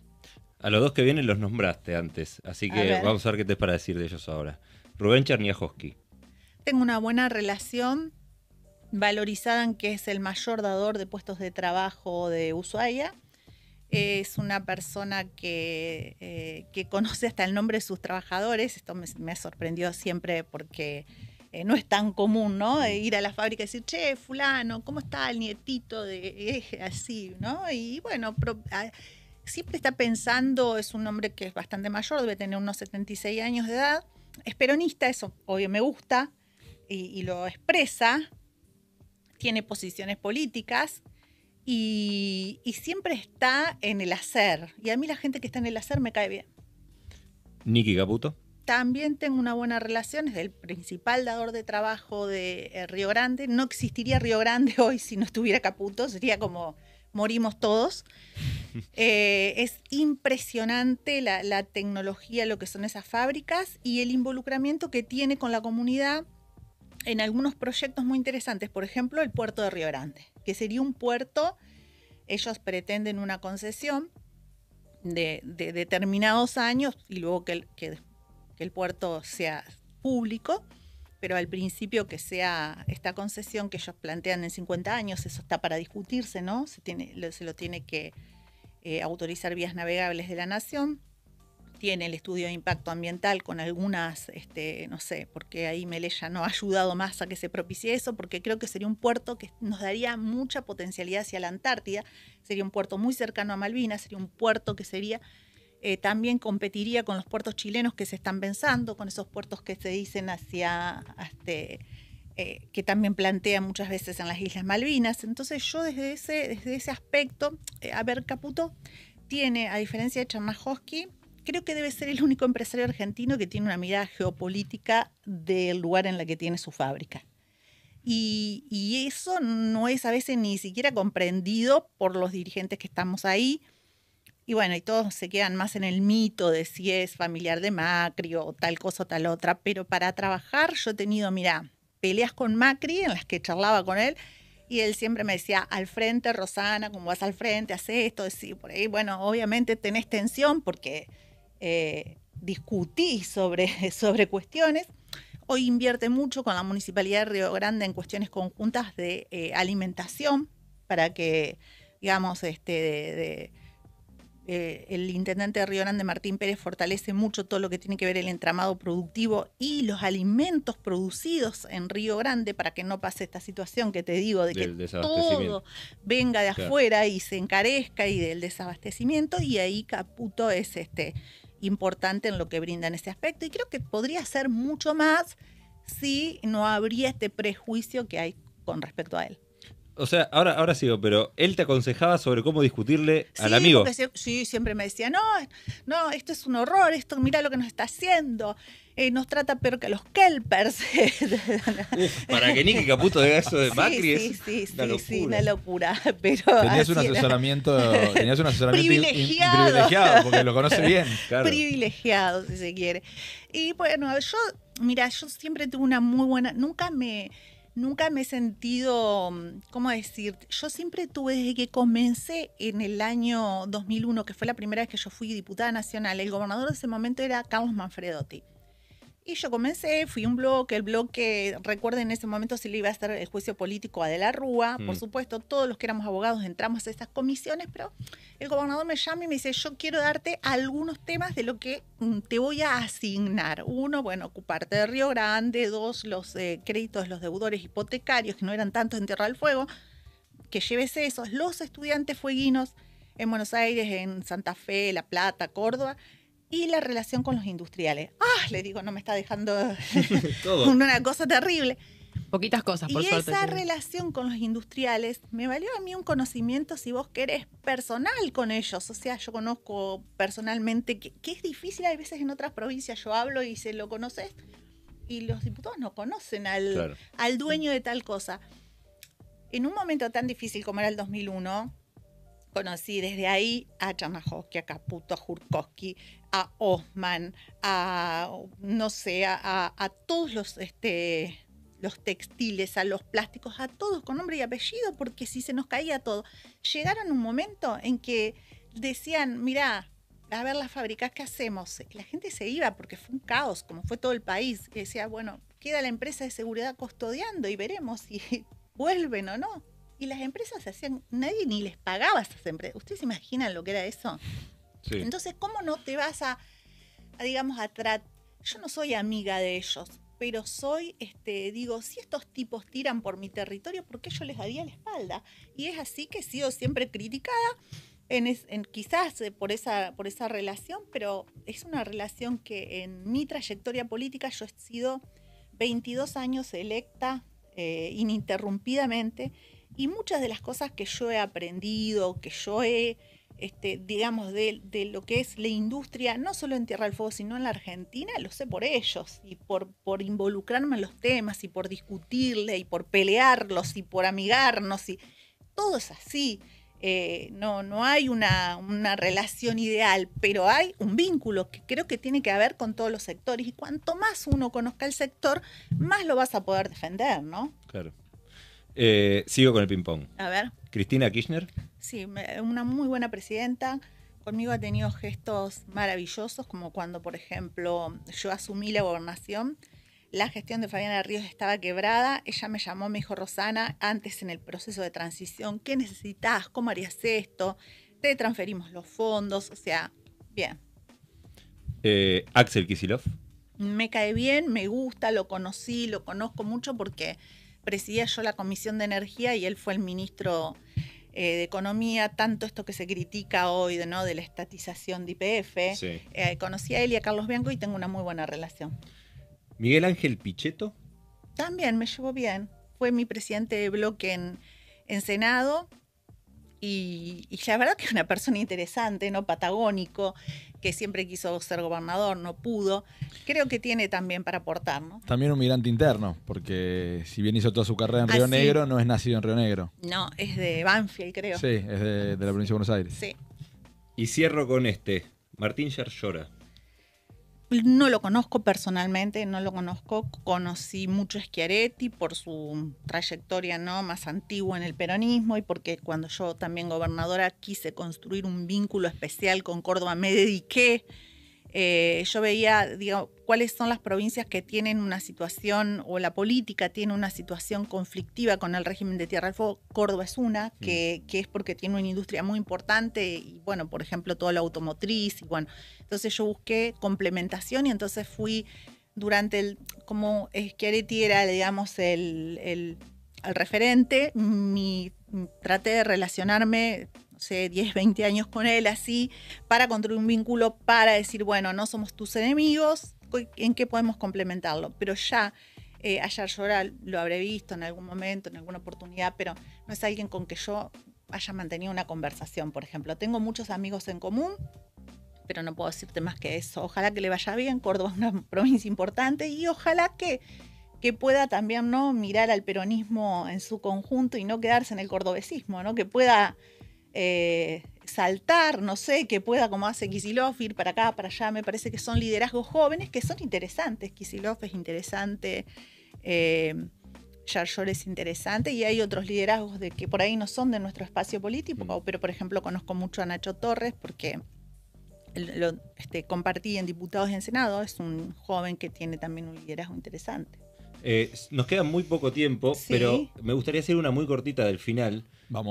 A los dos que vienen los nombraste antes, así que vamos a ver qué te es para decir de ellos ahora. Rubén Cherniajowski. Tengo una buena relación valorizada en que es el mayor dador de puestos de trabajo de Ushuaia. Es una persona que, eh, conoce hasta el nombre de sus trabajadores. Esto me, me sorprendió siempre porque eh, no es tan común, ¿no? Mm. Eh, ir a la fábrica y decir, che, fulano, ¿cómo está el nietito de así, ¿no? Y bueno, siempre está pensando, es un hombre que es bastante mayor, debe tener unos 76 años de edad, es peronista, eso obvio me gusta, y, lo expresa, tiene posiciones políticas, y, y, siempre está en el hacer. Y a mí la gente que está en el hacer me cae bien. Nicky Caputo también tengo una buena relación, es el principal dador de trabajo de eh, Río Grande. No existiría Río Grande hoy si no estuviera Caputo, sería como morimos todos. Eh, es impresionante la, tecnología, lo que son esas fábricas y el involucramiento que tiene con la comunidad en algunos proyectos muy interesantes. Por ejemplo, el puerto de Río Grande, que sería un puerto, ellos pretenden una concesión de, determinados años y luego que, que que el puerto sea público, pero al principio que sea esta concesión que ellos plantean en 50 años, eso está para discutirse, ¿no? Se, tiene, lo, se lo tiene que eh, autorizar vías navegables de la nación. Tiene el estudio de impacto ambiental con algunas, este, no sé, porque ahí Meleya no ha ayudado más a que se propicie eso, porque creo que sería un puerto que nos daría mucha potencialidad hacia la Antártida, sería un puerto muy cercano a Malvinas, sería un puerto que sería eh, también competiría con los puertos chilenos que se están pensando, con esos puertos que se dicen hacia, este, eh, que también plantea muchas veces en las Islas Malvinas. Entonces yo desde ese, desde ese aspecto, eh, a ver, Caputo tiene, a diferencia de Chamajoski, creo que debe ser el único empresario argentino que tiene una mirada geopolítica del lugar en la que tiene su fábrica. y eso no es a veces ni siquiera comprendido por los dirigentes que estamos ahí y bueno, y todos se quedan más en el mito de si es familiar de Macri o tal cosa o tal otra, pero para trabajar yo he tenido, mira, peleas con Macri en las que charlaba con él y él siempre me decía, al frente, Rosana, como vas al frente, haz esto, así, por ahí, bueno, obviamente tenés tensión porque eh, discutí sobre, sobre cuestiones. Hoy invierte mucho con la Municipalidad de Río Grande en cuestiones conjuntas de eh, alimentación para que, digamos, este, de eh, el intendente de Río Grande, Martín Pérez, fortalece mucho todo lo que tiene que ver el entramado productivo y los alimentos producidos en Río Grande para que no pase esta situación que te digo de que todo venga de afuera y se encarezca y del desabastecimiento y ahí Caputo es este importante en lo que brinda en ese aspecto y creo que podría ser mucho más si no habría este prejuicio que hay con respecto a él. O sea, ahora, ahora sigo, pero él te aconsejaba sobre cómo discutirle al amigo. sí, siempre me decía, no, no, esto es un horror, esto, mira lo que nos está haciendo. Eh, nos trata peor que los Kelpers. para que Nicky Caputo diga eso de Macri sí, sí, es sí, una locura. sí, una locura. Pero tenías, un asesoramiento, tenías un asesoramiento privilegiado. privilegiado, porque lo conoce bien. Claro. Privilegiado, si se quiere. Y bueno, yo, mira, yo siempre tuve una muy buena, nunca me nunca me he sentido, mm, ¿cómo decir? Yo siempre tuve, desde que comencé en el año 2001, que fue la primera vez que yo fui diputada nacional, el gobernador de ese momento era Carlos Manfredotti. Y yo comencé, fui un bloque, el bloque, recuerden en ese momento se le iba a hacer el juicio político a De la Rúa, por mm. supuesto, todos los que éramos abogados entramos a esas comisiones, pero el gobernador me llama y me dice, yo quiero darte algunos temas de lo que mm, te voy a asignar. Uno, bueno, ocuparte de Río Grande, dos, los eh, créditos de los deudores hipotecarios, que no eran tantos en Tierra del Fuego, que lleves esos, los estudiantes fueguinos en Buenos Aires, en Santa Fe, La Plata, Córdoba, y la relación con los industriales. Ah, le digo, no me está dejando una cosa terrible. Poquitas cosas, por y Y esa relación con los industriales me valió a mí un conocimiento, si vos querés, personal con ellos. O sea, yo conozco personalmente, que, es difícil, hay veces en otras provincias yo hablo y se lo conoces, y los diputados no conocen al, al dueño de tal cosa. En un momento tan difícil como era el 2001, conocí desde ahí a Chamajowski, a Caputo, a Jurkowski, a Osman, a, no sé, a, todos los, este, los textiles, a los plásticos, a todos con nombre y apellido, porque si se nos caía todo. Llegaron un momento en que decían, mirá, a ver las fábricas, ¿qué hacemos? La gente se iba porque fue un caos, como fue todo el país. que decía, bueno, queda la empresa de seguridad custodiando y veremos si vuelven o no y las empresas hacían, nadie ni les pagaba a esas empresas. ¿Ustedes se imaginan lo que era eso? Entonces, ¿cómo no te vas a, digamos, a tratar? Yo no soy amiga de ellos, pero soy, este, digo, si estos tipos tiran por mi territorio, ¿por qué yo les daría la espalda? Y es así que he sido siempre criticada, en, quizás eh, por esa, por esa relación, pero es una relación que en mi trayectoria política yo he sido 22 años electa eh, ininterrumpidamente y muchas de las cosas que yo he aprendido, que yo he, este, digamos, de, de, lo que es la industria, no solo en Tierra del Fuego, sino en la Argentina, lo sé por ellos, y por, por involucrarme en los temas, y por discutirle, y por pelearlos, y por amigarnos, y todo es así. Eh, no, no hay una, una, relación ideal, pero hay un vínculo que creo que tiene que haber con todos los sectores. Y cuanto más uno conozca el sector, más lo vas a poder defender, ¿no? Claro. Eh, sigo con el ping-pong. A ver. Cristina Kirchner. Sí, una muy buena presidenta. Conmigo ha tenido gestos maravillosos, como cuando, por ejemplo, yo asumí la gobernación. La gestión de Fabiana Ríos estaba quebrada. Ella me llamó, me dijo, Rosana, antes en el proceso de transición, ¿qué necesitas? ¿Cómo harías esto? Te transferimos los fondos. O sea, bien. Eh, Axel Kisilov. Me cae bien, me gusta, lo conocí, lo conozco mucho porque presidía yo la Comisión de Energía y él fue el ministro eh, de Economía, tanto esto que se critica hoy ¿no? de la estatización de IPF. Eh, conocí a él y a Carlos Bianco y tengo una muy buena relación. ¿Miguel Ángel Pichetto? También me llevó bien. Fue mi presidente de bloque en Senado y, la verdad que es una persona interesante, ¿no? Patagónico, que siempre quiso ser gobernador, no pudo. Creo que tiene también para aportar, También un migrante interno, porque si bien hizo toda su carrera en ah, Río Negro, no es nacido en Río Negro. No, es de Banfield, creo. Sí, es de, la provincia de Buenos Aires. Sí. Y cierro con este, Martín Llora no lo conozco personalmente, no lo conozco. Conocí mucho a Schiaretti por su trayectoria ¿no? más antigua en el peronismo y porque cuando yo también gobernadora quise construir un vínculo especial con Córdoba, me dediqué eh, yo veía, digo, cuáles son las provincias que tienen una situación o la política tiene una situación conflictiva con el régimen de Tierra del Fuego. Córdoba es una, mm. que, es porque tiene una industria muy importante y, bueno, por ejemplo, toda la automotriz. Y, bueno, entonces yo busqué complementación y entonces fui durante el, como Schiaretti era, digamos, el, referente, mi, traté de relacionarme 10, 20 años con él así, para construir un vínculo, para decir, bueno, no somos tus enemigos, ¿en qué podemos complementarlo? Pero ya, eh, ayer llorar lo habré visto en algún momento, en alguna oportunidad, pero no es alguien con que yo haya mantenido una conversación, por ejemplo. Tengo muchos amigos en común, pero no puedo decirte más que eso. Ojalá que le vaya bien, Córdoba es una provincia importante y ojalá que que pueda también no mirar al peronismo en su conjunto y no quedarse en el cordobesismo, ¿no? Que pueda eh, saltar, no sé, que pueda, como hace Kisilov, ir para acá, para allá. Me parece que son liderazgos jóvenes que son interesantes. Kisilov es interesante. Eh, es interesante y hay otros liderazgos de que por ahí no son de nuestro espacio político, mm. pero por ejemplo conozco mucho a Nacho Torres porque lo este, compartí en diputados y en senado, es un joven que tiene también un liderazgo interesante. Eh, nos queda muy poco tiempo, pero me gustaría hacer una muy cortita del final,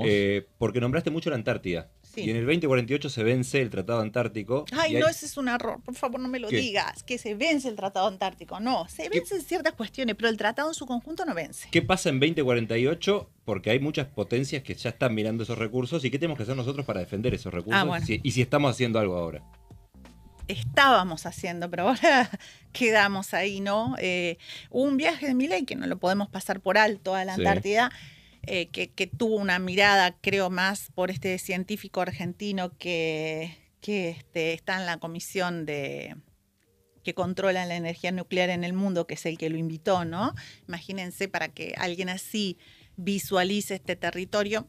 eh, porque nombraste mucho la Antártida. Y en el 2048 se vence el Tratado Antártico. Ay, no, ese es un error. Por favor, no me lo digas. Que se vence el Tratado Antártico. No, se vencen ciertas cuestiones, pero el tratado en su conjunto no vence. ¿Qué pasa en 2048? Porque hay muchas potencias que ya están mirando esos recursos. ¿Y qué tenemos que hacer nosotros para defender esos ah, recursos? y si estamos haciendo algo ahora estábamos haciendo, pero ahora quedamos ahí, ¿no? Eh, un viaje de Miley que no lo podemos pasar por alto a la Antártida eh, que, tuvo una mirada, creo más, por este científico argentino que, este, está en la comisión que controla la energía nuclear en el mundo, que es el que lo invitó, ¿no? Imagínense para que alguien así visualice este territorio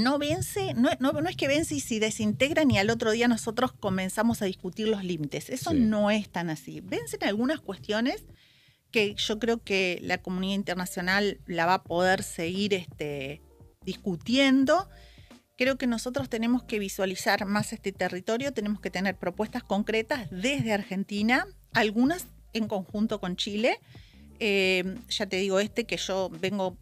no vence, no, es que vence y se desintegra, y al otro día nosotros comenzamos a discutir los límites. Eso no es tan así. Vencen algunas cuestiones que yo creo que la comunidad internacional la va a poder seguir este, discutiendo. Creo que nosotros tenemos que visualizar más este territorio, tenemos que tener propuestas concretas desde Argentina, algunas en conjunto con Chile. Eh, ya te digo este que yo vengo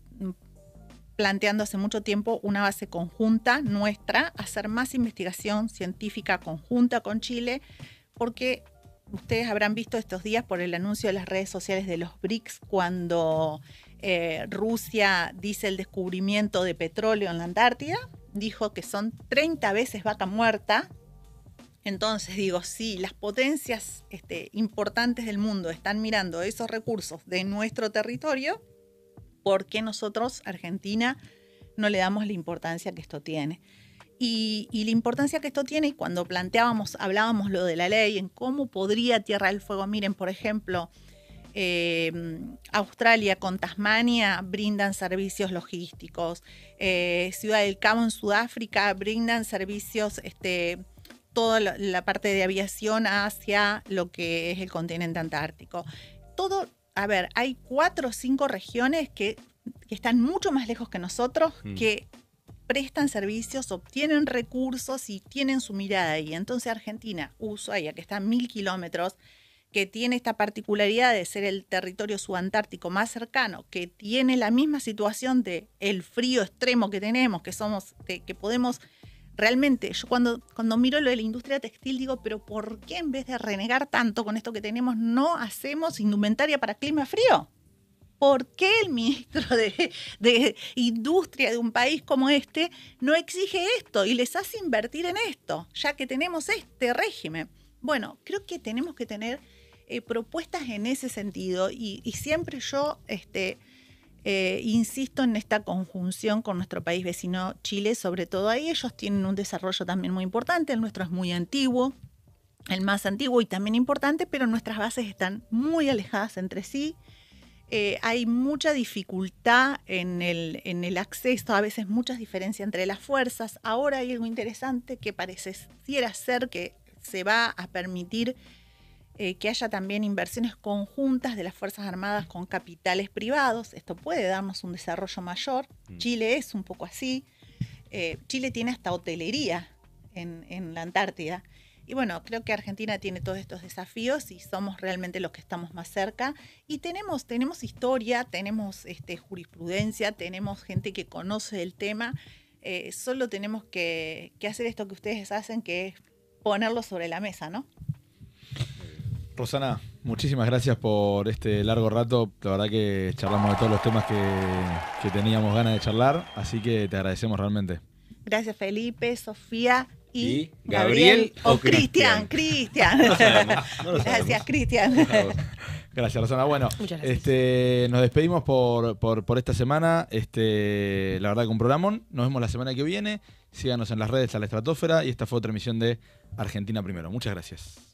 planteando hace mucho tiempo una base conjunta nuestra, hacer más investigación científica conjunta con Chile, porque ustedes habrán visto estos días por el anuncio de las redes sociales de los BRICS cuando eh, Rusia dice el descubrimiento de petróleo en la Antártida, dijo que son 30 veces vaca muerta. Entonces digo, sí, las potencias este, importantes del mundo están mirando esos recursos de nuestro territorio, ¿por qué nosotros, Argentina, no le damos la importancia que esto tiene? y, la importancia que esto tiene, y cuando planteábamos, hablábamos lo de la ley, en cómo podría Tierra del Fuego, miren, por ejemplo, eh, Australia con Tasmania brindan servicios logísticos, eh, Ciudad del Cabo en Sudáfrica brindan servicios, este, toda la parte de aviación hacia lo que es el continente antártico. Todo, a ver, hay cuatro o cinco regiones que, están mucho más lejos que nosotros, mm. que prestan servicios, obtienen recursos y tienen su mirada ahí. Entonces Argentina, Ushuaia, que está a mil kilómetros, que tiene esta particularidad de ser el territorio subantártico más cercano, que tiene la misma situación de el frío extremo que tenemos, que somos, que podemos realmente, yo cuando, cuando miro lo de la industria textil digo, pero ¿por qué en vez de renegar tanto con esto que tenemos no hacemos indumentaria para clima frío? por qué el ministro de, Industria de un país como este no exige esto y les hace invertir en esto, ya que tenemos este régimen. Bueno, creo que tenemos que tener eh, propuestas en ese sentido y, siempre yo este, eh, insisto en esta conjunción con nuestro país vecino Chile, sobre todo ahí ellos tienen un desarrollo también muy importante, el nuestro es muy antiguo, el más antiguo y también importante, pero nuestras bases están muy alejadas entre sí. Eh, hay mucha dificultad en el, acceso, a veces muchas diferencias entre las fuerzas. Ahora hay algo interesante que pareciera ser que se va a permitir eh, que haya también inversiones conjuntas de las Fuerzas Armadas con capitales privados. Esto puede darnos un desarrollo mayor. Mm. Chile es un poco así. Eh, Chile tiene hasta hotelería en la Antártida y bueno, creo que Argentina tiene todos estos desafíos y somos realmente los que estamos más cerca. Y tenemos, tenemos historia, tenemos este, jurisprudencia, tenemos gente que conoce el tema. Eh, solo tenemos que, hacer esto que ustedes hacen, que es ponerlo sobre la mesa, ¿no? Rosana, muchísimas gracias por este largo rato. La verdad que charlamos de todos los temas que, que teníamos ganas de charlar, así que te agradecemos realmente. Gracias Felipe, Sofía, y, Gabriel, o Cristian. Cristian. Gracias, Cristian. Gracias, Rosana. Bueno, este, nos despedimos por, esta semana. Este, la verdad que un programón. Nos vemos la semana que viene. Síganos en las redes a la estratosfera y esta fue otra emisión de Argentina Primero. Muchas gracias.